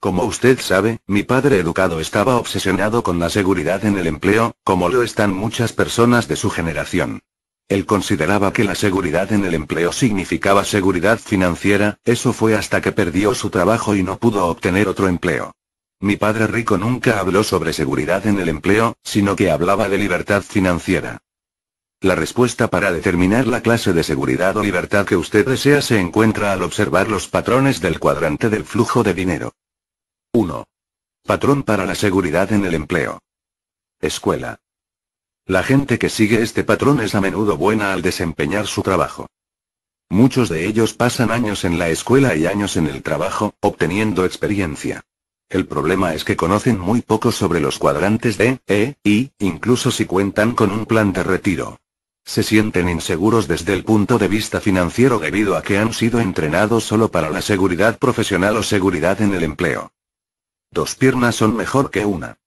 Como usted sabe, mi padre educado estaba obsesionado con la seguridad en el empleo, como lo están muchas personas de su generación. Él consideraba que la seguridad en el empleo significaba seguridad financiera, eso fue hasta que perdió su trabajo y no pudo obtener otro empleo. Mi padre rico nunca habló sobre seguridad en el empleo, sino que hablaba de libertad financiera. La respuesta para determinar la clase de seguridad o libertad que usted desea se encuentra al observar los patrones del cuadrante del flujo de dinero. 1. Patrón para la seguridad en el empleo. Escuela. La gente que sigue este patrón es a menudo buena al desempeñar su trabajo. Muchos de ellos pasan años en la escuela y años en el trabajo, obteniendo experiencia. El problema es que conocen muy poco sobre los cuadrantes de E, y, incluso si cuentan con un plan de retiro. Se sienten inseguros desde el punto de vista financiero debido a que han sido entrenados solo para la seguridad profesional o seguridad en el empleo. Dos piernas son mejor que una.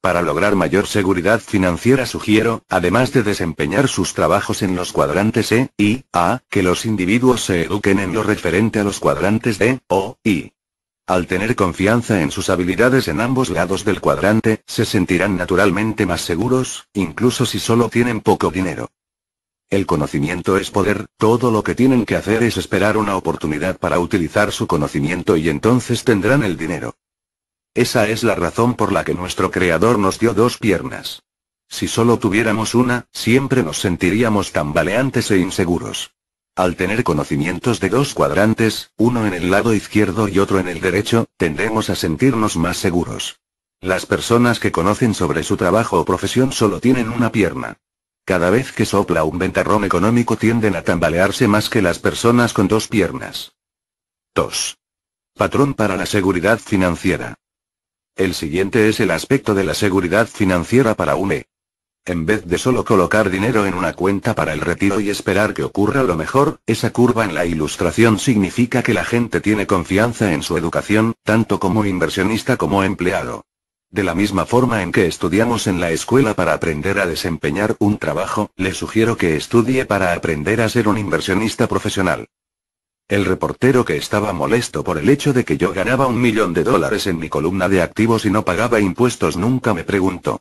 Para lograr mayor seguridad financiera sugiero, además de desempeñar sus trabajos en los cuadrantes E, I, A, que los individuos se eduquen en lo referente a los cuadrantes D, O, I. Al tener confianza en sus habilidades en ambos lados del cuadrante, se sentirán naturalmente más seguros, incluso si solo tienen poco dinero. El conocimiento es poder, todo lo que tienen que hacer es esperar una oportunidad para utilizar su conocimiento y entonces tendrán el dinero. Esa es la razón por la que nuestro Creador nos dio dos piernas. Si solo tuviéramos una, siempre nos sentiríamos tambaleantes e inseguros. Al tener conocimientos de dos cuadrantes, uno en el lado izquierdo y otro en el derecho, tendemos a sentirnos más seguros. Las personas que conocen sobre su trabajo o profesión solo tienen una pierna. Cada vez que sopla un ventarrón económico tienden a tambalearse más que las personas con dos piernas. 2. Patrón para la seguridad financiera. El siguiente es el aspecto de la seguridad financiera para E. En vez de solo colocar dinero en una cuenta para el retiro y esperar que ocurra lo mejor, esa curva en la ilustración significa que la gente tiene confianza en su educación, tanto como inversionista como empleado. De la misma forma en que estudiamos en la escuela para aprender a desempeñar un trabajo, le sugiero que estudie para aprender a ser un inversionista profesional. El reportero que estaba molesto por el hecho de que yo ganaba un millón de dólares en mi columna de activos y no pagaba impuestos nunca me preguntó.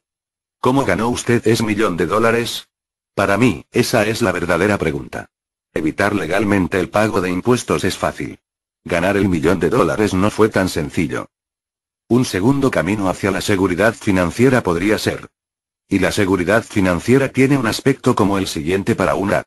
¿Cómo ganó usted ese millón de dólares? Para mí, esa es la verdadera pregunta. Evitar legalmente el pago de impuestos es fácil. Ganar el millón de dólares no fue tan sencillo. Un segundo camino hacia la seguridad financiera podría ser. Y la seguridad financiera tiene un aspecto como el siguiente para una.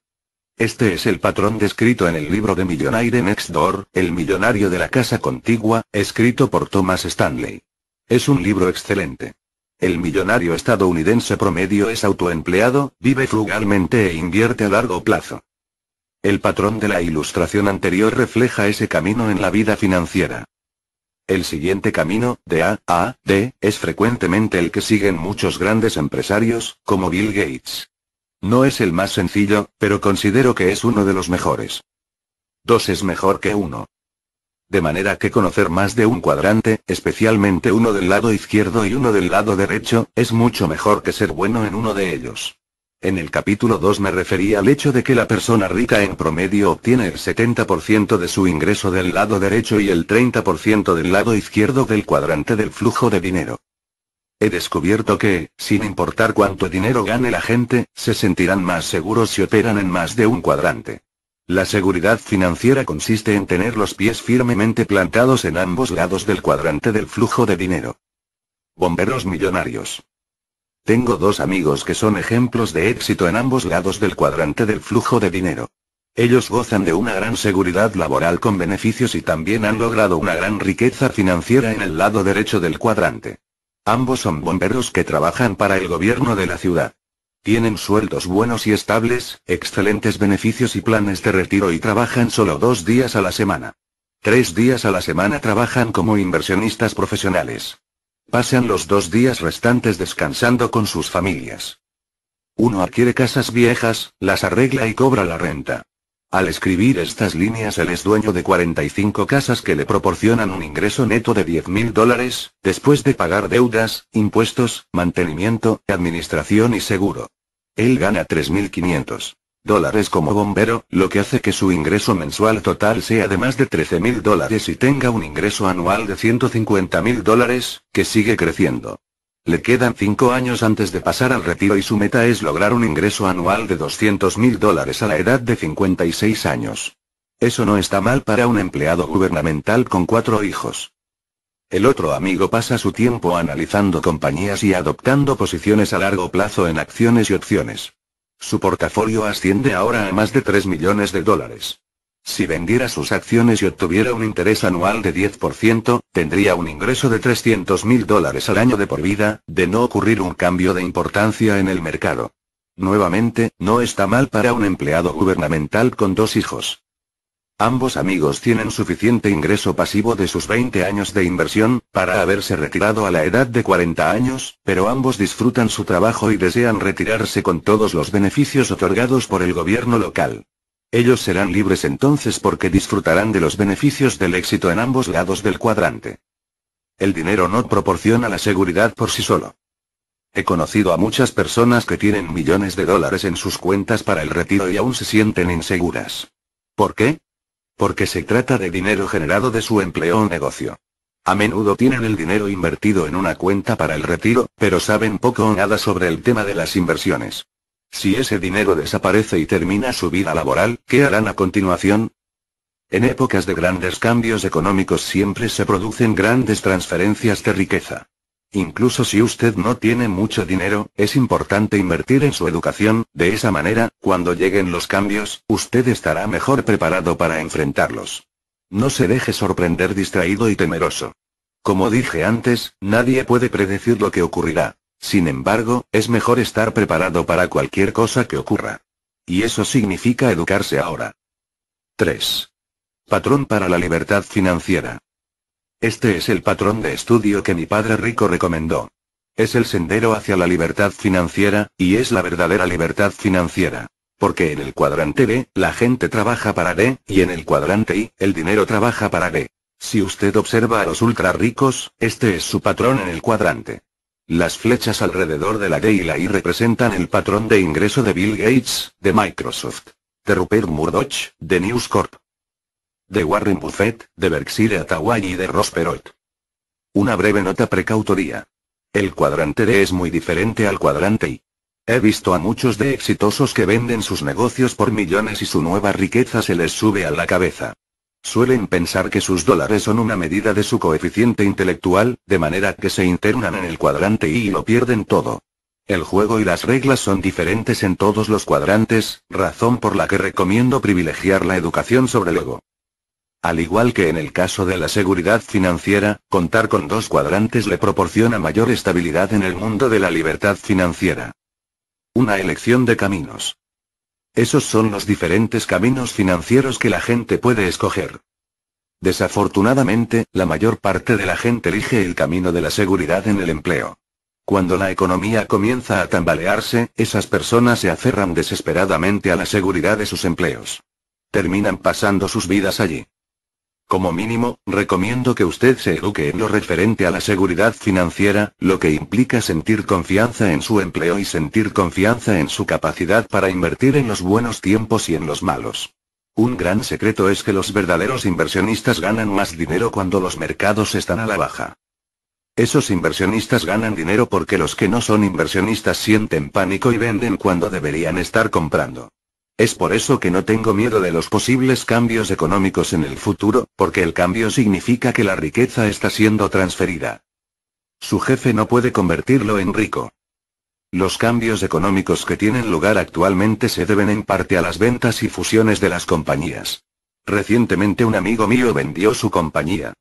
Este es el patrón descrito en el libro de Millonaire Next Door, El millonario de la casa contigua, escrito por Thomas Stanley. Es un libro excelente. El millonario estadounidense promedio es autoempleado, vive frugalmente e invierte a largo plazo. El patrón de la ilustración anterior refleja ese camino en la vida financiera. El siguiente camino, de A a D, es frecuentemente el que siguen muchos grandes empresarios, como Bill Gates. No es el más sencillo, pero considero que es uno de los mejores. Dos es mejor que uno. De manera que conocer más de un cuadrante, especialmente uno del lado izquierdo y uno del lado derecho, es mucho mejor que ser bueno en uno de ellos. En el capítulo 2 me refería al hecho de que la persona rica en promedio obtiene el 70% de su ingreso del lado derecho y el 30% del lado izquierdo del cuadrante del flujo de dinero. He descubierto que, sin importar cuánto dinero gane la gente, se sentirán más seguros si operan en más de un cuadrante. La seguridad financiera consiste en tener los pies firmemente plantados en ambos lados del cuadrante del flujo de dinero. Bomberos millonarios. Tengo dos amigos que son ejemplos de éxito en ambos lados del cuadrante del flujo de dinero. Ellos gozan de una gran seguridad laboral con beneficios y también han logrado una gran riqueza financiera en el lado derecho del cuadrante. Ambos son bomberos que trabajan para el gobierno de la ciudad. Tienen sueldos buenos y estables, excelentes beneficios y planes de retiro y trabajan solo dos días a la semana. Tres días a la semana trabajan como inversionistas profesionales. Pasan los dos días restantes descansando con sus familias. Uno adquiere casas viejas, las arregla y cobra la renta. Al escribir estas líneas él es dueño de 45 casas que le proporcionan un ingreso neto de 10 mil dólares, después de pagar deudas, impuestos, mantenimiento, administración y seguro. Él gana 3.500 dólares como bombero, lo que hace que su ingreso mensual total sea de más de 13.000 dólares y tenga un ingreso anual de 150.000 dólares, que sigue creciendo. Le quedan 5 años antes de pasar al retiro y su meta es lograr un ingreso anual de 200.000 dólares a la edad de 56 años. Eso no está mal para un empleado gubernamental con cuatro hijos. El otro amigo pasa su tiempo analizando compañías y adoptando posiciones a largo plazo en acciones y opciones. Su portafolio asciende ahora a más de 3 millones de dólares. Si vendiera sus acciones y obtuviera un interés anual de 10%, tendría un ingreso de 300 mil dólares al año de por vida, de no ocurrir un cambio de importancia en el mercado. Nuevamente, no está mal para un empleado gubernamental con dos hijos. Ambos amigos tienen suficiente ingreso pasivo de sus 20 años de inversión, para haberse retirado a la edad de 40 años, pero ambos disfrutan su trabajo y desean retirarse con todos los beneficios otorgados por el gobierno local. Ellos serán libres entonces porque disfrutarán de los beneficios del éxito en ambos lados del cuadrante. El dinero no proporciona la seguridad por sí solo. He conocido a muchas personas que tienen millones de dólares en sus cuentas para el retiro y aún se sienten inseguras. ¿Por qué? Porque se trata de dinero generado de su empleo o negocio. A menudo tienen el dinero invertido en una cuenta para el retiro, pero saben poco o nada sobre el tema de las inversiones. Si ese dinero desaparece y termina su vida laboral, ¿qué harán a continuación? En épocas de grandes cambios económicos siempre se producen grandes transferencias de riqueza. Incluso si usted no tiene mucho dinero, es importante invertir en su educación, de esa manera, cuando lleguen los cambios, usted estará mejor preparado para enfrentarlos. No se deje sorprender distraído y temeroso. Como dije antes, nadie puede predecir lo que ocurrirá. Sin embargo, es mejor estar preparado para cualquier cosa que ocurra. Y eso significa educarse ahora. 3. Patrón para la libertad financiera. Este es el patrón de estudio que mi padre rico recomendó. Es el sendero hacia la libertad financiera, y es la verdadera libertad financiera. Porque en el cuadrante B, la gente trabaja para D, y en el cuadrante I, el dinero trabaja para D. Si usted observa a los ultra ricos, este es su patrón en el cuadrante. Las flechas alrededor de la D y la I representan el patrón de ingreso de Bill Gates, de Microsoft, de Rupert Murdoch, de News Corp de Warren Buffett, de Berkshire Hathaway y de Ross Perot. Una breve nota precautoría. El cuadrante D es muy diferente al cuadrante I. He visto a muchos de exitosos que venden sus negocios por millones y su nueva riqueza se les sube a la cabeza. Suelen pensar que sus dólares son una medida de su coeficiente intelectual, de manera que se internan en el cuadrante I y lo pierden todo. El juego y las reglas son diferentes en todos los cuadrantes, razón por la que recomiendo privilegiar la educación sobre el ego. Al igual que en el caso de la seguridad financiera, contar con dos cuadrantes le proporciona mayor estabilidad en el mundo de la libertad financiera. Una elección de caminos. Esos son los diferentes caminos financieros que la gente puede escoger. Desafortunadamente, la mayor parte de la gente elige el camino de la seguridad en el empleo. Cuando la economía comienza a tambalearse, esas personas se aferran desesperadamente a la seguridad de sus empleos. Terminan pasando sus vidas allí. Como mínimo, recomiendo que usted se eduque en lo referente a la seguridad financiera, lo que implica sentir confianza en su empleo y sentir confianza en su capacidad para invertir en los buenos tiempos y en los malos. Un gran secreto es que los verdaderos inversionistas ganan más dinero cuando los mercados están a la baja. Esos inversionistas ganan dinero porque los que no son inversionistas sienten pánico y venden cuando deberían estar comprando. Es por eso que no tengo miedo de los posibles cambios económicos en el futuro, porque el cambio significa que la riqueza está siendo transferida. Su jefe no puede convertirlo en rico. Los cambios económicos que tienen lugar actualmente se deben en parte a las ventas y fusiones de las compañías. Recientemente un amigo mío vendió su compañía.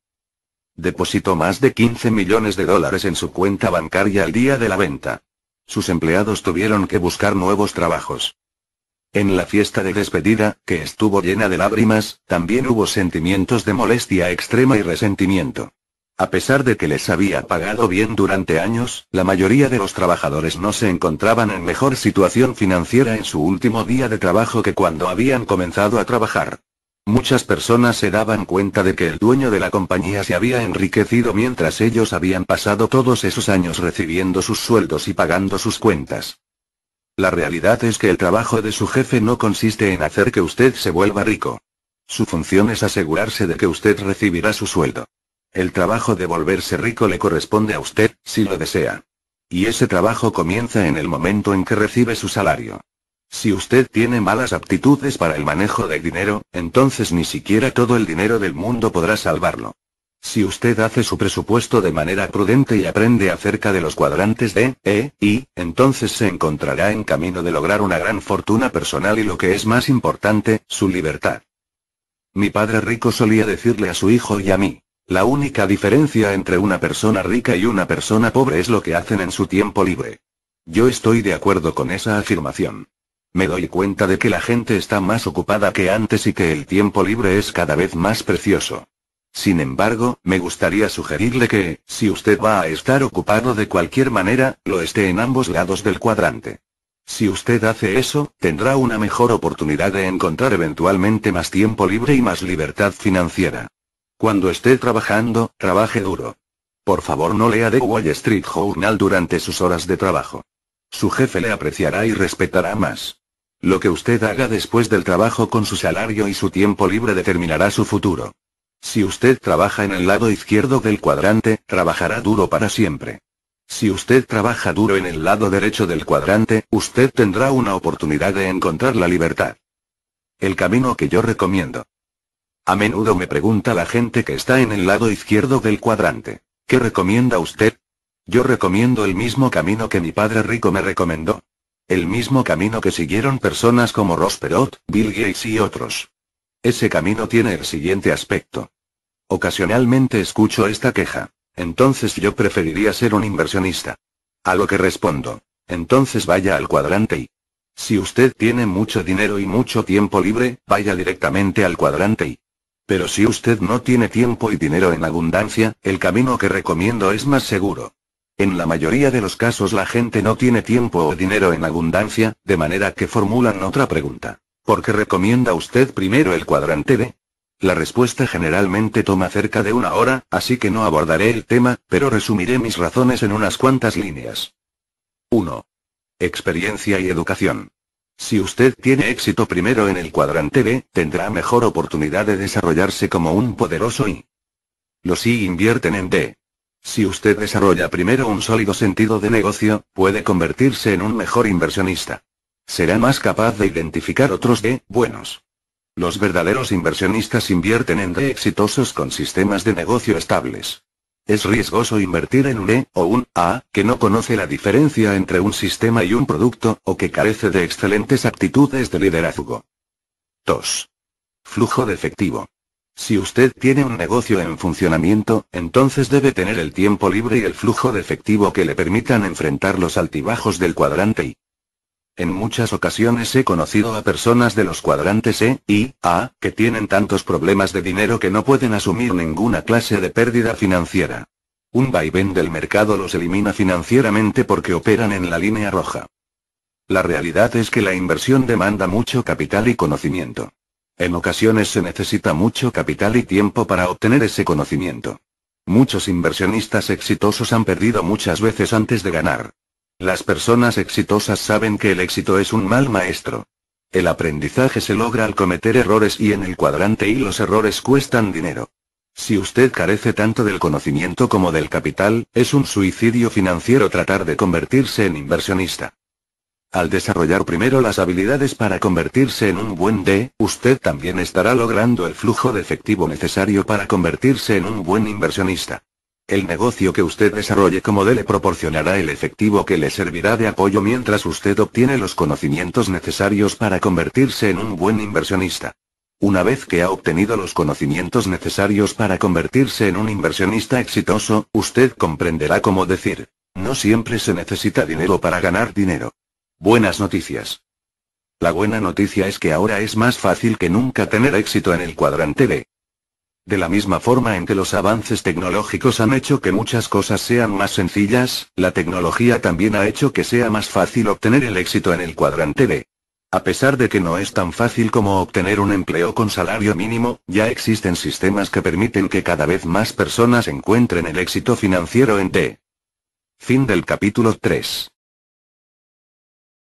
Depositó más de 15 millones de dólares en su cuenta bancaria al día de la venta. Sus empleados tuvieron que buscar nuevos trabajos. En la fiesta de despedida, que estuvo llena de lágrimas, también hubo sentimientos de molestia extrema y resentimiento. A pesar de que les había pagado bien durante años, la mayoría de los trabajadores no se encontraban en mejor situación financiera en su último día de trabajo que cuando habían comenzado a trabajar. Muchas personas se daban cuenta de que el dueño de la compañía se había enriquecido mientras ellos habían pasado todos esos años recibiendo sus sueldos y pagando sus cuentas. La realidad es que el trabajo de su jefe no consiste en hacer que usted se vuelva rico. Su función es asegurarse de que usted recibirá su sueldo. El trabajo de volverse rico le corresponde a usted, si lo desea. Y ese trabajo comienza en el momento en que recibe su salario. Si usted tiene malas aptitudes para el manejo de dinero, entonces ni siquiera todo el dinero del mundo podrá salvarlo. Si usted hace su presupuesto de manera prudente y aprende acerca de los cuadrantes de, E, I, entonces se encontrará en camino de lograr una gran fortuna personal y lo que es más importante, su libertad. Mi padre rico solía decirle a su hijo y a mí, la única diferencia entre una persona rica y una persona pobre es lo que hacen en su tiempo libre. Yo estoy de acuerdo con esa afirmación. Me doy cuenta de que la gente está más ocupada que antes y que el tiempo libre es cada vez más precioso. Sin embargo, me gustaría sugerirle que, si usted va a estar ocupado de cualquier manera, lo esté en ambos lados del cuadrante. Si usted hace eso, tendrá una mejor oportunidad de encontrar eventualmente más tiempo libre y más libertad financiera. Cuando esté trabajando, trabaje duro. Por favor no lea The Wall Street Journal durante sus horas de trabajo. Su jefe le apreciará y respetará más. Lo que usted haga después del trabajo con su salario y su tiempo libre determinará su futuro. Si usted trabaja en el lado izquierdo del cuadrante, trabajará duro para siempre. Si usted trabaja duro en el lado derecho del cuadrante, usted tendrá una oportunidad de encontrar la libertad. El camino que yo recomiendo. A menudo me pregunta la gente que está en el lado izquierdo del cuadrante. ¿Qué recomienda usted? Yo recomiendo el mismo camino que mi padre rico me recomendó. El mismo camino que siguieron personas como Ross Perot, Bill Gates y otros. Ese camino tiene el siguiente aspecto. Ocasionalmente escucho esta queja. Entonces yo preferiría ser un inversionista. A lo que respondo. Entonces vaya al cuadrante y Si usted tiene mucho dinero y mucho tiempo libre, vaya directamente al cuadrante y Pero si usted no tiene tiempo y dinero en abundancia, el camino que recomiendo es más seguro. En la mayoría de los casos la gente no tiene tiempo o dinero en abundancia, de manera que formulan otra pregunta. ¿Por qué recomienda usted primero el cuadrante B? La respuesta generalmente toma cerca de una hora, así que no abordaré el tema, pero resumiré mis razones en unas cuantas líneas. 1. Experiencia y educación. Si usted tiene éxito primero en el cuadrante B, tendrá mejor oportunidad de desarrollarse como un poderoso y los I invierten en D. Si usted desarrolla primero un sólido sentido de negocio, puede convertirse en un mejor inversionista será más capaz de identificar otros de buenos. Los verdaderos inversionistas invierten en de exitosos con sistemas de negocio estables. Es riesgoso invertir en un E o un A que no conoce la diferencia entre un sistema y un producto o que carece de excelentes actitudes de liderazgo. 2. Flujo de efectivo. Si usted tiene un negocio en funcionamiento, entonces debe tener el tiempo libre y el flujo de efectivo que le permitan enfrentar los altibajos del cuadrante I. En muchas ocasiones he conocido a personas de los cuadrantes E y A, que tienen tantos problemas de dinero que no pueden asumir ninguna clase de pérdida financiera. Un vaivén del mercado los elimina financieramente porque operan en la línea roja. La realidad es que la inversión demanda mucho capital y conocimiento. En ocasiones se necesita mucho capital y tiempo para obtener ese conocimiento. Muchos inversionistas exitosos han perdido muchas veces antes de ganar. Las personas exitosas saben que el éxito es un mal maestro. El aprendizaje se logra al cometer errores y en el cuadrante y los errores cuestan dinero. Si usted carece tanto del conocimiento como del capital, es un suicidio financiero tratar de convertirse en inversionista. Al desarrollar primero las habilidades para convertirse en un buen D, usted también estará logrando el flujo de efectivo necesario para convertirse en un buen inversionista. El negocio que usted desarrolle como de le proporcionará el efectivo que le servirá de apoyo mientras usted obtiene los conocimientos necesarios para convertirse en un buen inversionista. Una vez que ha obtenido los conocimientos necesarios para convertirse en un inversionista exitoso, usted comprenderá cómo decir, no siempre se necesita dinero para ganar dinero. Buenas noticias. La buena noticia es que ahora es más fácil que nunca tener éxito en el cuadrante B. De la misma forma en que los avances tecnológicos han hecho que muchas cosas sean más sencillas, la tecnología también ha hecho que sea más fácil obtener el éxito en el cuadrante D. A pesar de que no es tan fácil como obtener un empleo con salario mínimo, ya existen sistemas que permiten que cada vez más personas encuentren el éxito financiero en D. Fin del capítulo 3.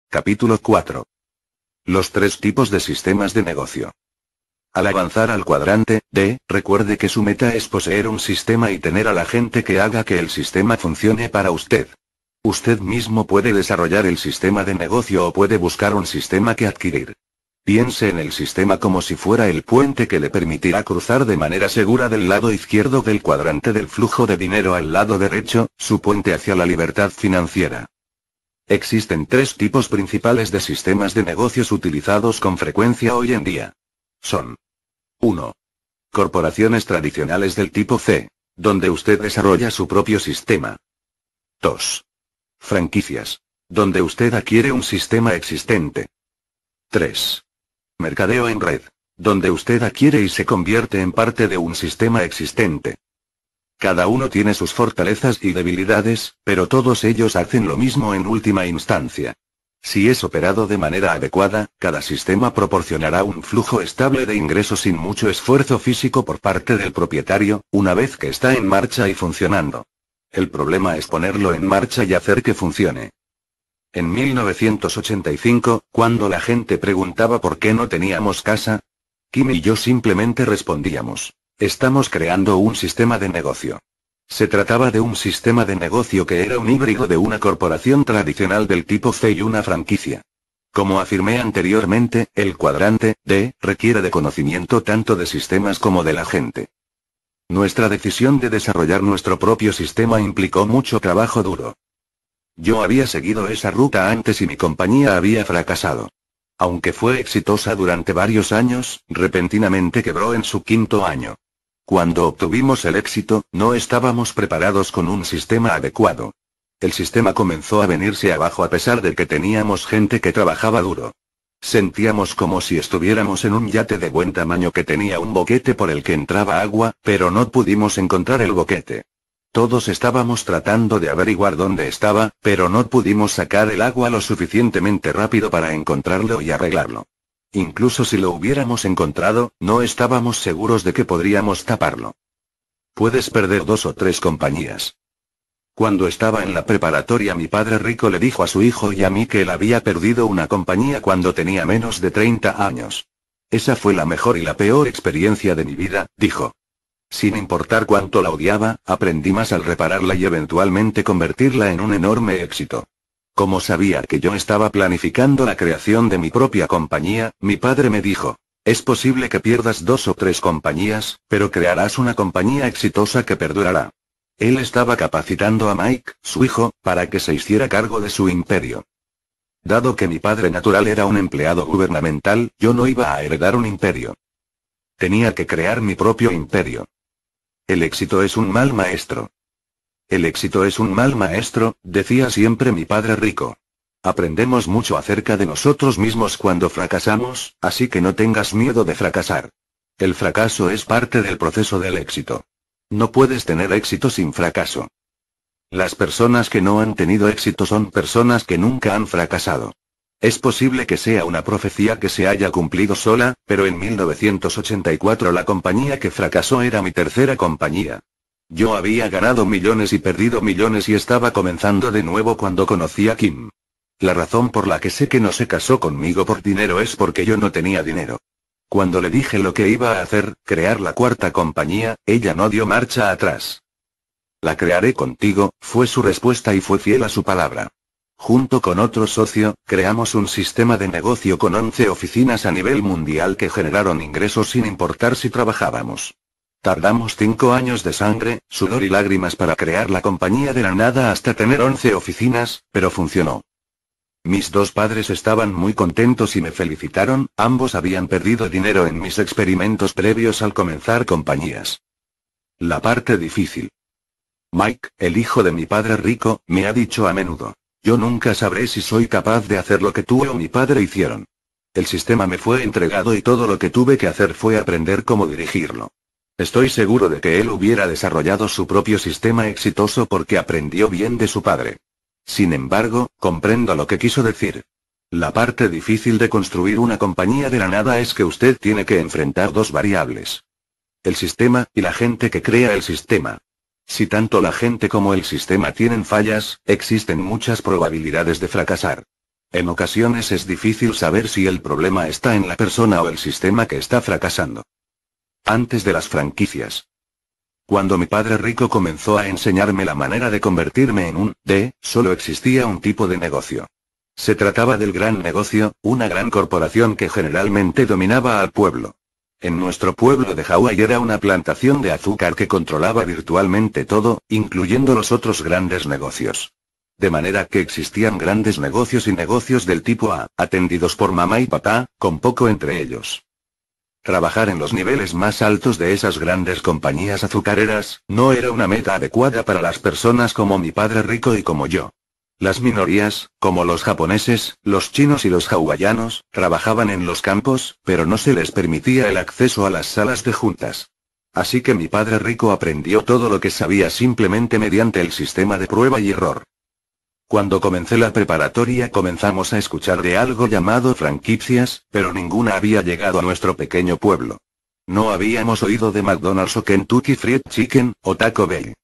Capítulo 4. Los tres tipos de sistemas de negocio. Al avanzar al cuadrante D, recuerde que su meta es poseer un sistema y tener a la gente que haga que el sistema funcione para usted. Usted mismo puede desarrollar el sistema de negocio o puede buscar un sistema que adquirir. Piense en el sistema como si fuera el puente que le permitirá cruzar de manera segura del lado izquierdo del cuadrante del flujo de dinero al lado derecho, su puente hacia la libertad financiera. Existen tres tipos principales de sistemas de negocios utilizados con frecuencia hoy en día. Son 1. Corporaciones tradicionales del tipo C, donde usted desarrolla su propio sistema. 2. Franquicias, donde usted adquiere un sistema existente. 3. Mercadeo en red, donde usted adquiere y se convierte en parte de un sistema existente. Cada uno tiene sus fortalezas y debilidades, pero todos ellos hacen lo mismo en última instancia. Si es operado de manera adecuada, cada sistema proporcionará un flujo estable de ingresos sin mucho esfuerzo físico por parte del propietario, una vez que está en marcha y funcionando. El problema es ponerlo en marcha y hacer que funcione. En 1985, cuando la gente preguntaba por qué no teníamos casa, Kim y yo simplemente respondíamos, estamos creando un sistema de negocio. Se trataba de un sistema de negocio que era un híbrido de una corporación tradicional del tipo C y una franquicia. Como afirmé anteriormente, el cuadrante D requiere de conocimiento tanto de sistemas como de la gente. Nuestra decisión de desarrollar nuestro propio sistema implicó mucho trabajo duro. Yo había seguido esa ruta antes y mi compañía había fracasado. Aunque fue exitosa durante varios años, repentinamente quebró en su quinto año. Cuando obtuvimos el éxito, no estábamos preparados con un sistema adecuado. El sistema comenzó a venirse abajo a pesar de que teníamos gente que trabajaba duro. Sentíamos como si estuviéramos en un yate de buen tamaño que tenía un boquete por el que entraba agua, pero no pudimos encontrar el boquete. Todos estábamos tratando de averiguar dónde estaba, pero no pudimos sacar el agua lo suficientemente rápido para encontrarlo y arreglarlo. Incluso si lo hubiéramos encontrado, no estábamos seguros de que podríamos taparlo. Puedes perder dos o tres compañías. Cuando estaba en la preparatoria mi padre rico le dijo a su hijo y a mí que él había perdido una compañía cuando tenía menos de 30 años. Esa fue la mejor y la peor experiencia de mi vida, dijo. Sin importar cuánto la odiaba, aprendí más al repararla y eventualmente convertirla en un enorme éxito. Como sabía que yo estaba planificando la creación de mi propia compañía, mi padre me dijo, es posible que pierdas dos o tres compañías, pero crearás una compañía exitosa que perdurará. Él estaba capacitando a Mike, su hijo, para que se hiciera cargo de su imperio. Dado que mi padre natural era un empleado gubernamental, yo no iba a heredar un imperio. Tenía que crear mi propio imperio. El éxito es un mal maestro. El éxito es un mal maestro, decía siempre mi padre rico. Aprendemos mucho acerca de nosotros mismos cuando fracasamos, así que no tengas miedo de fracasar. El fracaso es parte del proceso del éxito. No puedes tener éxito sin fracaso. Las personas que no han tenido éxito son personas que nunca han fracasado. Es posible que sea una profecía que se haya cumplido sola, pero en 1984 la compañía que fracasó era mi tercera compañía. Yo había ganado millones y perdido millones y estaba comenzando de nuevo cuando conocí a Kim. La razón por la que sé que no se casó conmigo por dinero es porque yo no tenía dinero. Cuando le dije lo que iba a hacer, crear la cuarta compañía, ella no dio marcha atrás. La crearé contigo, fue su respuesta y fue fiel a su palabra. Junto con otro socio, creamos un sistema de negocio con 11 oficinas a nivel mundial que generaron ingresos sin importar si trabajábamos. Tardamos cinco años de sangre, sudor y lágrimas para crear la compañía de la nada hasta tener 11 oficinas, pero funcionó. Mis dos padres estaban muy contentos y me felicitaron, ambos habían perdido dinero en mis experimentos previos al comenzar compañías. La parte difícil. Mike, el hijo de mi padre rico, me ha dicho a menudo. Yo nunca sabré si soy capaz de hacer lo que tú o mi padre hicieron. El sistema me fue entregado y todo lo que tuve que hacer fue aprender cómo dirigirlo. Estoy seguro de que él hubiera desarrollado su propio sistema exitoso porque aprendió bien de su padre. Sin embargo, comprendo lo que quiso decir. La parte difícil de construir una compañía de la nada es que usted tiene que enfrentar dos variables. El sistema, y la gente que crea el sistema. Si tanto la gente como el sistema tienen fallas, existen muchas probabilidades de fracasar. En ocasiones es difícil saber si el problema está en la persona o el sistema que está fracasando. Antes de las franquicias. Cuando mi padre rico comenzó a enseñarme la manera de convertirme en un D, solo existía un tipo de negocio. Se trataba del gran negocio, una gran corporación que generalmente dominaba al pueblo. En nuestro pueblo de Hawái era una plantación de azúcar que controlaba virtualmente todo, incluyendo los otros grandes negocios. De manera que existían grandes negocios y negocios del tipo A, atendidos por mamá y papá, con poco entre ellos. Trabajar en los niveles más altos de esas grandes compañías azucareras, no era una meta adecuada para las personas como mi padre rico y como yo. Las minorías, como los japoneses, los chinos y los hawaianos, trabajaban en los campos, pero no se les permitía el acceso a las salas de juntas. Así que mi padre rico aprendió todo lo que sabía simplemente mediante el sistema de prueba y error. Cuando comencé la preparatoria comenzamos a escuchar de algo llamado franquicias, pero ninguna había llegado a nuestro pequeño pueblo. No habíamos oído de McDonald's o Kentucky Fried Chicken, o Taco Bell.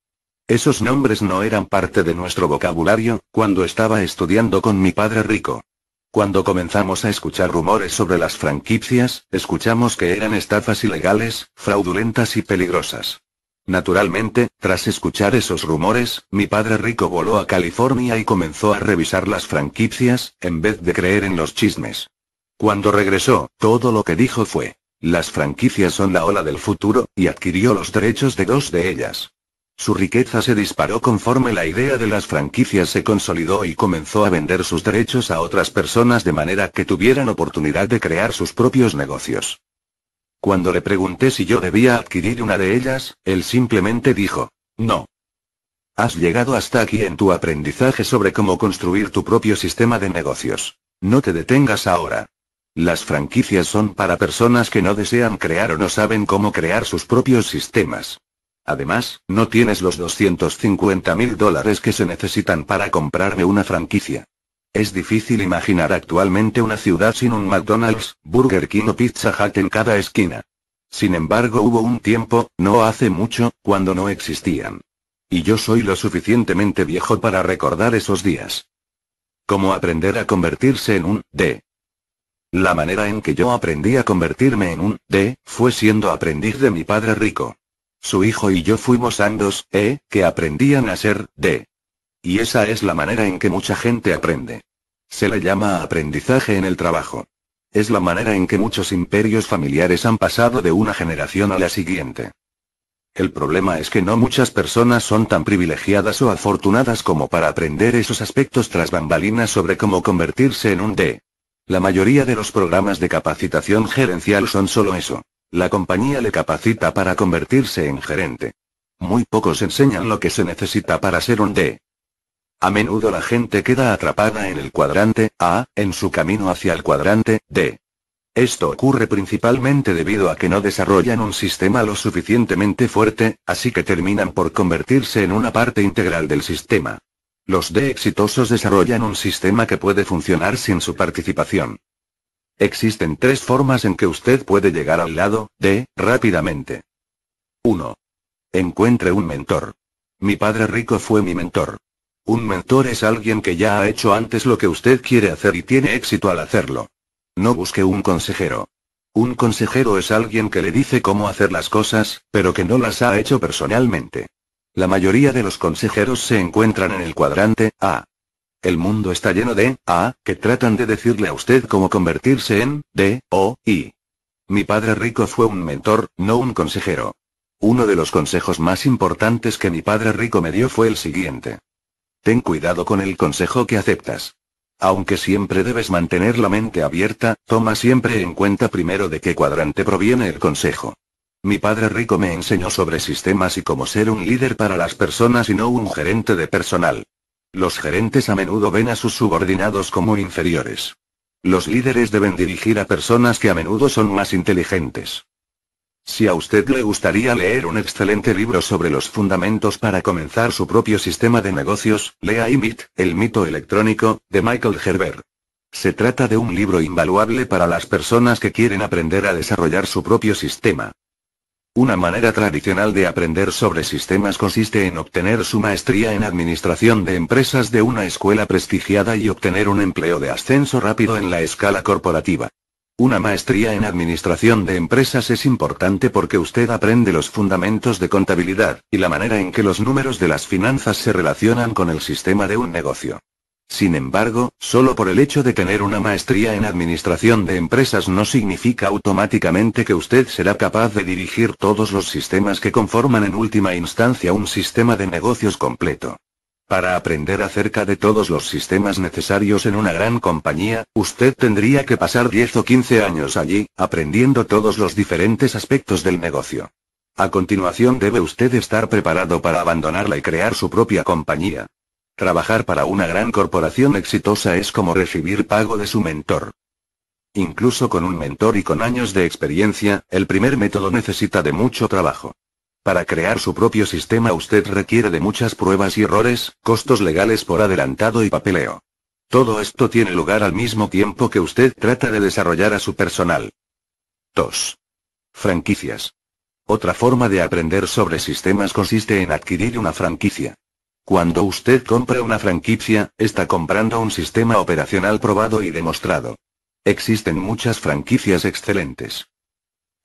Esos nombres no eran parte de nuestro vocabulario, cuando estaba estudiando con mi padre rico. Cuando comenzamos a escuchar rumores sobre las franquicias, escuchamos que eran estafas ilegales, fraudulentas y peligrosas. Naturalmente, tras escuchar esos rumores, mi padre rico voló a California y comenzó a revisar las franquicias, en vez de creer en los chismes. Cuando regresó, todo lo que dijo fue, las franquicias son la ola del futuro, y adquirió los derechos de dos de ellas. Su riqueza se disparó conforme la idea de las franquicias se consolidó y comenzó a vender sus derechos a otras personas de manera que tuvieran oportunidad de crear sus propios negocios. Cuando le pregunté si yo debía adquirir una de ellas, él simplemente dijo, no. Has llegado hasta aquí en tu aprendizaje sobre cómo construir tu propio sistema de negocios. No te detengas ahora. Las franquicias son para personas que no desean crear o no saben cómo crear sus propios sistemas. Además, no tienes los 250 mil dólares que se necesitan para comprarme una franquicia. Es difícil imaginar actualmente una ciudad sin un McDonald's, Burger King o Pizza Hut en cada esquina. Sin embargo, hubo un tiempo, no hace mucho, cuando no existían. Y yo soy lo suficientemente viejo para recordar esos días. ¿Cómo aprender a convertirse en un D. La manera en que yo aprendí a convertirme en un D fue siendo aprendiz de mi padre rico. Su hijo y yo fuimos andos, E, eh, que aprendían a ser D. Y esa es la manera en que mucha gente aprende. Se le llama aprendizaje en el trabajo. Es la manera en que muchos imperios familiares han pasado de una generación a la siguiente. El problema es que no muchas personas son tan privilegiadas o afortunadas como para aprender esos aspectos tras bambalinas sobre cómo convertirse en un D. La mayoría de los programas de capacitación gerencial son solo eso. La compañía le capacita para convertirse en gerente. Muy pocos enseñan lo que se necesita para ser un D. A menudo la gente queda atrapada en el cuadrante A, en su camino hacia el cuadrante D. Esto ocurre principalmente debido a que no desarrollan un sistema lo suficientemente fuerte, así que terminan por convertirse en una parte integral del sistema. Los D exitosos desarrollan un sistema que puede funcionar sin su participación. Existen tres formas en que usted puede llegar al lado D rápidamente. 1. Encuentre un mentor. Mi padre rico fue mi mentor. Un mentor es alguien que ya ha hecho antes lo que usted quiere hacer y tiene éxito al hacerlo. No busque un consejero. Un consejero es alguien que le dice cómo hacer las cosas, pero que no las ha hecho personalmente. La mayoría de los consejeros se encuentran en el cuadrante A. El mundo está lleno de A, que tratan de decirle a usted cómo convertirse en D, O, I. Mi padre rico fue un mentor, no un consejero. Uno de los consejos más importantes que mi padre rico me dio fue el siguiente. Ten cuidado con el consejo que aceptas. Aunque siempre debes mantener la mente abierta, toma siempre en cuenta primero de qué cuadrante proviene el consejo. Mi padre rico me enseñó sobre sistemas y cómo ser un líder para las personas y no un gerente de personal. Los gerentes a menudo ven a sus subordinados como inferiores. Los líderes deben dirigir a personas que a menudo son más inteligentes. Si a usted le gustaría leer un excelente libro sobre los fundamentos para comenzar su propio sistema de negocios, lea Imit, El mito electrónico, de Michael Gerber. Se trata de un libro invaluable para las personas que quieren aprender a desarrollar su propio sistema. Una manera tradicional de aprender sobre sistemas consiste en obtener su maestría en administración de empresas de una escuela prestigiada y obtener un empleo de ascenso rápido en la escala corporativa. Una maestría en administración de empresas es importante porque usted aprende los fundamentos de contabilidad, y la manera en que los números de las finanzas se relacionan con el sistema de un negocio. Sin embargo, solo por el hecho de tener una maestría en administración de empresas no significa automáticamente que usted será capaz de dirigir todos los sistemas que conforman en última instancia un sistema de negocios completo. Para aprender acerca de todos los sistemas necesarios en una gran compañía, usted tendría que pasar 10 o 15 años allí, aprendiendo todos los diferentes aspectos del negocio. A continuación debe usted estar preparado para abandonarla y crear su propia compañía. Trabajar para una gran corporación exitosa es como recibir pago de su mentor. Incluso con un mentor y con años de experiencia, el primer método necesita de mucho trabajo. Para crear su propio sistema usted requiere de muchas pruebas y errores, costos legales por adelantado y papeleo. Todo esto tiene lugar al mismo tiempo que usted trata de desarrollar a su personal. 2. Franquicias. Otra forma de aprender sobre sistemas consiste en adquirir una franquicia. Cuando usted compra una franquicia, está comprando un sistema operacional probado y demostrado. Existen muchas franquicias excelentes.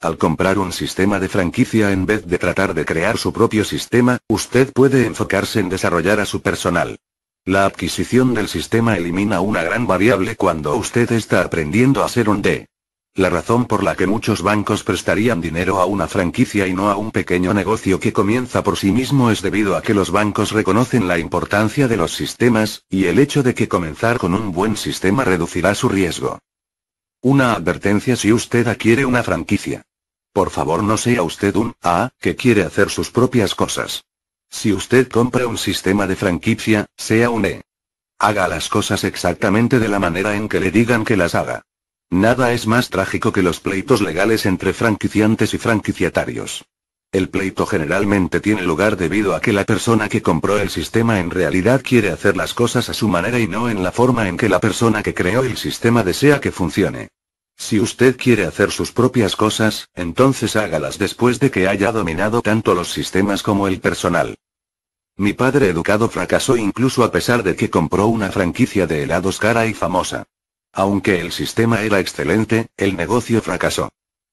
Al comprar un sistema de franquicia en vez de tratar de crear su propio sistema, usted puede enfocarse en desarrollar a su personal. La adquisición del sistema elimina una gran variable cuando usted está aprendiendo a ser un D. La razón por la que muchos bancos prestarían dinero a una franquicia y no a un pequeño negocio que comienza por sí mismo es debido a que los bancos reconocen la importancia de los sistemas, y el hecho de que comenzar con un buen sistema reducirá su riesgo. Una advertencia si usted adquiere una franquicia. Por favor no sea usted un A, que quiere hacer sus propias cosas. Si usted compra un sistema de franquicia, sea un E. Haga las cosas exactamente de la manera en que le digan que las haga. Nada es más trágico que los pleitos legales entre franquiciantes y franquiciatarios. El pleito generalmente tiene lugar debido a que la persona que compró el sistema en realidad quiere hacer las cosas a su manera y no en la forma en que la persona que creó el sistema desea que funcione. Si usted quiere hacer sus propias cosas, entonces hágalas después de que haya dominado tanto los sistemas como el personal. Mi padre educado fracasó incluso a pesar de que compró una franquicia de helados cara y famosa. Aunque el sistema era excelente, el negocio fracasó.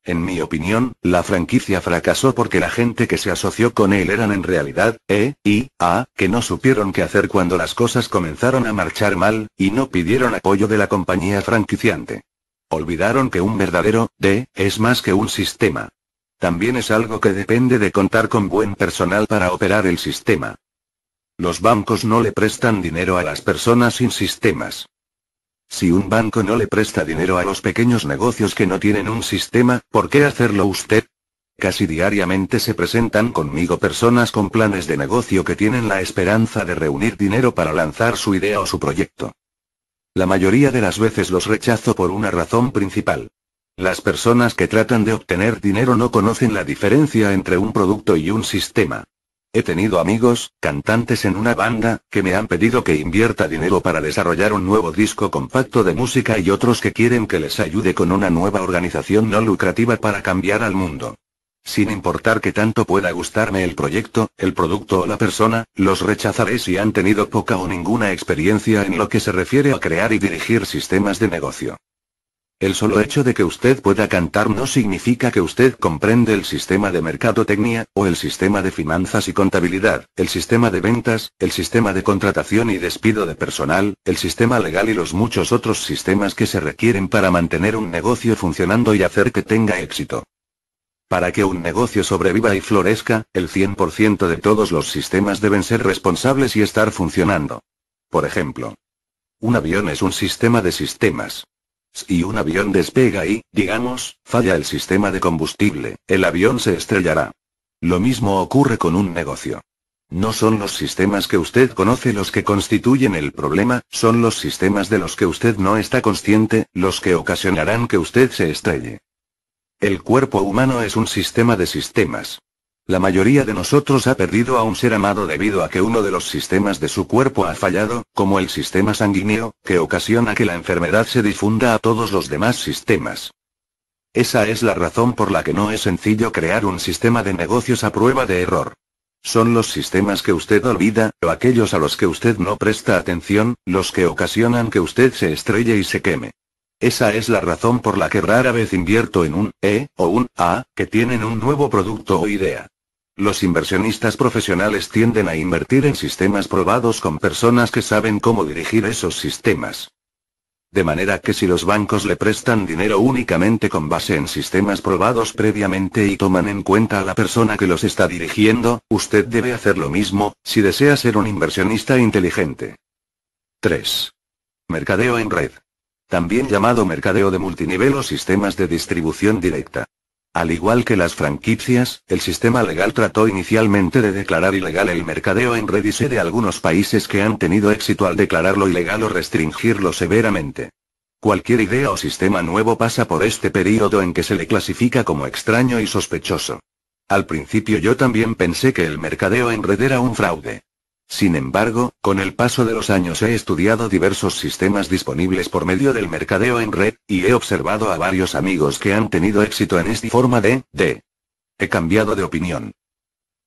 En mi opinión, la franquicia fracasó porque la gente que se asoció con él eran en realidad, E, I, A, que no supieron qué hacer cuando las cosas comenzaron a marchar mal, y no pidieron apoyo de la compañía franquiciante. Olvidaron que un verdadero, D, es más que un sistema. También es algo que depende de contar con buen personal para operar el sistema. Los bancos no le prestan dinero a las personas sin sistemas. Si un banco no le presta dinero a los pequeños negocios que no tienen un sistema, ¿por qué hacerlo usted? Casi diariamente se presentan conmigo personas con planes de negocio que tienen la esperanza de reunir dinero para lanzar su idea o su proyecto. La mayoría de las veces los rechazo por una razón principal. Las personas que tratan de obtener dinero no conocen la diferencia entre un producto y un sistema. He tenido amigos, cantantes en una banda, que me han pedido que invierta dinero para desarrollar un nuevo disco compacto de música y otros que quieren que les ayude con una nueva organización no lucrativa para cambiar al mundo. Sin importar que tanto pueda gustarme el proyecto, el producto o la persona, los rechazaré si han tenido poca o ninguna experiencia en lo que se refiere a crear y dirigir sistemas de negocio. El solo hecho de que usted pueda cantar no significa que usted comprende el sistema de mercadotecnia, o el sistema de finanzas y contabilidad, el sistema de ventas, el sistema de contratación y despido de personal, el sistema legal y los muchos otros sistemas que se requieren para mantener un negocio funcionando y hacer que tenga éxito. Para que un negocio sobreviva y florezca, el 100% de todos los sistemas deben ser responsables y estar funcionando. Por ejemplo, un avión es un sistema de sistemas. Si un avión despega y, digamos, falla el sistema de combustible, el avión se estrellará. Lo mismo ocurre con un negocio. No son los sistemas que usted conoce los que constituyen el problema, son los sistemas de los que usted no está consciente, los que ocasionarán que usted se estrelle. El cuerpo humano es un sistema de sistemas. La mayoría de nosotros ha perdido a un ser amado debido a que uno de los sistemas de su cuerpo ha fallado, como el sistema sanguíneo, que ocasiona que la enfermedad se difunda a todos los demás sistemas. Esa es la razón por la que no es sencillo crear un sistema de negocios a prueba de error. Son los sistemas que usted olvida, o aquellos a los que usted no presta atención, los que ocasionan que usted se estrelle y se queme. Esa es la razón por la que rara vez invierto en un E o un A, que tienen un nuevo producto o idea. Los inversionistas profesionales tienden a invertir en sistemas probados con personas que saben cómo dirigir esos sistemas. De manera que si los bancos le prestan dinero únicamente con base en sistemas probados previamente y toman en cuenta a la persona que los está dirigiendo, usted debe hacer lo mismo, si desea ser un inversionista inteligente. 3. Mercadeo en red. También llamado mercadeo de multinivel o sistemas de distribución directa. Al igual que las franquicias, el sistema legal trató inicialmente de declarar ilegal el mercadeo en red y sé de algunos países que han tenido éxito al declararlo ilegal o restringirlo severamente. Cualquier idea o sistema nuevo pasa por este periodo en que se le clasifica como extraño y sospechoso. Al principio yo también pensé que el mercadeo en red era un fraude. Sin embargo, con el paso de los años he estudiado diversos sistemas disponibles por medio del mercadeo en red, y he observado a varios amigos que han tenido éxito en esta forma de, de. He cambiado de opinión.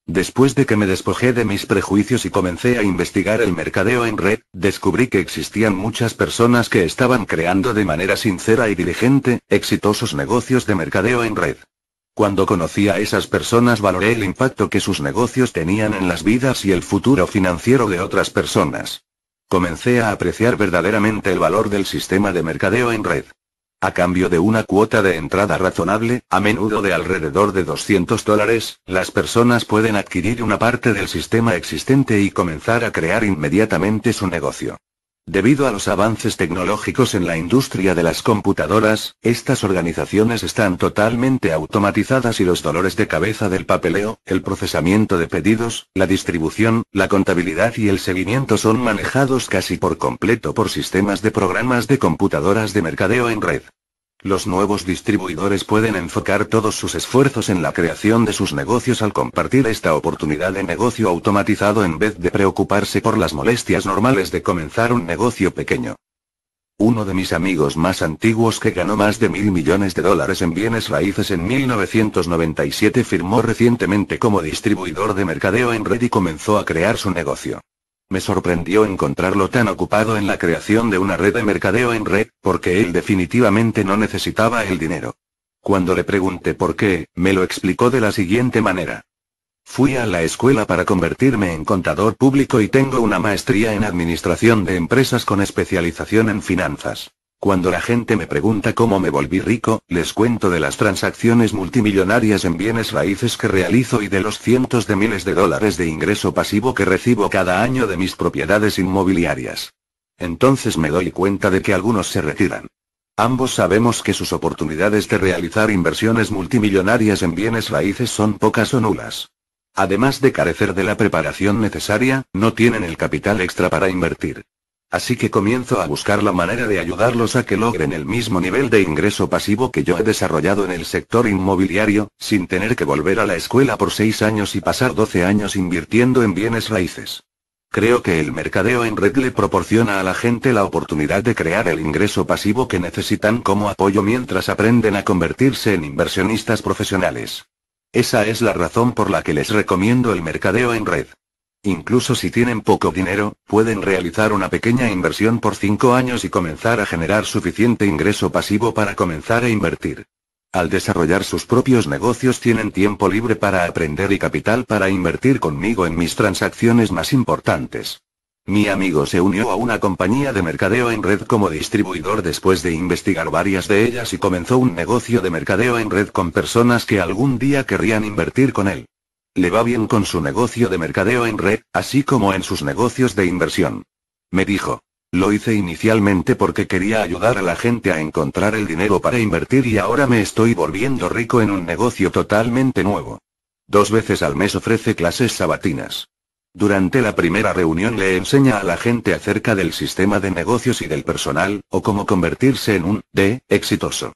Después de que me despojé de mis prejuicios y comencé a investigar el mercadeo en red, descubrí que existían muchas personas que estaban creando de manera sincera y diligente, exitosos negocios de mercadeo en red. Cuando conocí a esas personas valoré el impacto que sus negocios tenían en las vidas y el futuro financiero de otras personas. Comencé a apreciar verdaderamente el valor del sistema de mercadeo en red. A cambio de una cuota de entrada razonable, a menudo de alrededor de 200 dólares, las personas pueden adquirir una parte del sistema existente y comenzar a crear inmediatamente su negocio. Debido a los avances tecnológicos en la industria de las computadoras, estas organizaciones están totalmente automatizadas y los dolores de cabeza del papeleo, el procesamiento de pedidos, la distribución, la contabilidad y el seguimiento son manejados casi por completo por sistemas de programas de computadoras de mercadeo en red. Los nuevos distribuidores pueden enfocar todos sus esfuerzos en la creación de sus negocios al compartir esta oportunidad de negocio automatizado en vez de preocuparse por las molestias normales de comenzar un negocio pequeño. Uno de mis amigos más antiguos que ganó más de mil millones de dólares en bienes raíces en 1997 firmó recientemente como distribuidor de mercadeo en red y comenzó a crear su negocio. Me sorprendió encontrarlo tan ocupado en la creación de una red de mercadeo en red, porque él definitivamente no necesitaba el dinero. Cuando le pregunté por qué, me lo explicó de la siguiente manera. Fui a la escuela para convertirme en contador público y tengo una maestría en administración de empresas con especialización en finanzas. Cuando la gente me pregunta cómo me volví rico, les cuento de las transacciones multimillonarias en bienes raíces que realizo y de los cientos de miles de dólares de ingreso pasivo que recibo cada año de mis propiedades inmobiliarias. Entonces me doy cuenta de que algunos se retiran. Ambos sabemos que sus oportunidades de realizar inversiones multimillonarias en bienes raíces son pocas o nulas. Además de carecer de la preparación necesaria, no tienen el capital extra para invertir. Así que comienzo a buscar la manera de ayudarlos a que logren el mismo nivel de ingreso pasivo que yo he desarrollado en el sector inmobiliario, sin tener que volver a la escuela por 6 años y pasar 12 años invirtiendo en bienes raíces. Creo que el mercadeo en red le proporciona a la gente la oportunidad de crear el ingreso pasivo que necesitan como apoyo mientras aprenden a convertirse en inversionistas profesionales. Esa es la razón por la que les recomiendo el mercadeo en red. Incluso si tienen poco dinero, pueden realizar una pequeña inversión por 5 años y comenzar a generar suficiente ingreso pasivo para comenzar a invertir. Al desarrollar sus propios negocios tienen tiempo libre para aprender y capital para invertir conmigo en mis transacciones más importantes. Mi amigo se unió a una compañía de mercadeo en red como distribuidor después de investigar varias de ellas y comenzó un negocio de mercadeo en red con personas que algún día querrían invertir con él. Le va bien con su negocio de mercadeo en red, así como en sus negocios de inversión. Me dijo. Lo hice inicialmente porque quería ayudar a la gente a encontrar el dinero para invertir y ahora me estoy volviendo rico en un negocio totalmente nuevo. Dos veces al mes ofrece clases sabatinas. Durante la primera reunión le enseña a la gente acerca del sistema de negocios y del personal, o cómo convertirse en un, de, exitoso.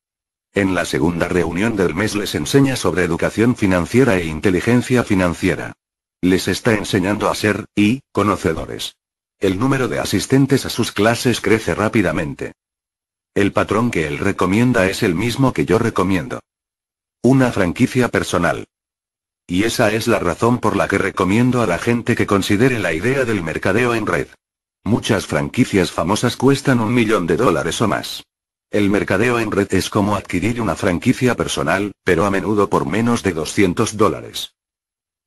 En la segunda reunión del mes les enseña sobre educación financiera e inteligencia financiera. Les está enseñando a ser, y, conocedores. El número de asistentes a sus clases crece rápidamente. El patrón que él recomienda es el mismo que yo recomiendo. Una franquicia personal. Y esa es la razón por la que recomiendo a la gente que considere la idea del mercadeo en red. Muchas franquicias famosas cuestan un millón de dólares o más. El mercadeo en red es como adquirir una franquicia personal, pero a menudo por menos de 200 dólares.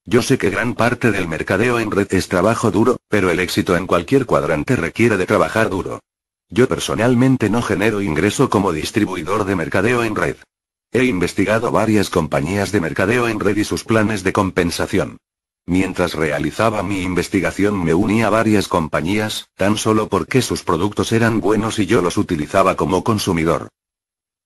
Yo sé que gran parte del mercadeo en red es trabajo duro, pero el éxito en cualquier cuadrante requiere de trabajar duro. Yo personalmente no genero ingreso como distribuidor de mercadeo en red. He investigado varias compañías de mercadeo en red y sus planes de compensación. Mientras realizaba mi investigación me uní a varias compañías, tan solo porque sus productos eran buenos y yo los utilizaba como consumidor.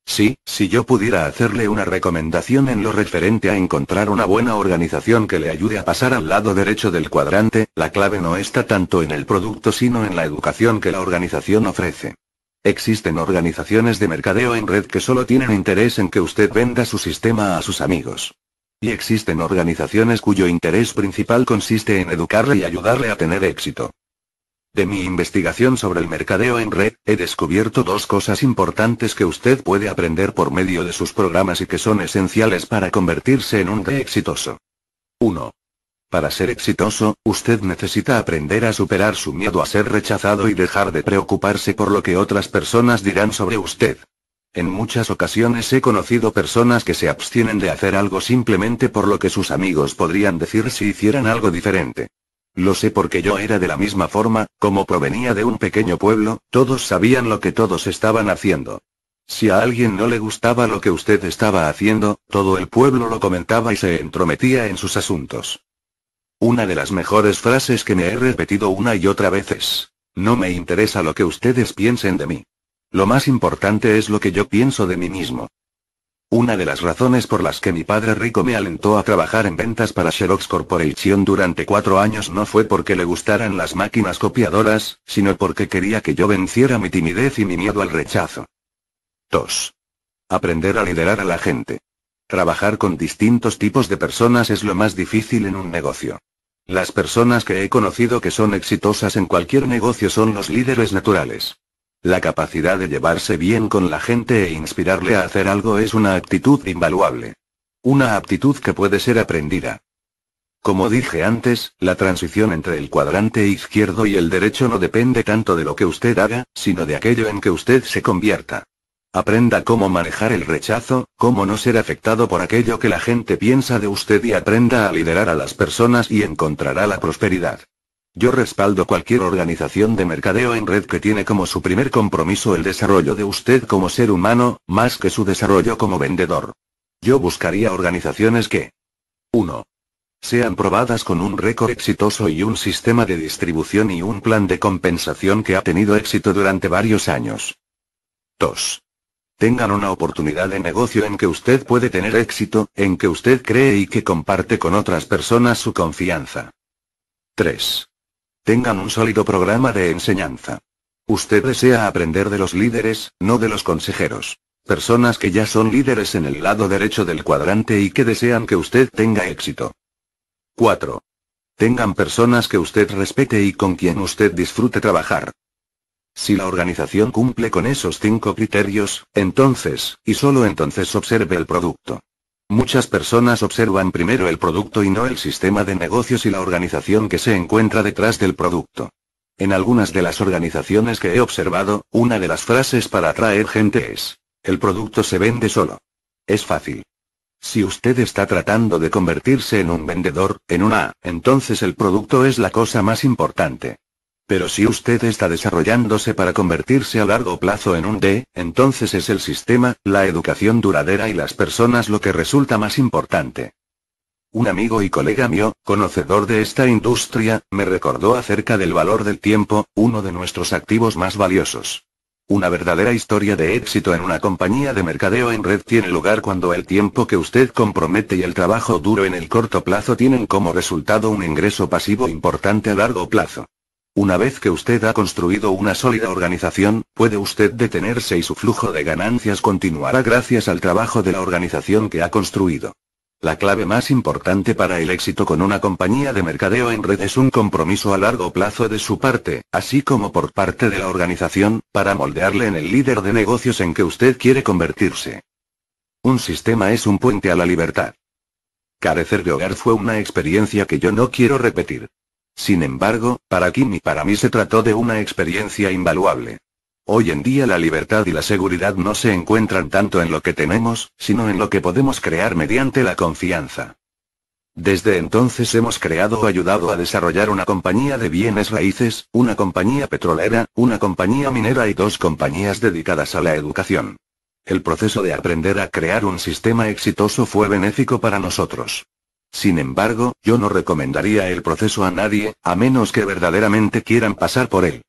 Sí, si yo pudiera hacerle una recomendación en lo referente a encontrar una buena organización que le ayude a pasar al lado derecho del cuadrante, la clave no está tanto en el producto sino en la educación que la organización ofrece. Existen organizaciones de mercadeo en red que solo tienen interés en que usted venda su sistema a sus amigos. Y existen organizaciones cuyo interés principal consiste en educarle y ayudarle a tener éxito. De mi investigación sobre el mercadeo en red, he descubierto dos cosas importantes que usted puede aprender por medio de sus programas y que son esenciales para convertirse en un re exitoso. 1. Para ser exitoso, usted necesita aprender a superar su miedo a ser rechazado y dejar de preocuparse por lo que otras personas dirán sobre usted. En muchas ocasiones he conocido personas que se abstienen de hacer algo simplemente por lo que sus amigos podrían decir si hicieran algo diferente. Lo sé porque yo era de la misma forma, como provenía de un pequeño pueblo, todos sabían lo que todos estaban haciendo. Si a alguien no le gustaba lo que usted estaba haciendo, todo el pueblo lo comentaba y se entrometía en sus asuntos. Una de las mejores frases que me he repetido una y otra vez es, no me interesa lo que ustedes piensen de mí. Lo más importante es lo que yo pienso de mí mismo. Una de las razones por las que mi padre rico me alentó a trabajar en ventas para Xerox Corporation durante cuatro años no fue porque le gustaran las máquinas copiadoras, sino porque quería que yo venciera mi timidez y mi miedo al rechazo. 2. Aprender a liderar a la gente. Trabajar con distintos tipos de personas es lo más difícil en un negocio. Las personas que he conocido que son exitosas en cualquier negocio son los líderes naturales. La capacidad de llevarse bien con la gente e inspirarle a hacer algo es una actitud invaluable. Una aptitud que puede ser aprendida. Como dije antes, la transición entre el cuadrante izquierdo y el derecho no depende tanto de lo que usted haga, sino de aquello en que usted se convierta. Aprenda cómo manejar el rechazo, cómo no ser afectado por aquello que la gente piensa de usted y aprenda a liderar a las personas y encontrará la prosperidad. Yo respaldo cualquier organización de mercadeo en red que tiene como su primer compromiso el desarrollo de usted como ser humano, más que su desarrollo como vendedor. Yo buscaría organizaciones que 1. Sean probadas con un récord exitoso y un sistema de distribución y un plan de compensación que ha tenido éxito durante varios años. 2. Tengan una oportunidad de negocio en que usted puede tener éxito, en que usted cree y que comparte con otras personas su confianza. 3 tengan un sólido programa de enseñanza. Usted desea aprender de los líderes, no de los consejeros. Personas que ya son líderes en el lado derecho del cuadrante y que desean que usted tenga éxito. 4. Tengan personas que usted respete y con quien usted disfrute trabajar. Si la organización cumple con esos cinco criterios, entonces, y solo entonces observe el producto. Muchas personas observan primero el producto y no el sistema de negocios y la organización que se encuentra detrás del producto. En algunas de las organizaciones que he observado, una de las frases para atraer gente es, el producto se vende solo. Es fácil. Si usted está tratando de convertirse en un vendedor, en una, entonces el producto es la cosa más importante. Pero si usted está desarrollándose para convertirse a largo plazo en un D, entonces es el sistema, la educación duradera y las personas lo que resulta más importante. Un amigo y colega mío, conocedor de esta industria, me recordó acerca del valor del tiempo, uno de nuestros activos más valiosos. Una verdadera historia de éxito en una compañía de mercadeo en red tiene lugar cuando el tiempo que usted compromete y el trabajo duro en el corto plazo tienen como resultado un ingreso pasivo importante a largo plazo. Una vez que usted ha construido una sólida organización, puede usted detenerse y su flujo de ganancias continuará gracias al trabajo de la organización que ha construido. La clave más importante para el éxito con una compañía de mercadeo en red es un compromiso a largo plazo de su parte, así como por parte de la organización, para moldearle en el líder de negocios en que usted quiere convertirse. Un sistema es un puente a la libertad. Carecer de hogar fue una experiencia que yo no quiero repetir. Sin embargo, para Kim y para mí se trató de una experiencia invaluable. Hoy en día la libertad y la seguridad no se encuentran tanto en lo que tenemos, sino en lo que podemos crear mediante la confianza. Desde entonces hemos creado o ayudado a desarrollar una compañía de bienes raíces, una compañía petrolera, una compañía minera y dos compañías dedicadas a la educación. El proceso de aprender a crear un sistema exitoso fue benéfico para nosotros. Sin embargo, yo no recomendaría el proceso a nadie, a menos que verdaderamente quieran pasar por él.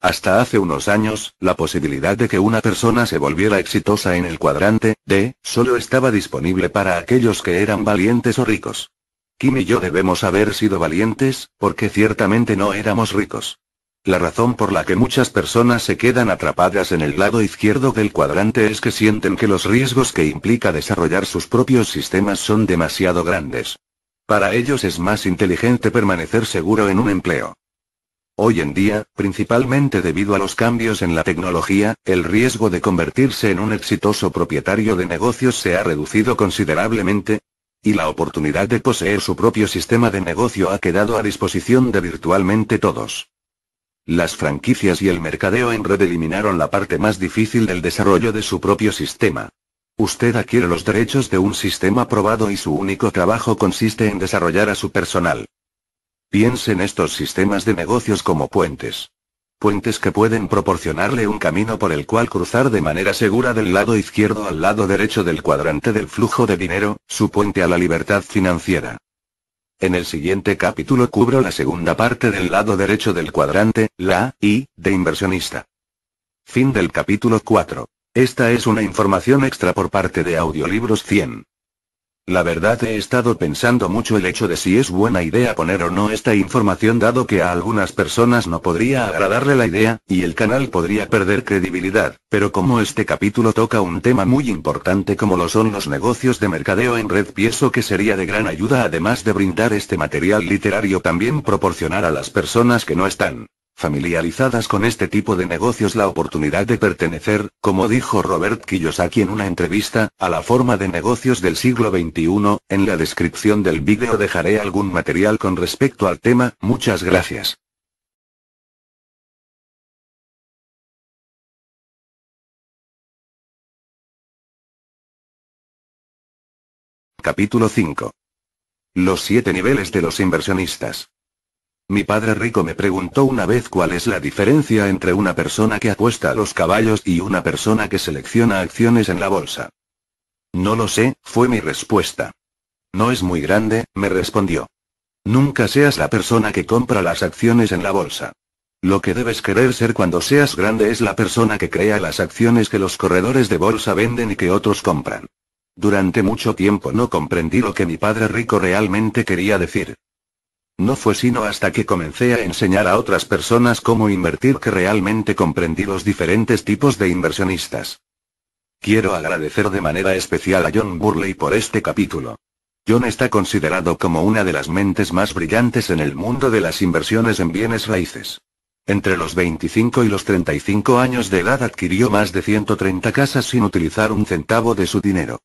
Hasta hace unos años, la posibilidad de que una persona se volviera exitosa en el cuadrante D solo estaba disponible para aquellos que eran valientes o ricos. Kim y yo debemos haber sido valientes, porque ciertamente no éramos ricos. La razón por la que muchas personas se quedan atrapadas en el lado izquierdo del cuadrante es que sienten que los riesgos que implica desarrollar sus propios sistemas son demasiado grandes. Para ellos es más inteligente permanecer seguro en un empleo. Hoy en día, principalmente debido a los cambios en la tecnología, el riesgo de convertirse en un exitoso propietario de negocios se ha reducido considerablemente, y la oportunidad de poseer su propio sistema de negocio ha quedado a disposición de virtualmente todos. Las franquicias y el mercadeo en red eliminaron la parte más difícil del desarrollo de su propio sistema. Usted adquiere los derechos de un sistema probado y su único trabajo consiste en desarrollar a su personal. Piensen estos sistemas de negocios como puentes. Puentes que pueden proporcionarle un camino por el cual cruzar de manera segura del lado izquierdo al lado derecho del cuadrante del flujo de dinero, su puente a la libertad financiera. En el siguiente capítulo cubro la segunda parte del lado derecho del cuadrante, la I, de inversionista. Fin del capítulo 4. Esta es una información extra por parte de Audiolibros 100. La verdad he estado pensando mucho el hecho de si es buena idea poner o no esta información dado que a algunas personas no podría agradarle la idea, y el canal podría perder credibilidad, pero como este capítulo toca un tema muy importante como lo son los negocios de mercadeo en red pienso que sería de gran ayuda además de brindar este material literario también proporcionar a las personas que no están Familiarizadas con este tipo de negocios la oportunidad de pertenecer, como dijo Robert Kiyosaki en una entrevista, a la forma de negocios del siglo XXI, en la descripción del vídeo dejaré algún material con respecto al tema, muchas gracias. Capítulo 5. Los siete niveles de los inversionistas. Mi padre rico me preguntó una vez cuál es la diferencia entre una persona que apuesta a los caballos y una persona que selecciona acciones en la bolsa. No lo sé, fue mi respuesta. No es muy grande, me respondió. Nunca seas la persona que compra las acciones en la bolsa. Lo que debes querer ser cuando seas grande es la persona que crea las acciones que los corredores de bolsa venden y que otros compran. Durante mucho tiempo no comprendí lo que mi padre rico realmente quería decir. No fue sino hasta que comencé a enseñar a otras personas cómo invertir que realmente comprendí los diferentes tipos de inversionistas. Quiero agradecer de manera especial a John Burley por este capítulo. John está considerado como una de las mentes más brillantes en el mundo de las inversiones en bienes raíces. Entre los 25 y los 35 años de edad adquirió más de 130 casas sin utilizar un centavo de su dinero.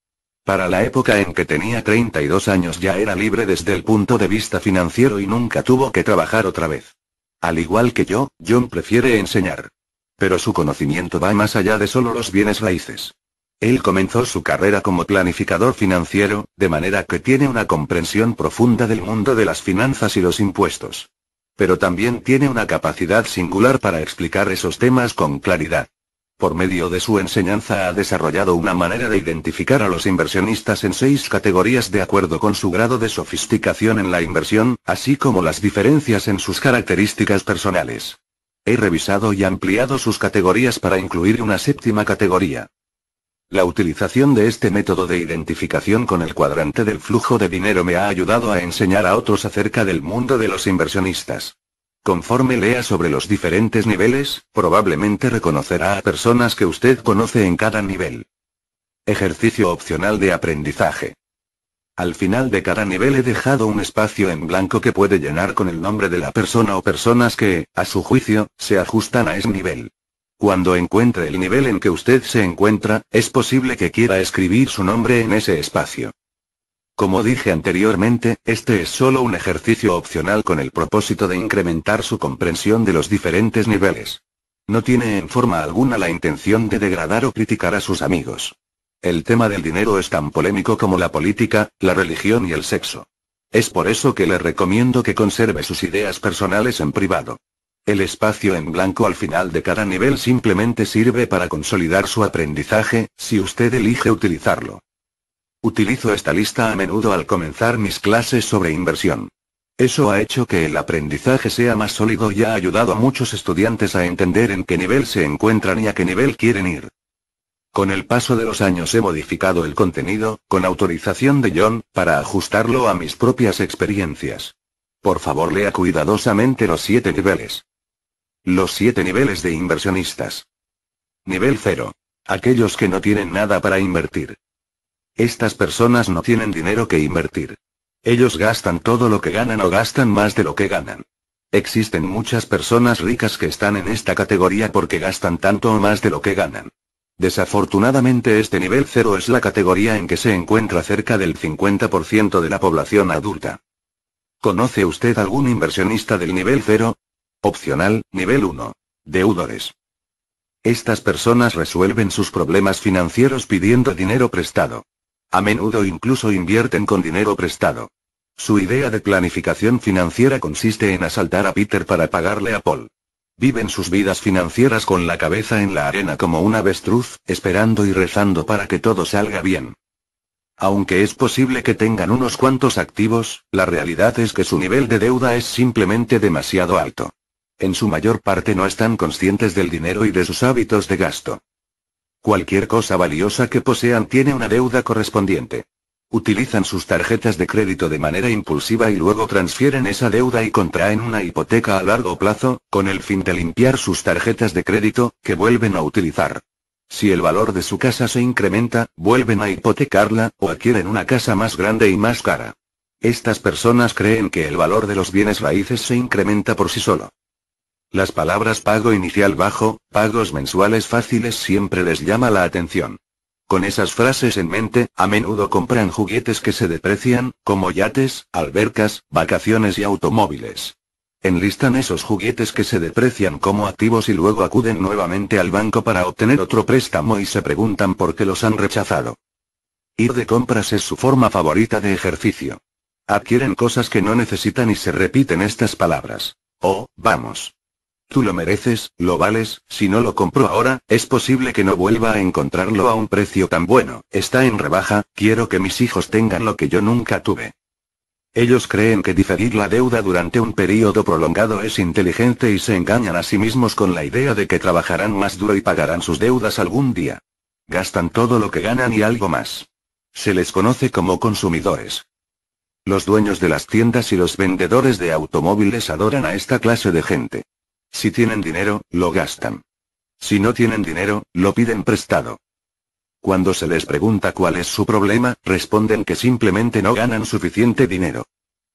Para la época en que tenía 32 años ya era libre desde el punto de vista financiero y nunca tuvo que trabajar otra vez. Al igual que yo, John prefiere enseñar. Pero su conocimiento va más allá de solo los bienes raíces. Él comenzó su carrera como planificador financiero, de manera que tiene una comprensión profunda del mundo de las finanzas y los impuestos. Pero también tiene una capacidad singular para explicar esos temas con claridad. Por medio de su enseñanza ha desarrollado una manera de identificar a los inversionistas en seis categorías de acuerdo con su grado de sofisticación en la inversión, así como las diferencias en sus características personales. He revisado y ampliado sus categorías para incluir una séptima categoría. La utilización de este método de identificación con el cuadrante del flujo de dinero me ha ayudado a enseñar a otros acerca del mundo de los inversionistas. Conforme lea sobre los diferentes niveles, probablemente reconocerá a personas que usted conoce en cada nivel. Ejercicio opcional de aprendizaje. Al final de cada nivel he dejado un espacio en blanco que puede llenar con el nombre de la persona o personas que, a su juicio, se ajustan a ese nivel. Cuando encuentre el nivel en que usted se encuentra, es posible que quiera escribir su nombre en ese espacio. Como dije anteriormente, este es solo un ejercicio opcional con el propósito de incrementar su comprensión de los diferentes niveles. No tiene en forma alguna la intención de degradar o criticar a sus amigos. El tema del dinero es tan polémico como la política, la religión y el sexo. Es por eso que le recomiendo que conserve sus ideas personales en privado. El espacio en blanco al final de cada nivel simplemente sirve para consolidar su aprendizaje, si usted elige utilizarlo. Utilizo esta lista a menudo al comenzar mis clases sobre inversión. Eso ha hecho que el aprendizaje sea más sólido y ha ayudado a muchos estudiantes a entender en qué nivel se encuentran y a qué nivel quieren ir. Con el paso de los años he modificado el contenido, con autorización de John, para ajustarlo a mis propias experiencias. Por favor lea cuidadosamente los siete niveles. Los siete niveles de inversionistas. Nivel 0. Aquellos que no tienen nada para invertir. Estas personas no tienen dinero que invertir. Ellos gastan todo lo que ganan o gastan más de lo que ganan. Existen muchas personas ricas que están en esta categoría porque gastan tanto o más de lo que ganan. Desafortunadamente este nivel cero es la categoría en que se encuentra cerca del 50% de la población adulta. ¿Conoce usted algún inversionista del nivel cero? Opcional, nivel 1. Deudores. Estas personas resuelven sus problemas financieros pidiendo dinero prestado. A menudo incluso invierten con dinero prestado. Su idea de planificación financiera consiste en asaltar a Peter para pagarle a Paul. Viven sus vidas financieras con la cabeza en la arena como un avestruz, esperando y rezando para que todo salga bien. Aunque es posible que tengan unos cuantos activos, la realidad es que su nivel de deuda es simplemente demasiado alto. En su mayor parte no están conscientes del dinero y de sus hábitos de gasto. Cualquier cosa valiosa que posean tiene una deuda correspondiente. Utilizan sus tarjetas de crédito de manera impulsiva y luego transfieren esa deuda y contraen una hipoteca a largo plazo, con el fin de limpiar sus tarjetas de crédito, que vuelven a utilizar. Si el valor de su casa se incrementa, vuelven a hipotecarla, o adquieren una casa más grande y más cara. Estas personas creen que el valor de los bienes raíces se incrementa por sí solo. Las palabras pago inicial bajo, pagos mensuales fáciles siempre les llama la atención. Con esas frases en mente, a menudo compran juguetes que se deprecian, como yates, albercas, vacaciones y automóviles. Enlistan esos juguetes que se deprecian como activos y luego acuden nuevamente al banco para obtener otro préstamo y se preguntan por qué los han rechazado. Ir de compras es su forma favorita de ejercicio. Adquieren cosas que no necesitan y se repiten estas palabras. Oh, vamos. Tú lo mereces, lo vales, si no lo compro ahora, es posible que no vuelva a encontrarlo a un precio tan bueno, está en rebaja, quiero que mis hijos tengan lo que yo nunca tuve. Ellos creen que diferir la deuda durante un periodo prolongado es inteligente y se engañan a sí mismos con la idea de que trabajarán más duro y pagarán sus deudas algún día. Gastan todo lo que ganan y algo más. Se les conoce como consumidores. Los dueños de las tiendas y los vendedores de automóviles adoran a esta clase de gente. Si tienen dinero, lo gastan. Si no tienen dinero, lo piden prestado. Cuando se les pregunta cuál es su problema, responden que simplemente no ganan suficiente dinero.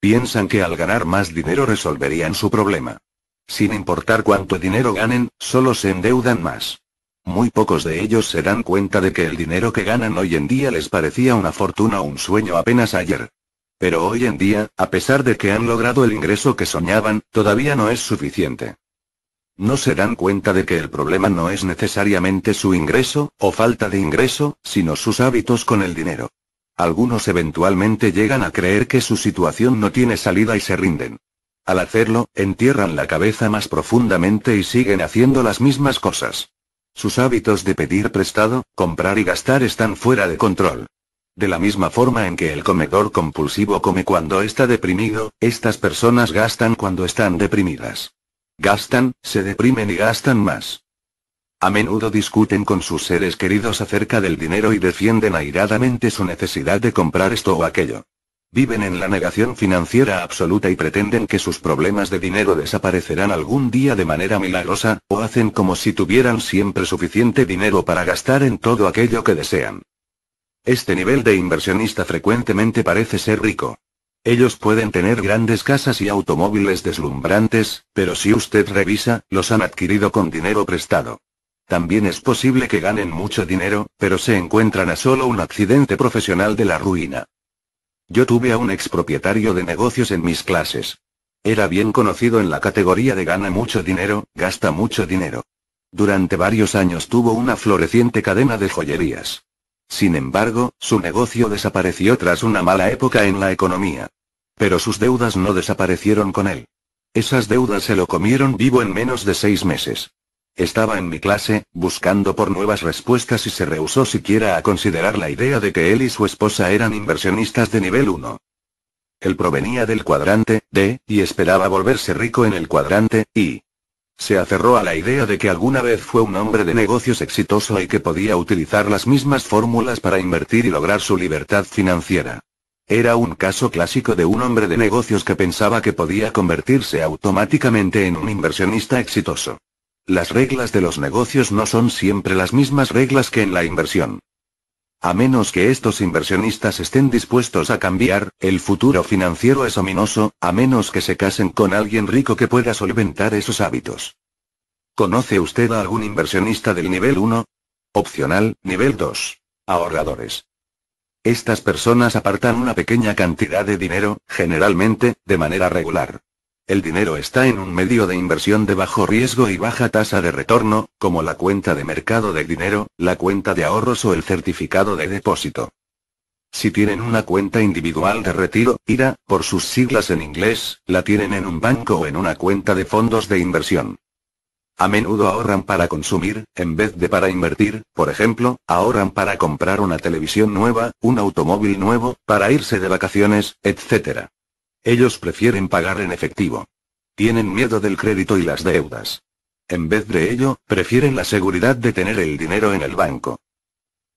Piensan que al ganar más dinero resolverían su problema. Sin importar cuánto dinero ganen, solo se endeudan más. Muy pocos de ellos se dan cuenta de que el dinero que ganan hoy en día les parecía una fortuna o un sueño apenas ayer. Pero hoy en día, a pesar de que han logrado el ingreso que soñaban, todavía no es suficiente. No se dan cuenta de que el problema no es necesariamente su ingreso, o falta de ingreso, sino sus hábitos con el dinero. Algunos eventualmente llegan a creer que su situación no tiene salida y se rinden. Al hacerlo, entierran la cabeza más profundamente y siguen haciendo las mismas cosas. Sus hábitos de pedir prestado, comprar y gastar están fuera de control. De la misma forma en que el comedor compulsivo come cuando está deprimido, estas personas gastan cuando están deprimidas. Gastan, se deprimen y gastan más. A menudo discuten con sus seres queridos acerca del dinero y defienden airadamente su necesidad de comprar esto o aquello. Viven en la negación financiera absoluta y pretenden que sus problemas de dinero desaparecerán algún día de manera milagrosa, o hacen como si tuvieran siempre suficiente dinero para gastar en todo aquello que desean. Este nivel de inversionista frecuentemente parece ser rico. Ellos pueden tener grandes casas y automóviles deslumbrantes, pero si usted revisa, los han adquirido con dinero prestado. También es posible que ganen mucho dinero, pero se encuentran a solo un accidente profesional de la ruina. Yo tuve a un expropietario de negocios en mis clases. Era bien conocido en la categoría de gana mucho dinero, gasta mucho dinero. Durante varios años tuvo una floreciente cadena de joyerías. Sin embargo, su negocio desapareció tras una mala época en la economía. Pero sus deudas no desaparecieron con él. Esas deudas se lo comieron vivo en menos de seis meses. Estaba en mi clase, buscando por nuevas respuestas y se rehusó siquiera a considerar la idea de que él y su esposa eran inversionistas de nivel 1. Él provenía del cuadrante D, y esperaba volverse rico en el cuadrante I. Se aferró a la idea de que alguna vez fue un hombre de negocios exitoso y que podía utilizar las mismas fórmulas para invertir y lograr su libertad financiera. Era un caso clásico de un hombre de negocios que pensaba que podía convertirse automáticamente en un inversionista exitoso. Las reglas de los negocios no son siempre las mismas reglas que en la inversión. A menos que estos inversionistas estén dispuestos a cambiar, el futuro financiero es ominoso, a menos que se casen con alguien rico que pueda solventar esos hábitos. ¿Conoce usted a algún inversionista del nivel 1? Opcional, nivel 2. Ahorradores. Estas personas apartan una pequeña cantidad de dinero, generalmente, de manera regular. El dinero está en un medio de inversión de bajo riesgo y baja tasa de retorno, como la cuenta de mercado de dinero, la cuenta de ahorros o el certificado de depósito. Si tienen una cuenta individual de retiro, IRA, por sus siglas en inglés, la tienen en un banco o en una cuenta de fondos de inversión. A menudo ahorran para consumir, en vez de para invertir, por ejemplo, ahorran para comprar una televisión nueva, un automóvil nuevo, para irse de vacaciones, etc. Ellos prefieren pagar en efectivo. Tienen miedo del crédito y las deudas. En vez de ello, prefieren la seguridad de tener el dinero en el banco.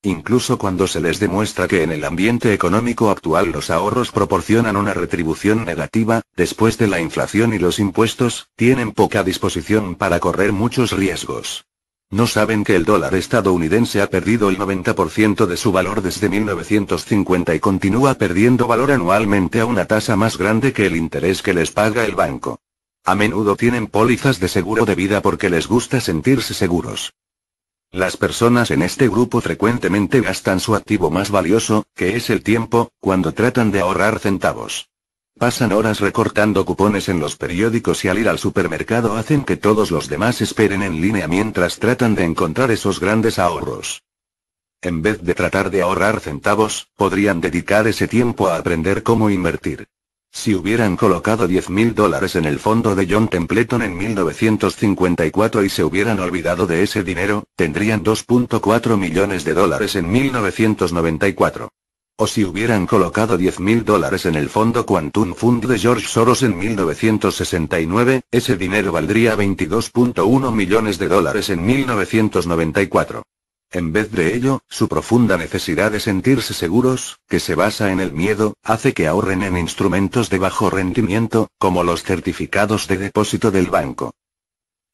Incluso cuando se les demuestra que en el ambiente económico actual los ahorros proporcionan una retribución negativa, después de la inflación y los impuestos, tienen poca disposición para correr muchos riesgos. No saben que el dólar estadounidense ha perdido el 90% de su valor desde 1950 y continúa perdiendo valor anualmente a una tasa más grande que el interés que les paga el banco. A menudo tienen pólizas de seguro de vida porque les gusta sentirse seguros. Las personas en este grupo frecuentemente gastan su activo más valioso, que es el tiempo, cuando tratan de ahorrar centavos. Pasan horas recortando cupones en los periódicos y al ir al supermercado hacen que todos los demás esperen en línea mientras tratan de encontrar esos grandes ahorros. En vez de tratar de ahorrar centavos, podrían dedicar ese tiempo a aprender cómo invertir. Si hubieran colocado 10 mil dólares en el fondo de John Templeton en 1954 y se hubieran olvidado de ese dinero, tendrían 2.4 millones de dólares en 1994. O si hubieran colocado 10 mil dólares en el fondo Quantum Fund de George Soros en 1969, ese dinero valdría 22.1 millones de dólares en 1994. En vez de ello, su profunda necesidad de sentirse seguros, que se basa en el miedo, hace que ahorren en instrumentos de bajo rendimiento, como los certificados de depósito del banco.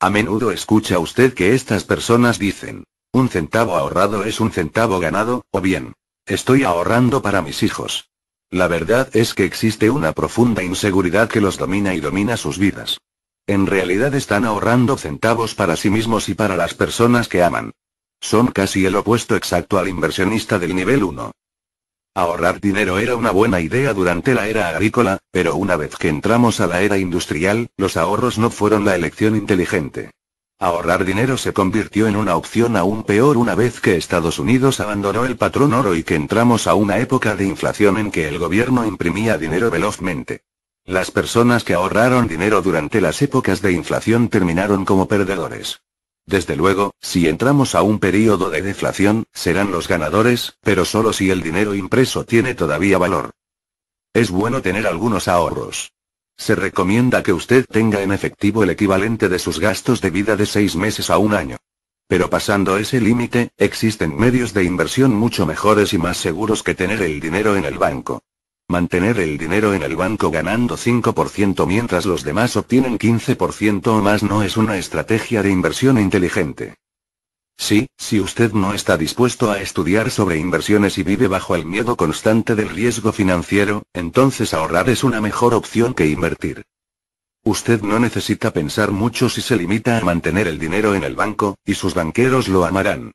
A menudo escucha usted que estas personas dicen, un centavo ahorrado es un centavo ganado, o bien, Estoy ahorrando para mis hijos. La verdad es que existe una profunda inseguridad que los domina y domina sus vidas. En realidad están ahorrando centavos para sí mismos y para las personas que aman. Son casi el opuesto exacto al inversionista del nivel 1. Ahorrar dinero era una buena idea durante la era agrícola, pero una vez que entramos a la era industrial, los ahorros no fueron la elección inteligente. Ahorrar dinero se convirtió en una opción aún peor una vez que Estados Unidos abandonó el patrón oro y que entramos a una época de inflación en que el gobierno imprimía dinero velozmente. Las personas que ahorraron dinero durante las épocas de inflación terminaron como perdedores. Desde luego, si entramos a un período de deflación, serán los ganadores, pero solo si el dinero impreso tiene todavía valor. Es bueno tener algunos ahorros. Se recomienda que usted tenga en efectivo el equivalente de sus gastos de vida de seis meses a un año. Pero pasando ese límite, existen medios de inversión mucho mejores y más seguros que tener el dinero en el banco. Mantener el dinero en el banco ganando 5% mientras los demás obtienen 15% o más no es una estrategia de inversión inteligente. Sí, si usted no está dispuesto a estudiar sobre inversiones y vive bajo el miedo constante del riesgo financiero, entonces ahorrar es una mejor opción que invertir. Usted no necesita pensar mucho si se limita a mantener el dinero en el banco, y sus banqueros lo amarán.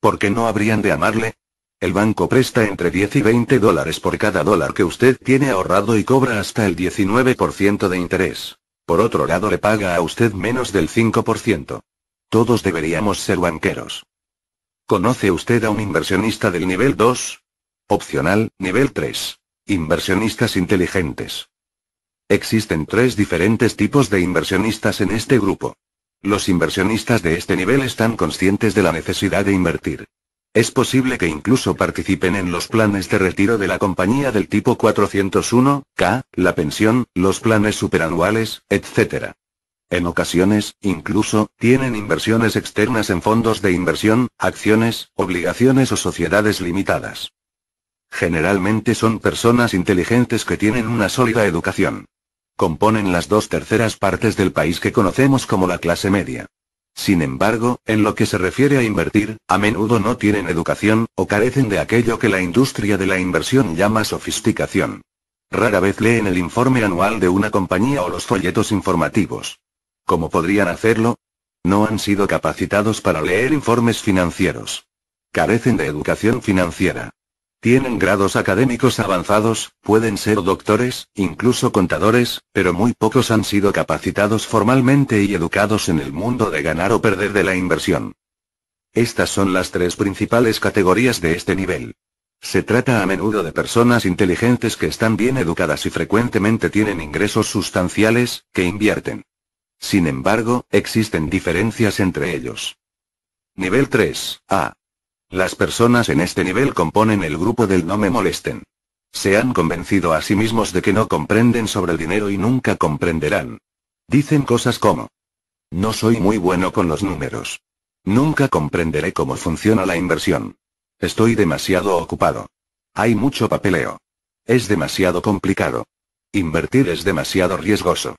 ¿Por qué no habrían de amarle? El banco presta entre 10 y 20 dólares por cada dólar que usted tiene ahorrado y cobra hasta el 19% de interés. Por otro lado le paga a usted menos del 5%. Todos deberíamos ser banqueros. ¿Conoce usted a un inversionista del nivel 2? Opcional, nivel 3. Inversionistas inteligentes. Existen tres diferentes tipos de inversionistas en este grupo. Los inversionistas de este nivel están conscientes de la necesidad de invertir. Es posible que incluso participen en los planes de retiro de la compañía del tipo 401, K, la pensión, los planes superanuales, etc. En ocasiones, incluso, tienen inversiones externas en fondos de inversión, acciones, obligaciones o sociedades limitadas. Generalmente son personas inteligentes que tienen una sólida educación. Componen las dos terceras partes del país que conocemos como la clase media. Sin embargo, en lo que se refiere a invertir, a menudo no tienen educación, o carecen de aquello que la industria de la inversión llama sofisticación. Rara vez leen el informe anual de una compañía o los folletos informativos. ¿Cómo podrían hacerlo? No han sido capacitados para leer informes financieros. Carecen de educación financiera. Tienen grados académicos avanzados, pueden ser doctores, incluso contadores, pero muy pocos han sido capacitados formalmente y educados en el mundo de ganar o perder de la inversión. Estas son las tres principales categorías de este nivel. Se trata a menudo de personas inteligentes que están bien educadas y frecuentemente tienen ingresos sustanciales, que invierten. Sin embargo, existen diferencias entre ellos. Nivel 3. A. Las personas en este nivel componen el grupo del no me molesten. Se han convencido a sí mismos de que no comprenden sobre el dinero y nunca comprenderán. Dicen cosas como. No soy muy bueno con los números. Nunca comprenderé cómo funciona la inversión. Estoy demasiado ocupado. Hay mucho papeleo. Es demasiado complicado. Invertir es demasiado riesgoso.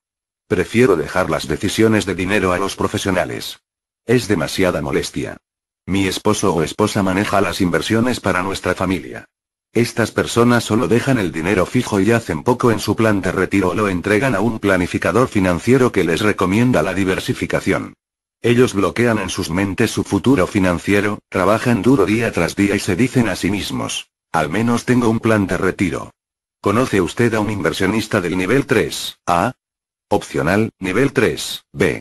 Prefiero dejar las decisiones de dinero a los profesionales. Es demasiada molestia. Mi esposo o esposa maneja las inversiones para nuestra familia. Estas personas solo dejan el dinero fijo y hacen poco en su plan de retiro o lo entregan a un planificador financiero que les recomienda la diversificación. Ellos bloquean en sus mentes su futuro financiero, trabajan duro día tras día y se dicen a sí mismos, al menos tengo un plan de retiro. ¿Conoce usted a un inversionista del nivel 3? A? Opcional, nivel 3, B.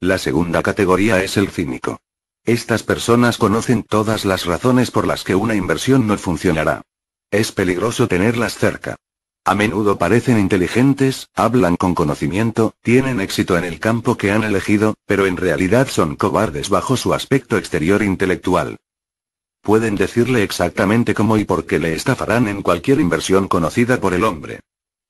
La segunda categoría es el cínico. Estas personas conocen todas las razones por las que una inversión no funcionará. Es peligroso tenerlas cerca. A menudo parecen inteligentes, hablan con conocimiento, tienen éxito en el campo que han elegido, pero en realidad son cobardes bajo su aspecto exterior intelectual. Pueden decirle exactamente cómo y por qué le estafarán en cualquier inversión conocida por el hombre.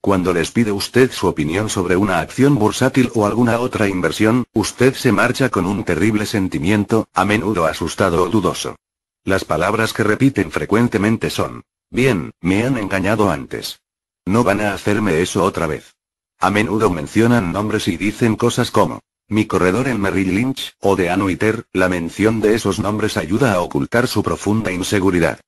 Cuando les pide usted su opinión sobre una acción bursátil o alguna otra inversión, usted se marcha con un terrible sentimiento, a menudo asustado o dudoso. Las palabras que repiten frecuentemente son, bien, me han engañado antes. No van a hacerme eso otra vez. A menudo mencionan nombres y dicen cosas como, mi corredor en Merrill Lynch, o de Anuiter. la mención de esos nombres ayuda a ocultar su profunda inseguridad.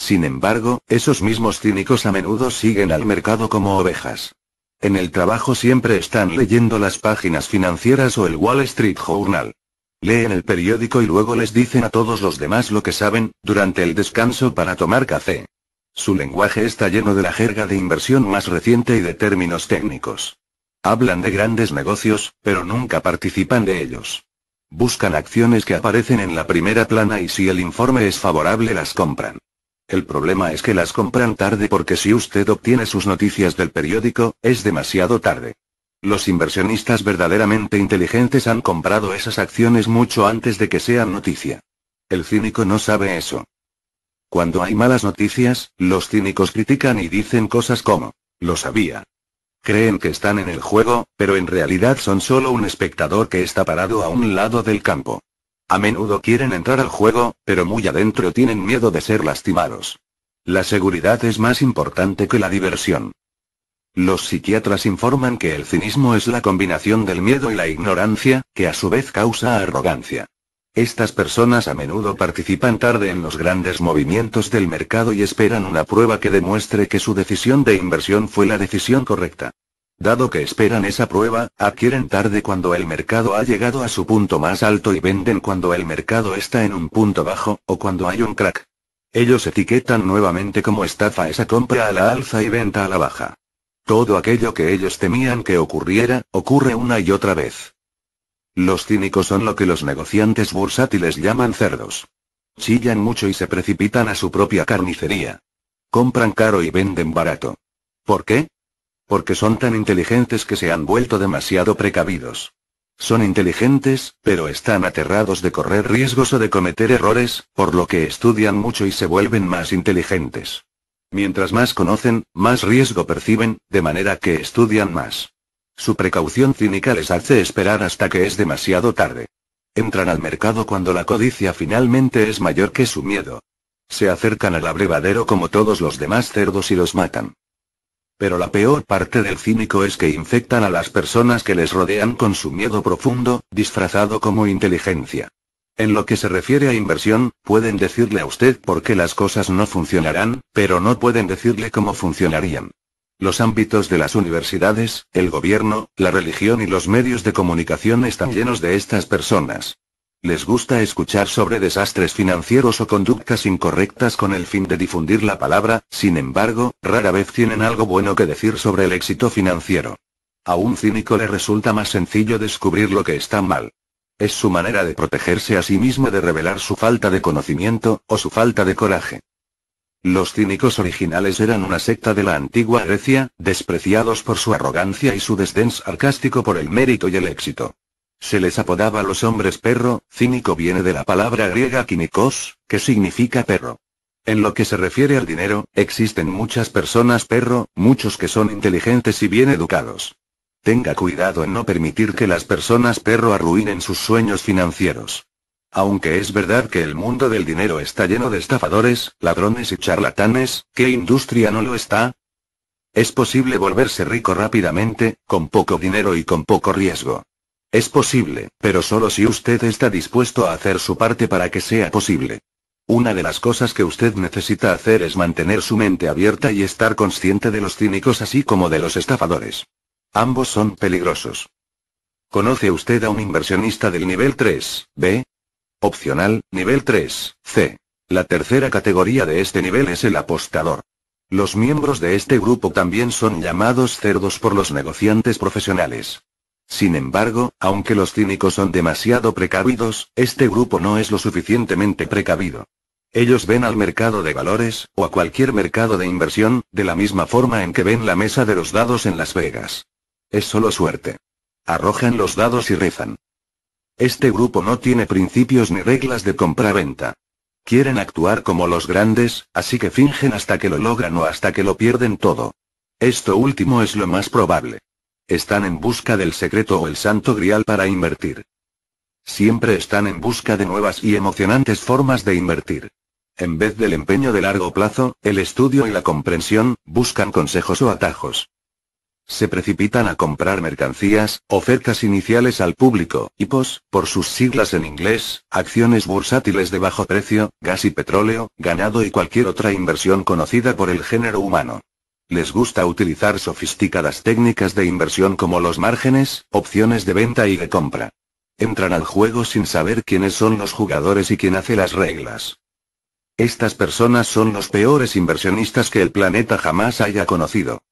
Sin embargo, esos mismos cínicos a menudo siguen al mercado como ovejas. En el trabajo siempre están leyendo las páginas financieras o el Wall Street Journal. Leen el periódico y luego les dicen a todos los demás lo que saben, durante el descanso para tomar café. Su lenguaje está lleno de la jerga de inversión más reciente y de términos técnicos. Hablan de grandes negocios, pero nunca participan de ellos. Buscan acciones que aparecen en la primera plana y si el informe es favorable las compran. El problema es que las compran tarde porque si usted obtiene sus noticias del periódico, es demasiado tarde. Los inversionistas verdaderamente inteligentes han comprado esas acciones mucho antes de que sean noticia. El cínico no sabe eso. Cuando hay malas noticias, los cínicos critican y dicen cosas como, lo sabía. Creen que están en el juego, pero en realidad son solo un espectador que está parado a un lado del campo. A menudo quieren entrar al juego, pero muy adentro tienen miedo de ser lastimados. La seguridad es más importante que la diversión. Los psiquiatras informan que el cinismo es la combinación del miedo y la ignorancia, que a su vez causa arrogancia. Estas personas a menudo participan tarde en los grandes movimientos del mercado y esperan una prueba que demuestre que su decisión de inversión fue la decisión correcta. Dado que esperan esa prueba, adquieren tarde cuando el mercado ha llegado a su punto más alto y venden cuando el mercado está en un punto bajo, o cuando hay un crack. Ellos etiquetan nuevamente como estafa esa compra a la alza y venta a la baja. Todo aquello que ellos temían que ocurriera, ocurre una y otra vez. Los cínicos son lo que los negociantes bursátiles llaman cerdos. Chillan mucho y se precipitan a su propia carnicería. Compran caro y venden barato. ¿Por qué? Porque son tan inteligentes que se han vuelto demasiado precavidos. Son inteligentes, pero están aterrados de correr riesgos o de cometer errores, por lo que estudian mucho y se vuelven más inteligentes. Mientras más conocen, más riesgo perciben, de manera que estudian más. Su precaución cínica les hace esperar hasta que es demasiado tarde. Entran al mercado cuando la codicia finalmente es mayor que su miedo. Se acercan al abrevadero como todos los demás cerdos y los matan. Pero la peor parte del cínico es que infectan a las personas que les rodean con su miedo profundo, disfrazado como inteligencia. En lo que se refiere a inversión, pueden decirle a usted por qué las cosas no funcionarán, pero no pueden decirle cómo funcionarían. Los ámbitos de las universidades, el gobierno, la religión y los medios de comunicación están llenos de estas personas. Les gusta escuchar sobre desastres financieros o conductas incorrectas con el fin de difundir la palabra, sin embargo, rara vez tienen algo bueno que decir sobre el éxito financiero. A un cínico le resulta más sencillo descubrir lo que está mal. Es su manera de protegerse a sí mismo de revelar su falta de conocimiento, o su falta de coraje. Los cínicos originales eran una secta de la antigua Grecia, despreciados por su arrogancia y su desdén sarcástico por el mérito y el éxito. Se les apodaba a los hombres perro, cínico viene de la palabra griega químicos, que significa perro. En lo que se refiere al dinero, existen muchas personas perro, muchos que son inteligentes y bien educados. Tenga cuidado en no permitir que las personas perro arruinen sus sueños financieros. Aunque es verdad que el mundo del dinero está lleno de estafadores, ladrones y charlatanes, ¿qué industria no lo está? Es posible volverse rico rápidamente, con poco dinero y con poco riesgo. Es posible, pero solo si usted está dispuesto a hacer su parte para que sea posible. Una de las cosas que usted necesita hacer es mantener su mente abierta y estar consciente de los cínicos así como de los estafadores. Ambos son peligrosos. ¿Conoce usted a un inversionista del nivel 3, B? Opcional, nivel 3, C. La tercera categoría de este nivel es el apostador. Los miembros de este grupo también son llamados cerdos por los negociantes profesionales. Sin embargo, aunque los cínicos son demasiado precavidos, este grupo no es lo suficientemente precavido. Ellos ven al mercado de valores, o a cualquier mercado de inversión, de la misma forma en que ven la mesa de los dados en Las Vegas. Es solo suerte. Arrojan los dados y rezan. Este grupo no tiene principios ni reglas de compra-venta. Quieren actuar como los grandes, así que fingen hasta que lo logran o hasta que lo pierden todo. Esto último es lo más probable. Están en busca del secreto o el santo grial para invertir. Siempre están en busca de nuevas y emocionantes formas de invertir. En vez del empeño de largo plazo, el estudio y la comprensión, buscan consejos o atajos. Se precipitan a comprar mercancías, ofertas iniciales al público, pos, por sus siglas en inglés, acciones bursátiles de bajo precio, gas y petróleo, ganado y cualquier otra inversión conocida por el género humano. Les gusta utilizar sofisticadas técnicas de inversión como los márgenes, opciones de venta y de compra. Entran al juego sin saber quiénes son los jugadores y quién hace las reglas. Estas personas son los peores inversionistas que el planeta jamás haya conocido.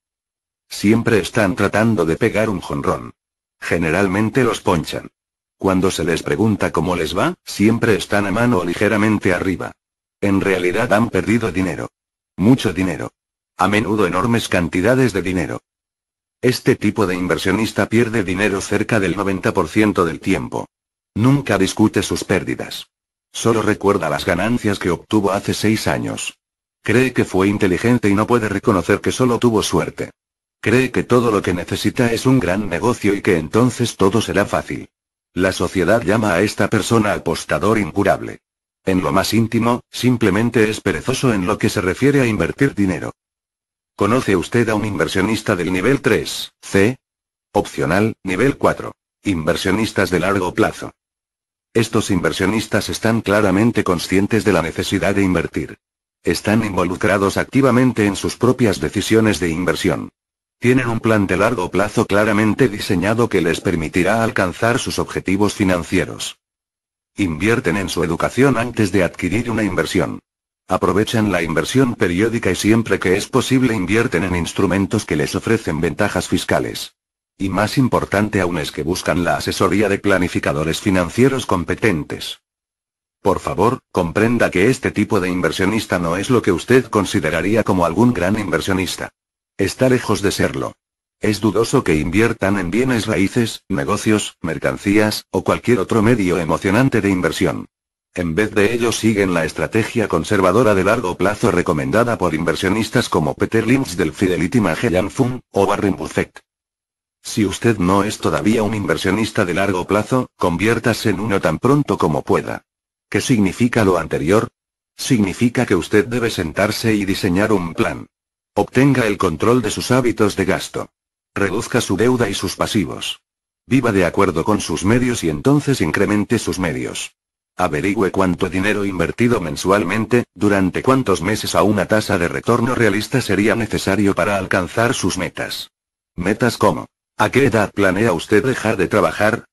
Siempre están tratando de pegar un jonrón. Generalmente los ponchan. Cuando se les pregunta cómo les va, siempre están a mano o ligeramente arriba. En realidad han perdido dinero. Mucho dinero. A menudo enormes cantidades de dinero. Este tipo de inversionista pierde dinero cerca del 90% del tiempo. Nunca discute sus pérdidas. Solo recuerda las ganancias que obtuvo hace seis años. Cree que fue inteligente y no puede reconocer que solo tuvo suerte. Cree que todo lo que necesita es un gran negocio y que entonces todo será fácil. La sociedad llama a esta persona apostador incurable. En lo más íntimo, simplemente es perezoso en lo que se refiere a invertir dinero. ¿Conoce usted a un inversionista del nivel 3, C? Opcional, nivel 4. Inversionistas de largo plazo. Estos inversionistas están claramente conscientes de la necesidad de invertir. Están involucrados activamente en sus propias decisiones de inversión. Tienen un plan de largo plazo claramente diseñado que les permitirá alcanzar sus objetivos financieros. Invierten en su educación antes de adquirir una inversión. Aprovechan la inversión periódica y siempre que es posible invierten en instrumentos que les ofrecen ventajas fiscales. Y más importante aún es que buscan la asesoría de planificadores financieros competentes. Por favor, comprenda que este tipo de inversionista no es lo que usted consideraría como algún gran inversionista. Está lejos de serlo. Es dudoso que inviertan en bienes raíces, negocios, mercancías, o cualquier otro medio emocionante de inversión. En vez de ello siguen la estrategia conservadora de largo plazo recomendada por inversionistas como Peter Lynch del Fidelity Magellan Fund, o Warren Buffett. Si usted no es todavía un inversionista de largo plazo, conviértase en uno tan pronto como pueda. ¿Qué significa lo anterior? Significa que usted debe sentarse y diseñar un plan. Obtenga el control de sus hábitos de gasto. Reduzca su deuda y sus pasivos. Viva de acuerdo con sus medios y entonces incremente sus medios. Averigüe cuánto dinero invertido mensualmente, durante cuántos meses a una tasa de retorno realista sería necesario para alcanzar sus metas. Metas como, ¿a qué edad planea usted dejar de trabajar?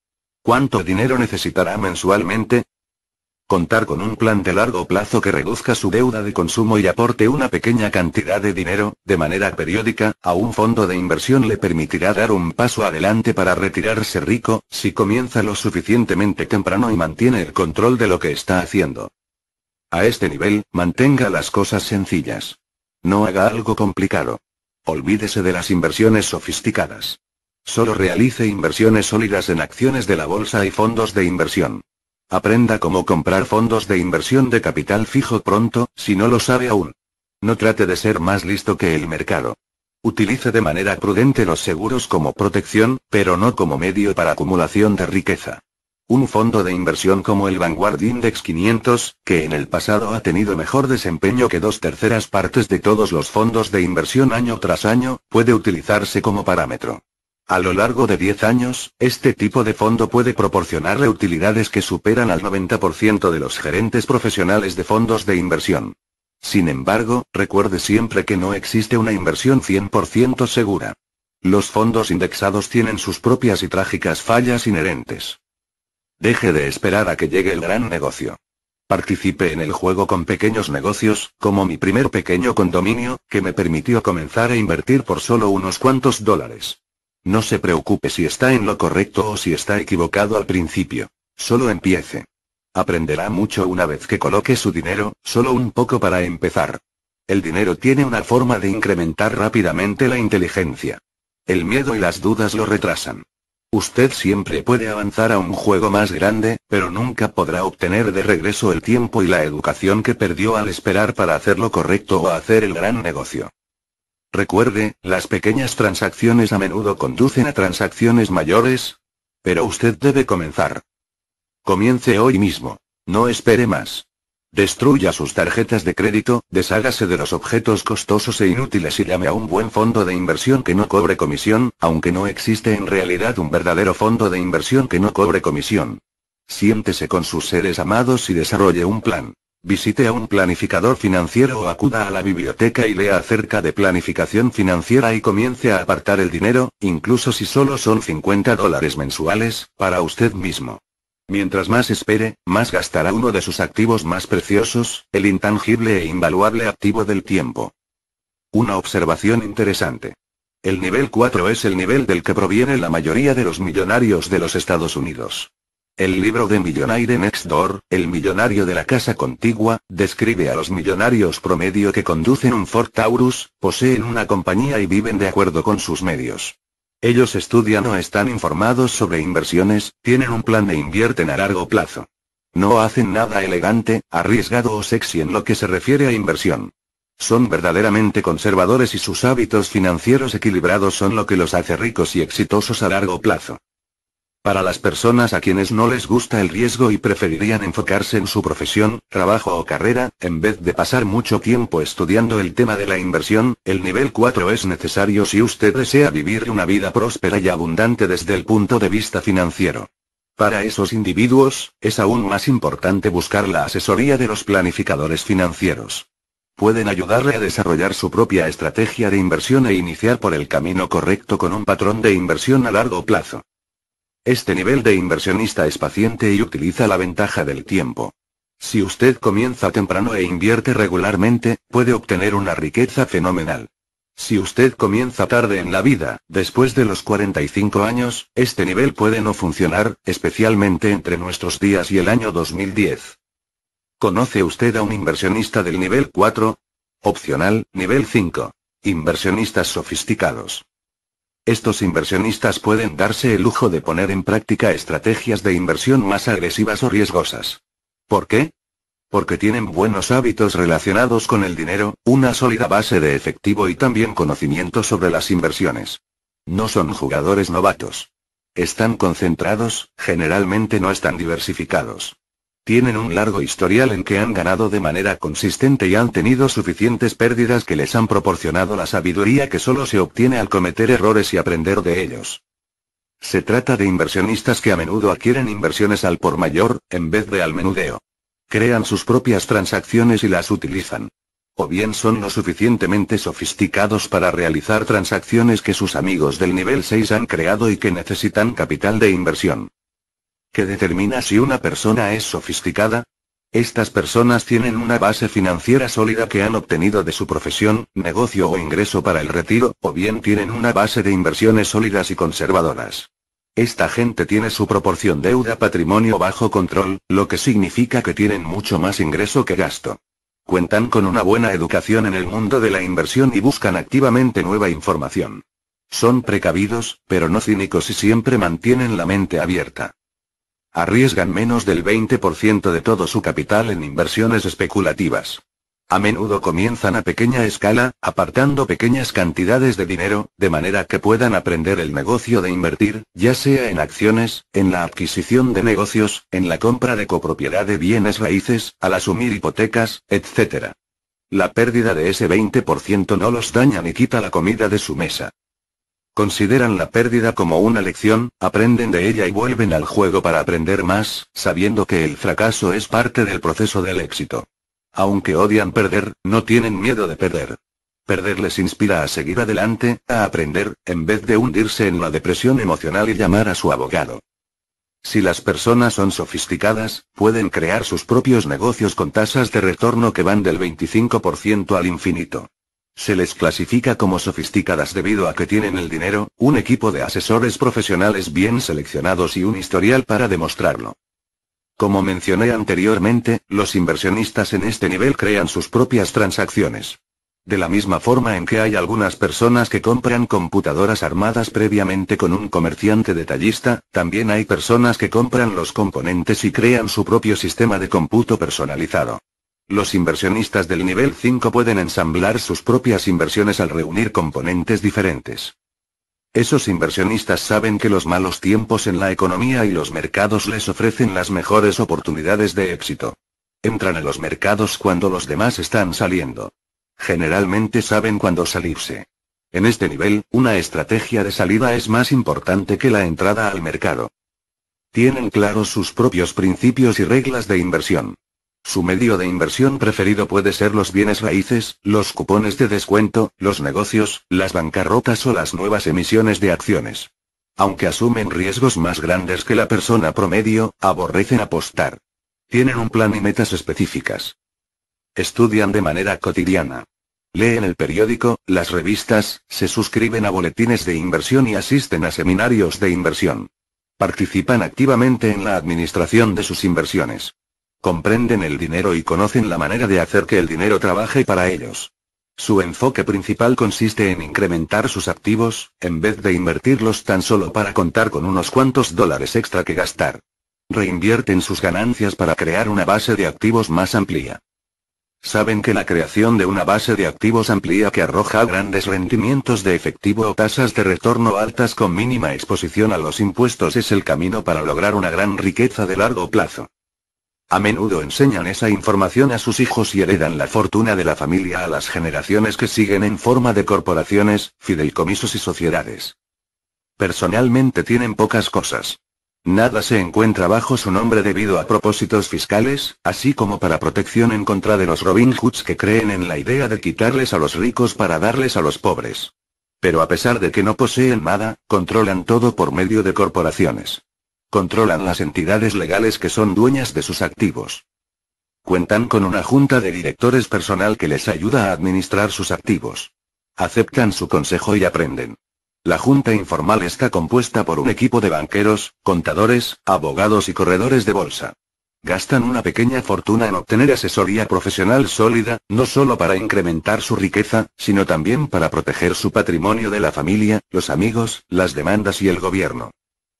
¿Cuánto dinero necesitará mensualmente? Contar con un plan de largo plazo que reduzca su deuda de consumo y aporte una pequeña cantidad de dinero, de manera periódica, a un fondo de inversión le permitirá dar un paso adelante para retirarse rico, si comienza lo suficientemente temprano y mantiene el control de lo que está haciendo. A este nivel, mantenga las cosas sencillas. No haga algo complicado. Olvídese de las inversiones sofisticadas. Solo realice inversiones sólidas en acciones de la bolsa y fondos de inversión. Aprenda cómo comprar fondos de inversión de capital fijo pronto, si no lo sabe aún. No trate de ser más listo que el mercado. Utilice de manera prudente los seguros como protección, pero no como medio para acumulación de riqueza. Un fondo de inversión como el Vanguard Index 500, que en el pasado ha tenido mejor desempeño que dos terceras partes de todos los fondos de inversión año tras año, puede utilizarse como parámetro. A lo largo de 10 años, este tipo de fondo puede proporcionarle utilidades que superan al 90% de los gerentes profesionales de fondos de inversión. Sin embargo, recuerde siempre que no existe una inversión 100% segura. Los fondos indexados tienen sus propias y trágicas fallas inherentes. Deje de esperar a que llegue el gran negocio. Participe en el juego con pequeños negocios, como mi primer pequeño condominio, que me permitió comenzar a invertir por solo unos cuantos dólares. No se preocupe si está en lo correcto o si está equivocado al principio. Solo empiece. Aprenderá mucho una vez que coloque su dinero, solo un poco para empezar. El dinero tiene una forma de incrementar rápidamente la inteligencia. El miedo y las dudas lo retrasan. Usted siempre puede avanzar a un juego más grande, pero nunca podrá obtener de regreso el tiempo y la educación que perdió al esperar para hacer lo correcto o hacer el gran negocio. Recuerde, las pequeñas transacciones a menudo conducen a transacciones mayores. Pero usted debe comenzar. Comience hoy mismo. No espere más. Destruya sus tarjetas de crédito, deshágase de los objetos costosos e inútiles y llame a un buen fondo de inversión que no cobre comisión, aunque no existe en realidad un verdadero fondo de inversión que no cobre comisión. Siéntese con sus seres amados y desarrolle un plan. Visite a un planificador financiero o acuda a la biblioteca y lea acerca de planificación financiera y comience a apartar el dinero, incluso si solo son 50 dólares mensuales, para usted mismo. Mientras más espere, más gastará uno de sus activos más preciosos, el intangible e invaluable activo del tiempo. Una observación interesante. El nivel 4 es el nivel del que proviene la mayoría de los millonarios de los Estados Unidos. El libro de Millonaire Next Door, El millonario de la casa contigua, describe a los millonarios promedio que conducen un Ford Taurus, poseen una compañía y viven de acuerdo con sus medios. Ellos estudian o están informados sobre inversiones, tienen un plan e invierten a largo plazo. No hacen nada elegante, arriesgado o sexy en lo que se refiere a inversión. Son verdaderamente conservadores y sus hábitos financieros equilibrados son lo que los hace ricos y exitosos a largo plazo. Para las personas a quienes no les gusta el riesgo y preferirían enfocarse en su profesión, trabajo o carrera, en vez de pasar mucho tiempo estudiando el tema de la inversión, el nivel 4 es necesario si usted desea vivir una vida próspera y abundante desde el punto de vista financiero. Para esos individuos, es aún más importante buscar la asesoría de los planificadores financieros. Pueden ayudarle a desarrollar su propia estrategia de inversión e iniciar por el camino correcto con un patrón de inversión a largo plazo. Este nivel de inversionista es paciente y utiliza la ventaja del tiempo. Si usted comienza temprano e invierte regularmente, puede obtener una riqueza fenomenal. Si usted comienza tarde en la vida, después de los 45 años, este nivel puede no funcionar, especialmente entre nuestros días y el año 2010. ¿Conoce usted a un inversionista del nivel 4? Opcional, nivel 5. Inversionistas sofisticados. Estos inversionistas pueden darse el lujo de poner en práctica estrategias de inversión más agresivas o riesgosas. ¿Por qué? Porque tienen buenos hábitos relacionados con el dinero, una sólida base de efectivo y también conocimiento sobre las inversiones. No son jugadores novatos. Están concentrados, generalmente no están diversificados. Tienen un largo historial en que han ganado de manera consistente y han tenido suficientes pérdidas que les han proporcionado la sabiduría que solo se obtiene al cometer errores y aprender de ellos. Se trata de inversionistas que a menudo adquieren inversiones al por mayor, en vez de al menudeo. Crean sus propias transacciones y las utilizan o bien son lo suficientemente sofisticados para realizar transacciones que sus amigos del nivel 6 han creado y que necesitan capital de inversión que determina si una persona es sofisticada. Estas personas tienen una base financiera sólida que han obtenido de su profesión, negocio o ingreso para el retiro, o bien tienen una base de inversiones sólidas y conservadoras. Esta gente tiene su proporción deuda-patrimonio bajo control, lo que significa que tienen mucho más ingreso que gasto. Cuentan con una buena educación en el mundo de la inversión y buscan activamente nueva información. Son precavidos, pero no cínicos y siempre mantienen la mente abierta arriesgan menos del 20% de todo su capital en inversiones especulativas. A menudo comienzan a pequeña escala, apartando pequeñas cantidades de dinero, de manera que puedan aprender el negocio de invertir, ya sea en acciones, en la adquisición de negocios, en la compra de copropiedad de bienes raíces, al asumir hipotecas, etc. La pérdida de ese 20% no los daña ni quita la comida de su mesa. Consideran la pérdida como una lección, aprenden de ella y vuelven al juego para aprender más, sabiendo que el fracaso es parte del proceso del éxito. Aunque odian perder, no tienen miedo de perder. Perder les inspira a seguir adelante, a aprender, en vez de hundirse en la depresión emocional y llamar a su abogado. Si las personas son sofisticadas, pueden crear sus propios negocios con tasas de retorno que van del 25% al infinito. Se les clasifica como sofisticadas debido a que tienen el dinero, un equipo de asesores profesionales bien seleccionados y un historial para demostrarlo. Como mencioné anteriormente, los inversionistas en este nivel crean sus propias transacciones. De la misma forma en que hay algunas personas que compran computadoras armadas previamente con un comerciante detallista, también hay personas que compran los componentes y crean su propio sistema de computo personalizado. Los inversionistas del nivel 5 pueden ensamblar sus propias inversiones al reunir componentes diferentes. Esos inversionistas saben que los malos tiempos en la economía y los mercados les ofrecen las mejores oportunidades de éxito. Entran a los mercados cuando los demás están saliendo. Generalmente saben cuándo salirse. En este nivel, una estrategia de salida es más importante que la entrada al mercado. Tienen claros sus propios principios y reglas de inversión. Su medio de inversión preferido puede ser los bienes raíces, los cupones de descuento, los negocios, las bancarrotas o las nuevas emisiones de acciones. Aunque asumen riesgos más grandes que la persona promedio, aborrecen apostar. Tienen un plan y metas específicas. Estudian de manera cotidiana. Leen el periódico, las revistas, se suscriben a boletines de inversión y asisten a seminarios de inversión. Participan activamente en la administración de sus inversiones. Comprenden el dinero y conocen la manera de hacer que el dinero trabaje para ellos. Su enfoque principal consiste en incrementar sus activos, en vez de invertirlos tan solo para contar con unos cuantos dólares extra que gastar. Reinvierten sus ganancias para crear una base de activos más amplia. Saben que la creación de una base de activos amplia que arroja grandes rendimientos de efectivo o tasas de retorno altas con mínima exposición a los impuestos es el camino para lograr una gran riqueza de largo plazo. A menudo enseñan esa información a sus hijos y heredan la fortuna de la familia a las generaciones que siguen en forma de corporaciones, fideicomisos y sociedades. Personalmente tienen pocas cosas. Nada se encuentra bajo su nombre debido a propósitos fiscales, así como para protección en contra de los Robin Hoods que creen en la idea de quitarles a los ricos para darles a los pobres. Pero a pesar de que no poseen nada, controlan todo por medio de corporaciones. Controlan las entidades legales que son dueñas de sus activos. Cuentan con una junta de directores personal que les ayuda a administrar sus activos. Aceptan su consejo y aprenden. La junta informal está compuesta por un equipo de banqueros, contadores, abogados y corredores de bolsa. Gastan una pequeña fortuna en obtener asesoría profesional sólida, no solo para incrementar su riqueza, sino también para proteger su patrimonio de la familia, los amigos, las demandas y el gobierno.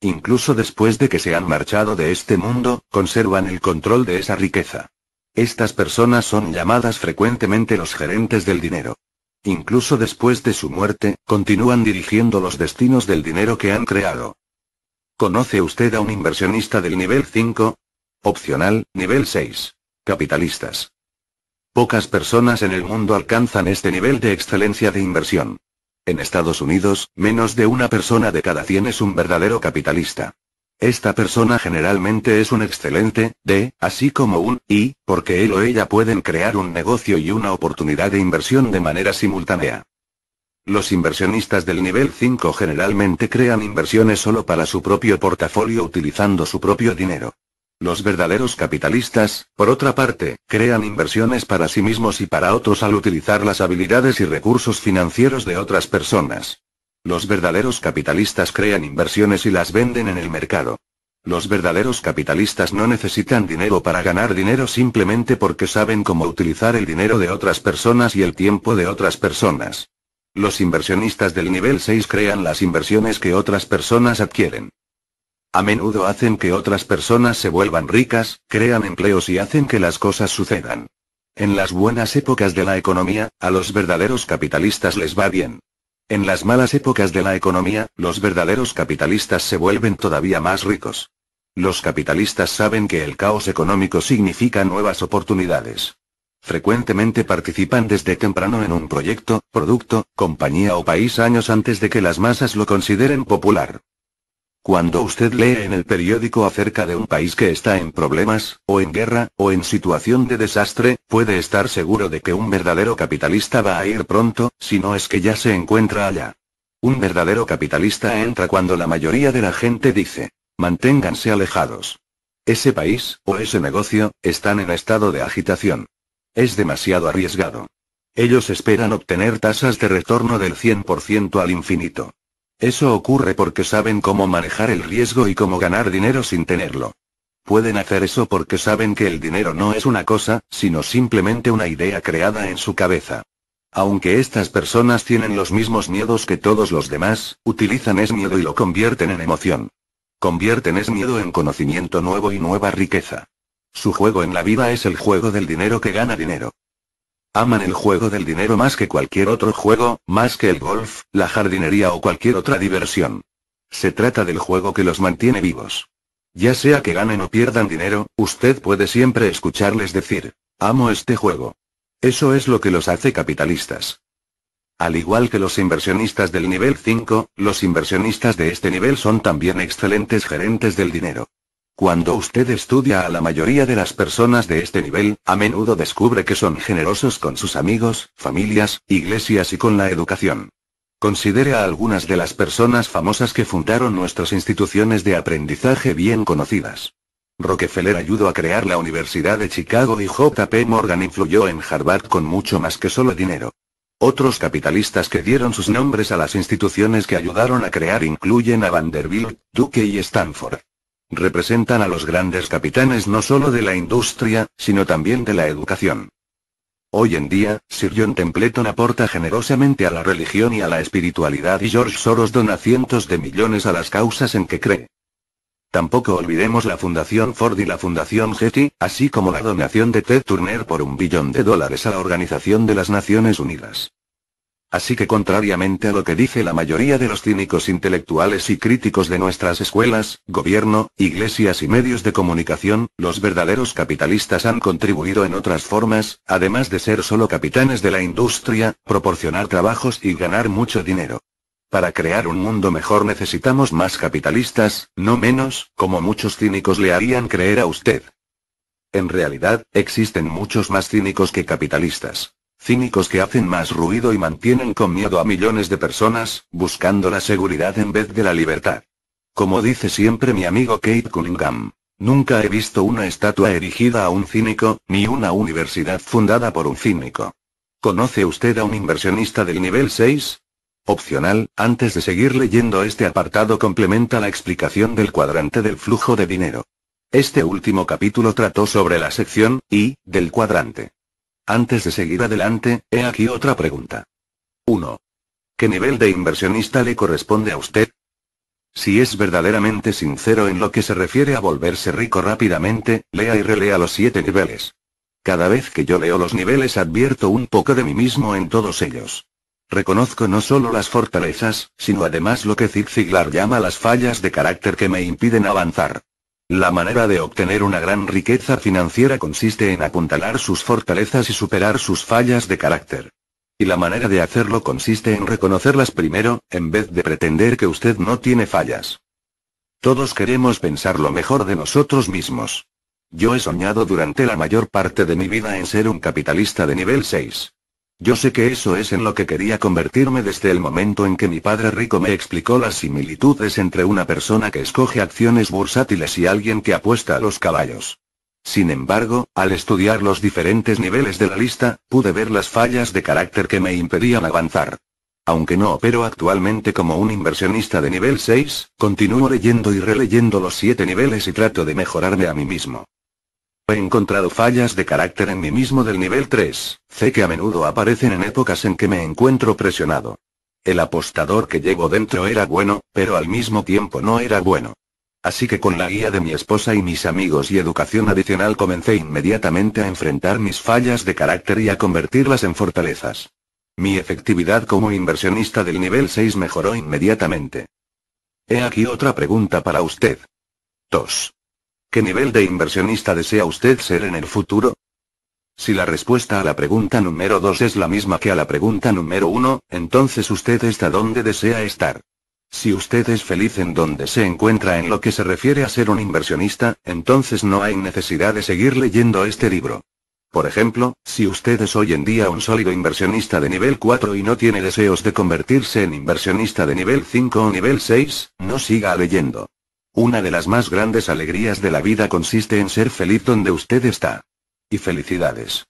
Incluso después de que se han marchado de este mundo, conservan el control de esa riqueza. Estas personas son llamadas frecuentemente los gerentes del dinero. Incluso después de su muerte, continúan dirigiendo los destinos del dinero que han creado. ¿Conoce usted a un inversionista del nivel 5? Opcional, nivel 6. Capitalistas. Pocas personas en el mundo alcanzan este nivel de excelencia de inversión. En Estados Unidos, menos de una persona de cada 100 es un verdadero capitalista. Esta persona generalmente es un excelente, de, así como un, y, porque él o ella pueden crear un negocio y una oportunidad de inversión de manera simultánea. Los inversionistas del nivel 5 generalmente crean inversiones solo para su propio portafolio utilizando su propio dinero. Los verdaderos capitalistas, por otra parte, crean inversiones para sí mismos y para otros al utilizar las habilidades y recursos financieros de otras personas. Los verdaderos capitalistas crean inversiones y las venden en el mercado. Los verdaderos capitalistas no necesitan dinero para ganar dinero simplemente porque saben cómo utilizar el dinero de otras personas y el tiempo de otras personas. Los inversionistas del nivel 6 crean las inversiones que otras personas adquieren. A menudo hacen que otras personas se vuelvan ricas, crean empleos y hacen que las cosas sucedan. En las buenas épocas de la economía, a los verdaderos capitalistas les va bien. En las malas épocas de la economía, los verdaderos capitalistas se vuelven todavía más ricos. Los capitalistas saben que el caos económico significa nuevas oportunidades. Frecuentemente participan desde temprano en un proyecto, producto, compañía o país años antes de que las masas lo consideren popular. Cuando usted lee en el periódico acerca de un país que está en problemas, o en guerra, o en situación de desastre, puede estar seguro de que un verdadero capitalista va a ir pronto, si no es que ya se encuentra allá. Un verdadero capitalista entra cuando la mayoría de la gente dice, manténganse alejados. Ese país, o ese negocio, están en estado de agitación. Es demasiado arriesgado. Ellos esperan obtener tasas de retorno del 100% al infinito. Eso ocurre porque saben cómo manejar el riesgo y cómo ganar dinero sin tenerlo. Pueden hacer eso porque saben que el dinero no es una cosa, sino simplemente una idea creada en su cabeza. Aunque estas personas tienen los mismos miedos que todos los demás, utilizan es miedo y lo convierten en emoción. Convierten es miedo en conocimiento nuevo y nueva riqueza. Su juego en la vida es el juego del dinero que gana dinero. Aman el juego del dinero más que cualquier otro juego, más que el golf, la jardinería o cualquier otra diversión. Se trata del juego que los mantiene vivos. Ya sea que ganen o pierdan dinero, usted puede siempre escucharles decir, amo este juego. Eso es lo que los hace capitalistas. Al igual que los inversionistas del nivel 5, los inversionistas de este nivel son también excelentes gerentes del dinero. Cuando usted estudia a la mayoría de las personas de este nivel, a menudo descubre que son generosos con sus amigos, familias, iglesias y con la educación. Considere a algunas de las personas famosas que fundaron nuestras instituciones de aprendizaje bien conocidas. Rockefeller ayudó a crear la Universidad de Chicago y J.P. Morgan influyó en Harvard con mucho más que solo dinero. Otros capitalistas que dieron sus nombres a las instituciones que ayudaron a crear incluyen a Vanderbilt, Duke y Stanford. Representan a los grandes capitanes no solo de la industria, sino también de la educación. Hoy en día, Sir John Templeton aporta generosamente a la religión y a la espiritualidad y George Soros dona cientos de millones a las causas en que cree. Tampoco olvidemos la Fundación Ford y la Fundación Getty, así como la donación de Ted Turner por un billón de dólares a la Organización de las Naciones Unidas. Así que contrariamente a lo que dice la mayoría de los cínicos intelectuales y críticos de nuestras escuelas, gobierno, iglesias y medios de comunicación, los verdaderos capitalistas han contribuido en otras formas, además de ser solo capitanes de la industria, proporcionar trabajos y ganar mucho dinero. Para crear un mundo mejor necesitamos más capitalistas, no menos, como muchos cínicos le harían creer a usted. En realidad, existen muchos más cínicos que capitalistas cínicos que hacen más ruido y mantienen con miedo a millones de personas, buscando la seguridad en vez de la libertad. Como dice siempre mi amigo Kate Cunningham, nunca he visto una estatua erigida a un cínico, ni una universidad fundada por un cínico. ¿Conoce usted a un inversionista del nivel 6? Opcional, antes de seguir leyendo este apartado complementa la explicación del cuadrante del flujo de dinero. Este último capítulo trató sobre la sección y, del cuadrante. Antes de seguir adelante, he aquí otra pregunta. 1. ¿Qué nivel de inversionista le corresponde a usted? Si es verdaderamente sincero en lo que se refiere a volverse rico rápidamente, lea y relea los siete niveles. Cada vez que yo leo los niveles advierto un poco de mí mismo en todos ellos. Reconozco no solo las fortalezas, sino además lo que Zig Ziglar llama las fallas de carácter que me impiden avanzar. La manera de obtener una gran riqueza financiera consiste en apuntalar sus fortalezas y superar sus fallas de carácter. Y la manera de hacerlo consiste en reconocerlas primero, en vez de pretender que usted no tiene fallas. Todos queremos pensar lo mejor de nosotros mismos. Yo he soñado durante la mayor parte de mi vida en ser un capitalista de nivel 6. Yo sé que eso es en lo que quería convertirme desde el momento en que mi padre rico me explicó las similitudes entre una persona que escoge acciones bursátiles y alguien que apuesta a los caballos. Sin embargo, al estudiar los diferentes niveles de la lista, pude ver las fallas de carácter que me impedían avanzar. Aunque no opero actualmente como un inversionista de nivel 6, continúo leyendo y releyendo los 7 niveles y trato de mejorarme a mí mismo. He encontrado fallas de carácter en mí mismo del nivel 3, sé que a menudo aparecen en épocas en que me encuentro presionado. El apostador que llevo dentro era bueno, pero al mismo tiempo no era bueno. Así que con la guía de mi esposa y mis amigos y educación adicional comencé inmediatamente a enfrentar mis fallas de carácter y a convertirlas en fortalezas. Mi efectividad como inversionista del nivel 6 mejoró inmediatamente. He aquí otra pregunta para usted. 2. ¿Qué nivel de inversionista desea usted ser en el futuro? Si la respuesta a la pregunta número 2 es la misma que a la pregunta número 1, entonces usted está donde desea estar. Si usted es feliz en donde se encuentra en lo que se refiere a ser un inversionista, entonces no hay necesidad de seguir leyendo este libro. Por ejemplo, si usted es hoy en día un sólido inversionista de nivel 4 y no tiene deseos de convertirse en inversionista de nivel 5 o nivel 6, no siga leyendo. Una de las más grandes alegrías de la vida consiste en ser feliz donde usted está. Y felicidades.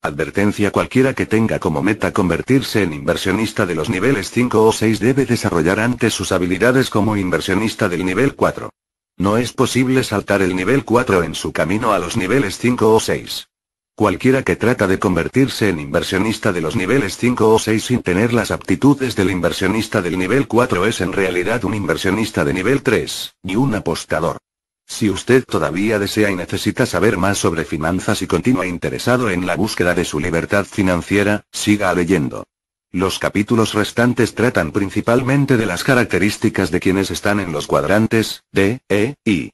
Advertencia cualquiera que tenga como meta convertirse en inversionista de los niveles 5 o 6 debe desarrollar antes sus habilidades como inversionista del nivel 4. No es posible saltar el nivel 4 en su camino a los niveles 5 o 6. Cualquiera que trata de convertirse en inversionista de los niveles 5 o 6 sin tener las aptitudes del inversionista del nivel 4 es en realidad un inversionista de nivel 3, y un apostador. Si usted todavía desea y necesita saber más sobre finanzas y continúa interesado en la búsqueda de su libertad financiera, siga leyendo. Los capítulos restantes tratan principalmente de las características de quienes están en los cuadrantes D, E, I.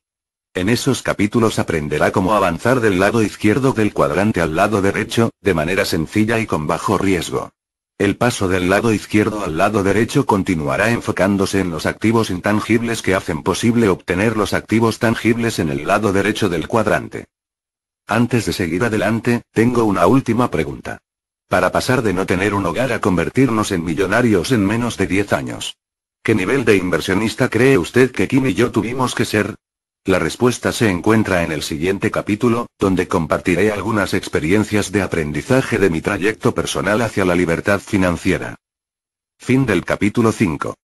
En esos capítulos aprenderá cómo avanzar del lado izquierdo del cuadrante al lado derecho, de manera sencilla y con bajo riesgo. El paso del lado izquierdo al lado derecho continuará enfocándose en los activos intangibles que hacen posible obtener los activos tangibles en el lado derecho del cuadrante. Antes de seguir adelante, tengo una última pregunta. Para pasar de no tener un hogar a convertirnos en millonarios en menos de 10 años. ¿Qué nivel de inversionista cree usted que Kim y yo tuvimos que ser? La respuesta se encuentra en el siguiente capítulo, donde compartiré algunas experiencias de aprendizaje de mi trayecto personal hacia la libertad financiera. Fin del capítulo 5.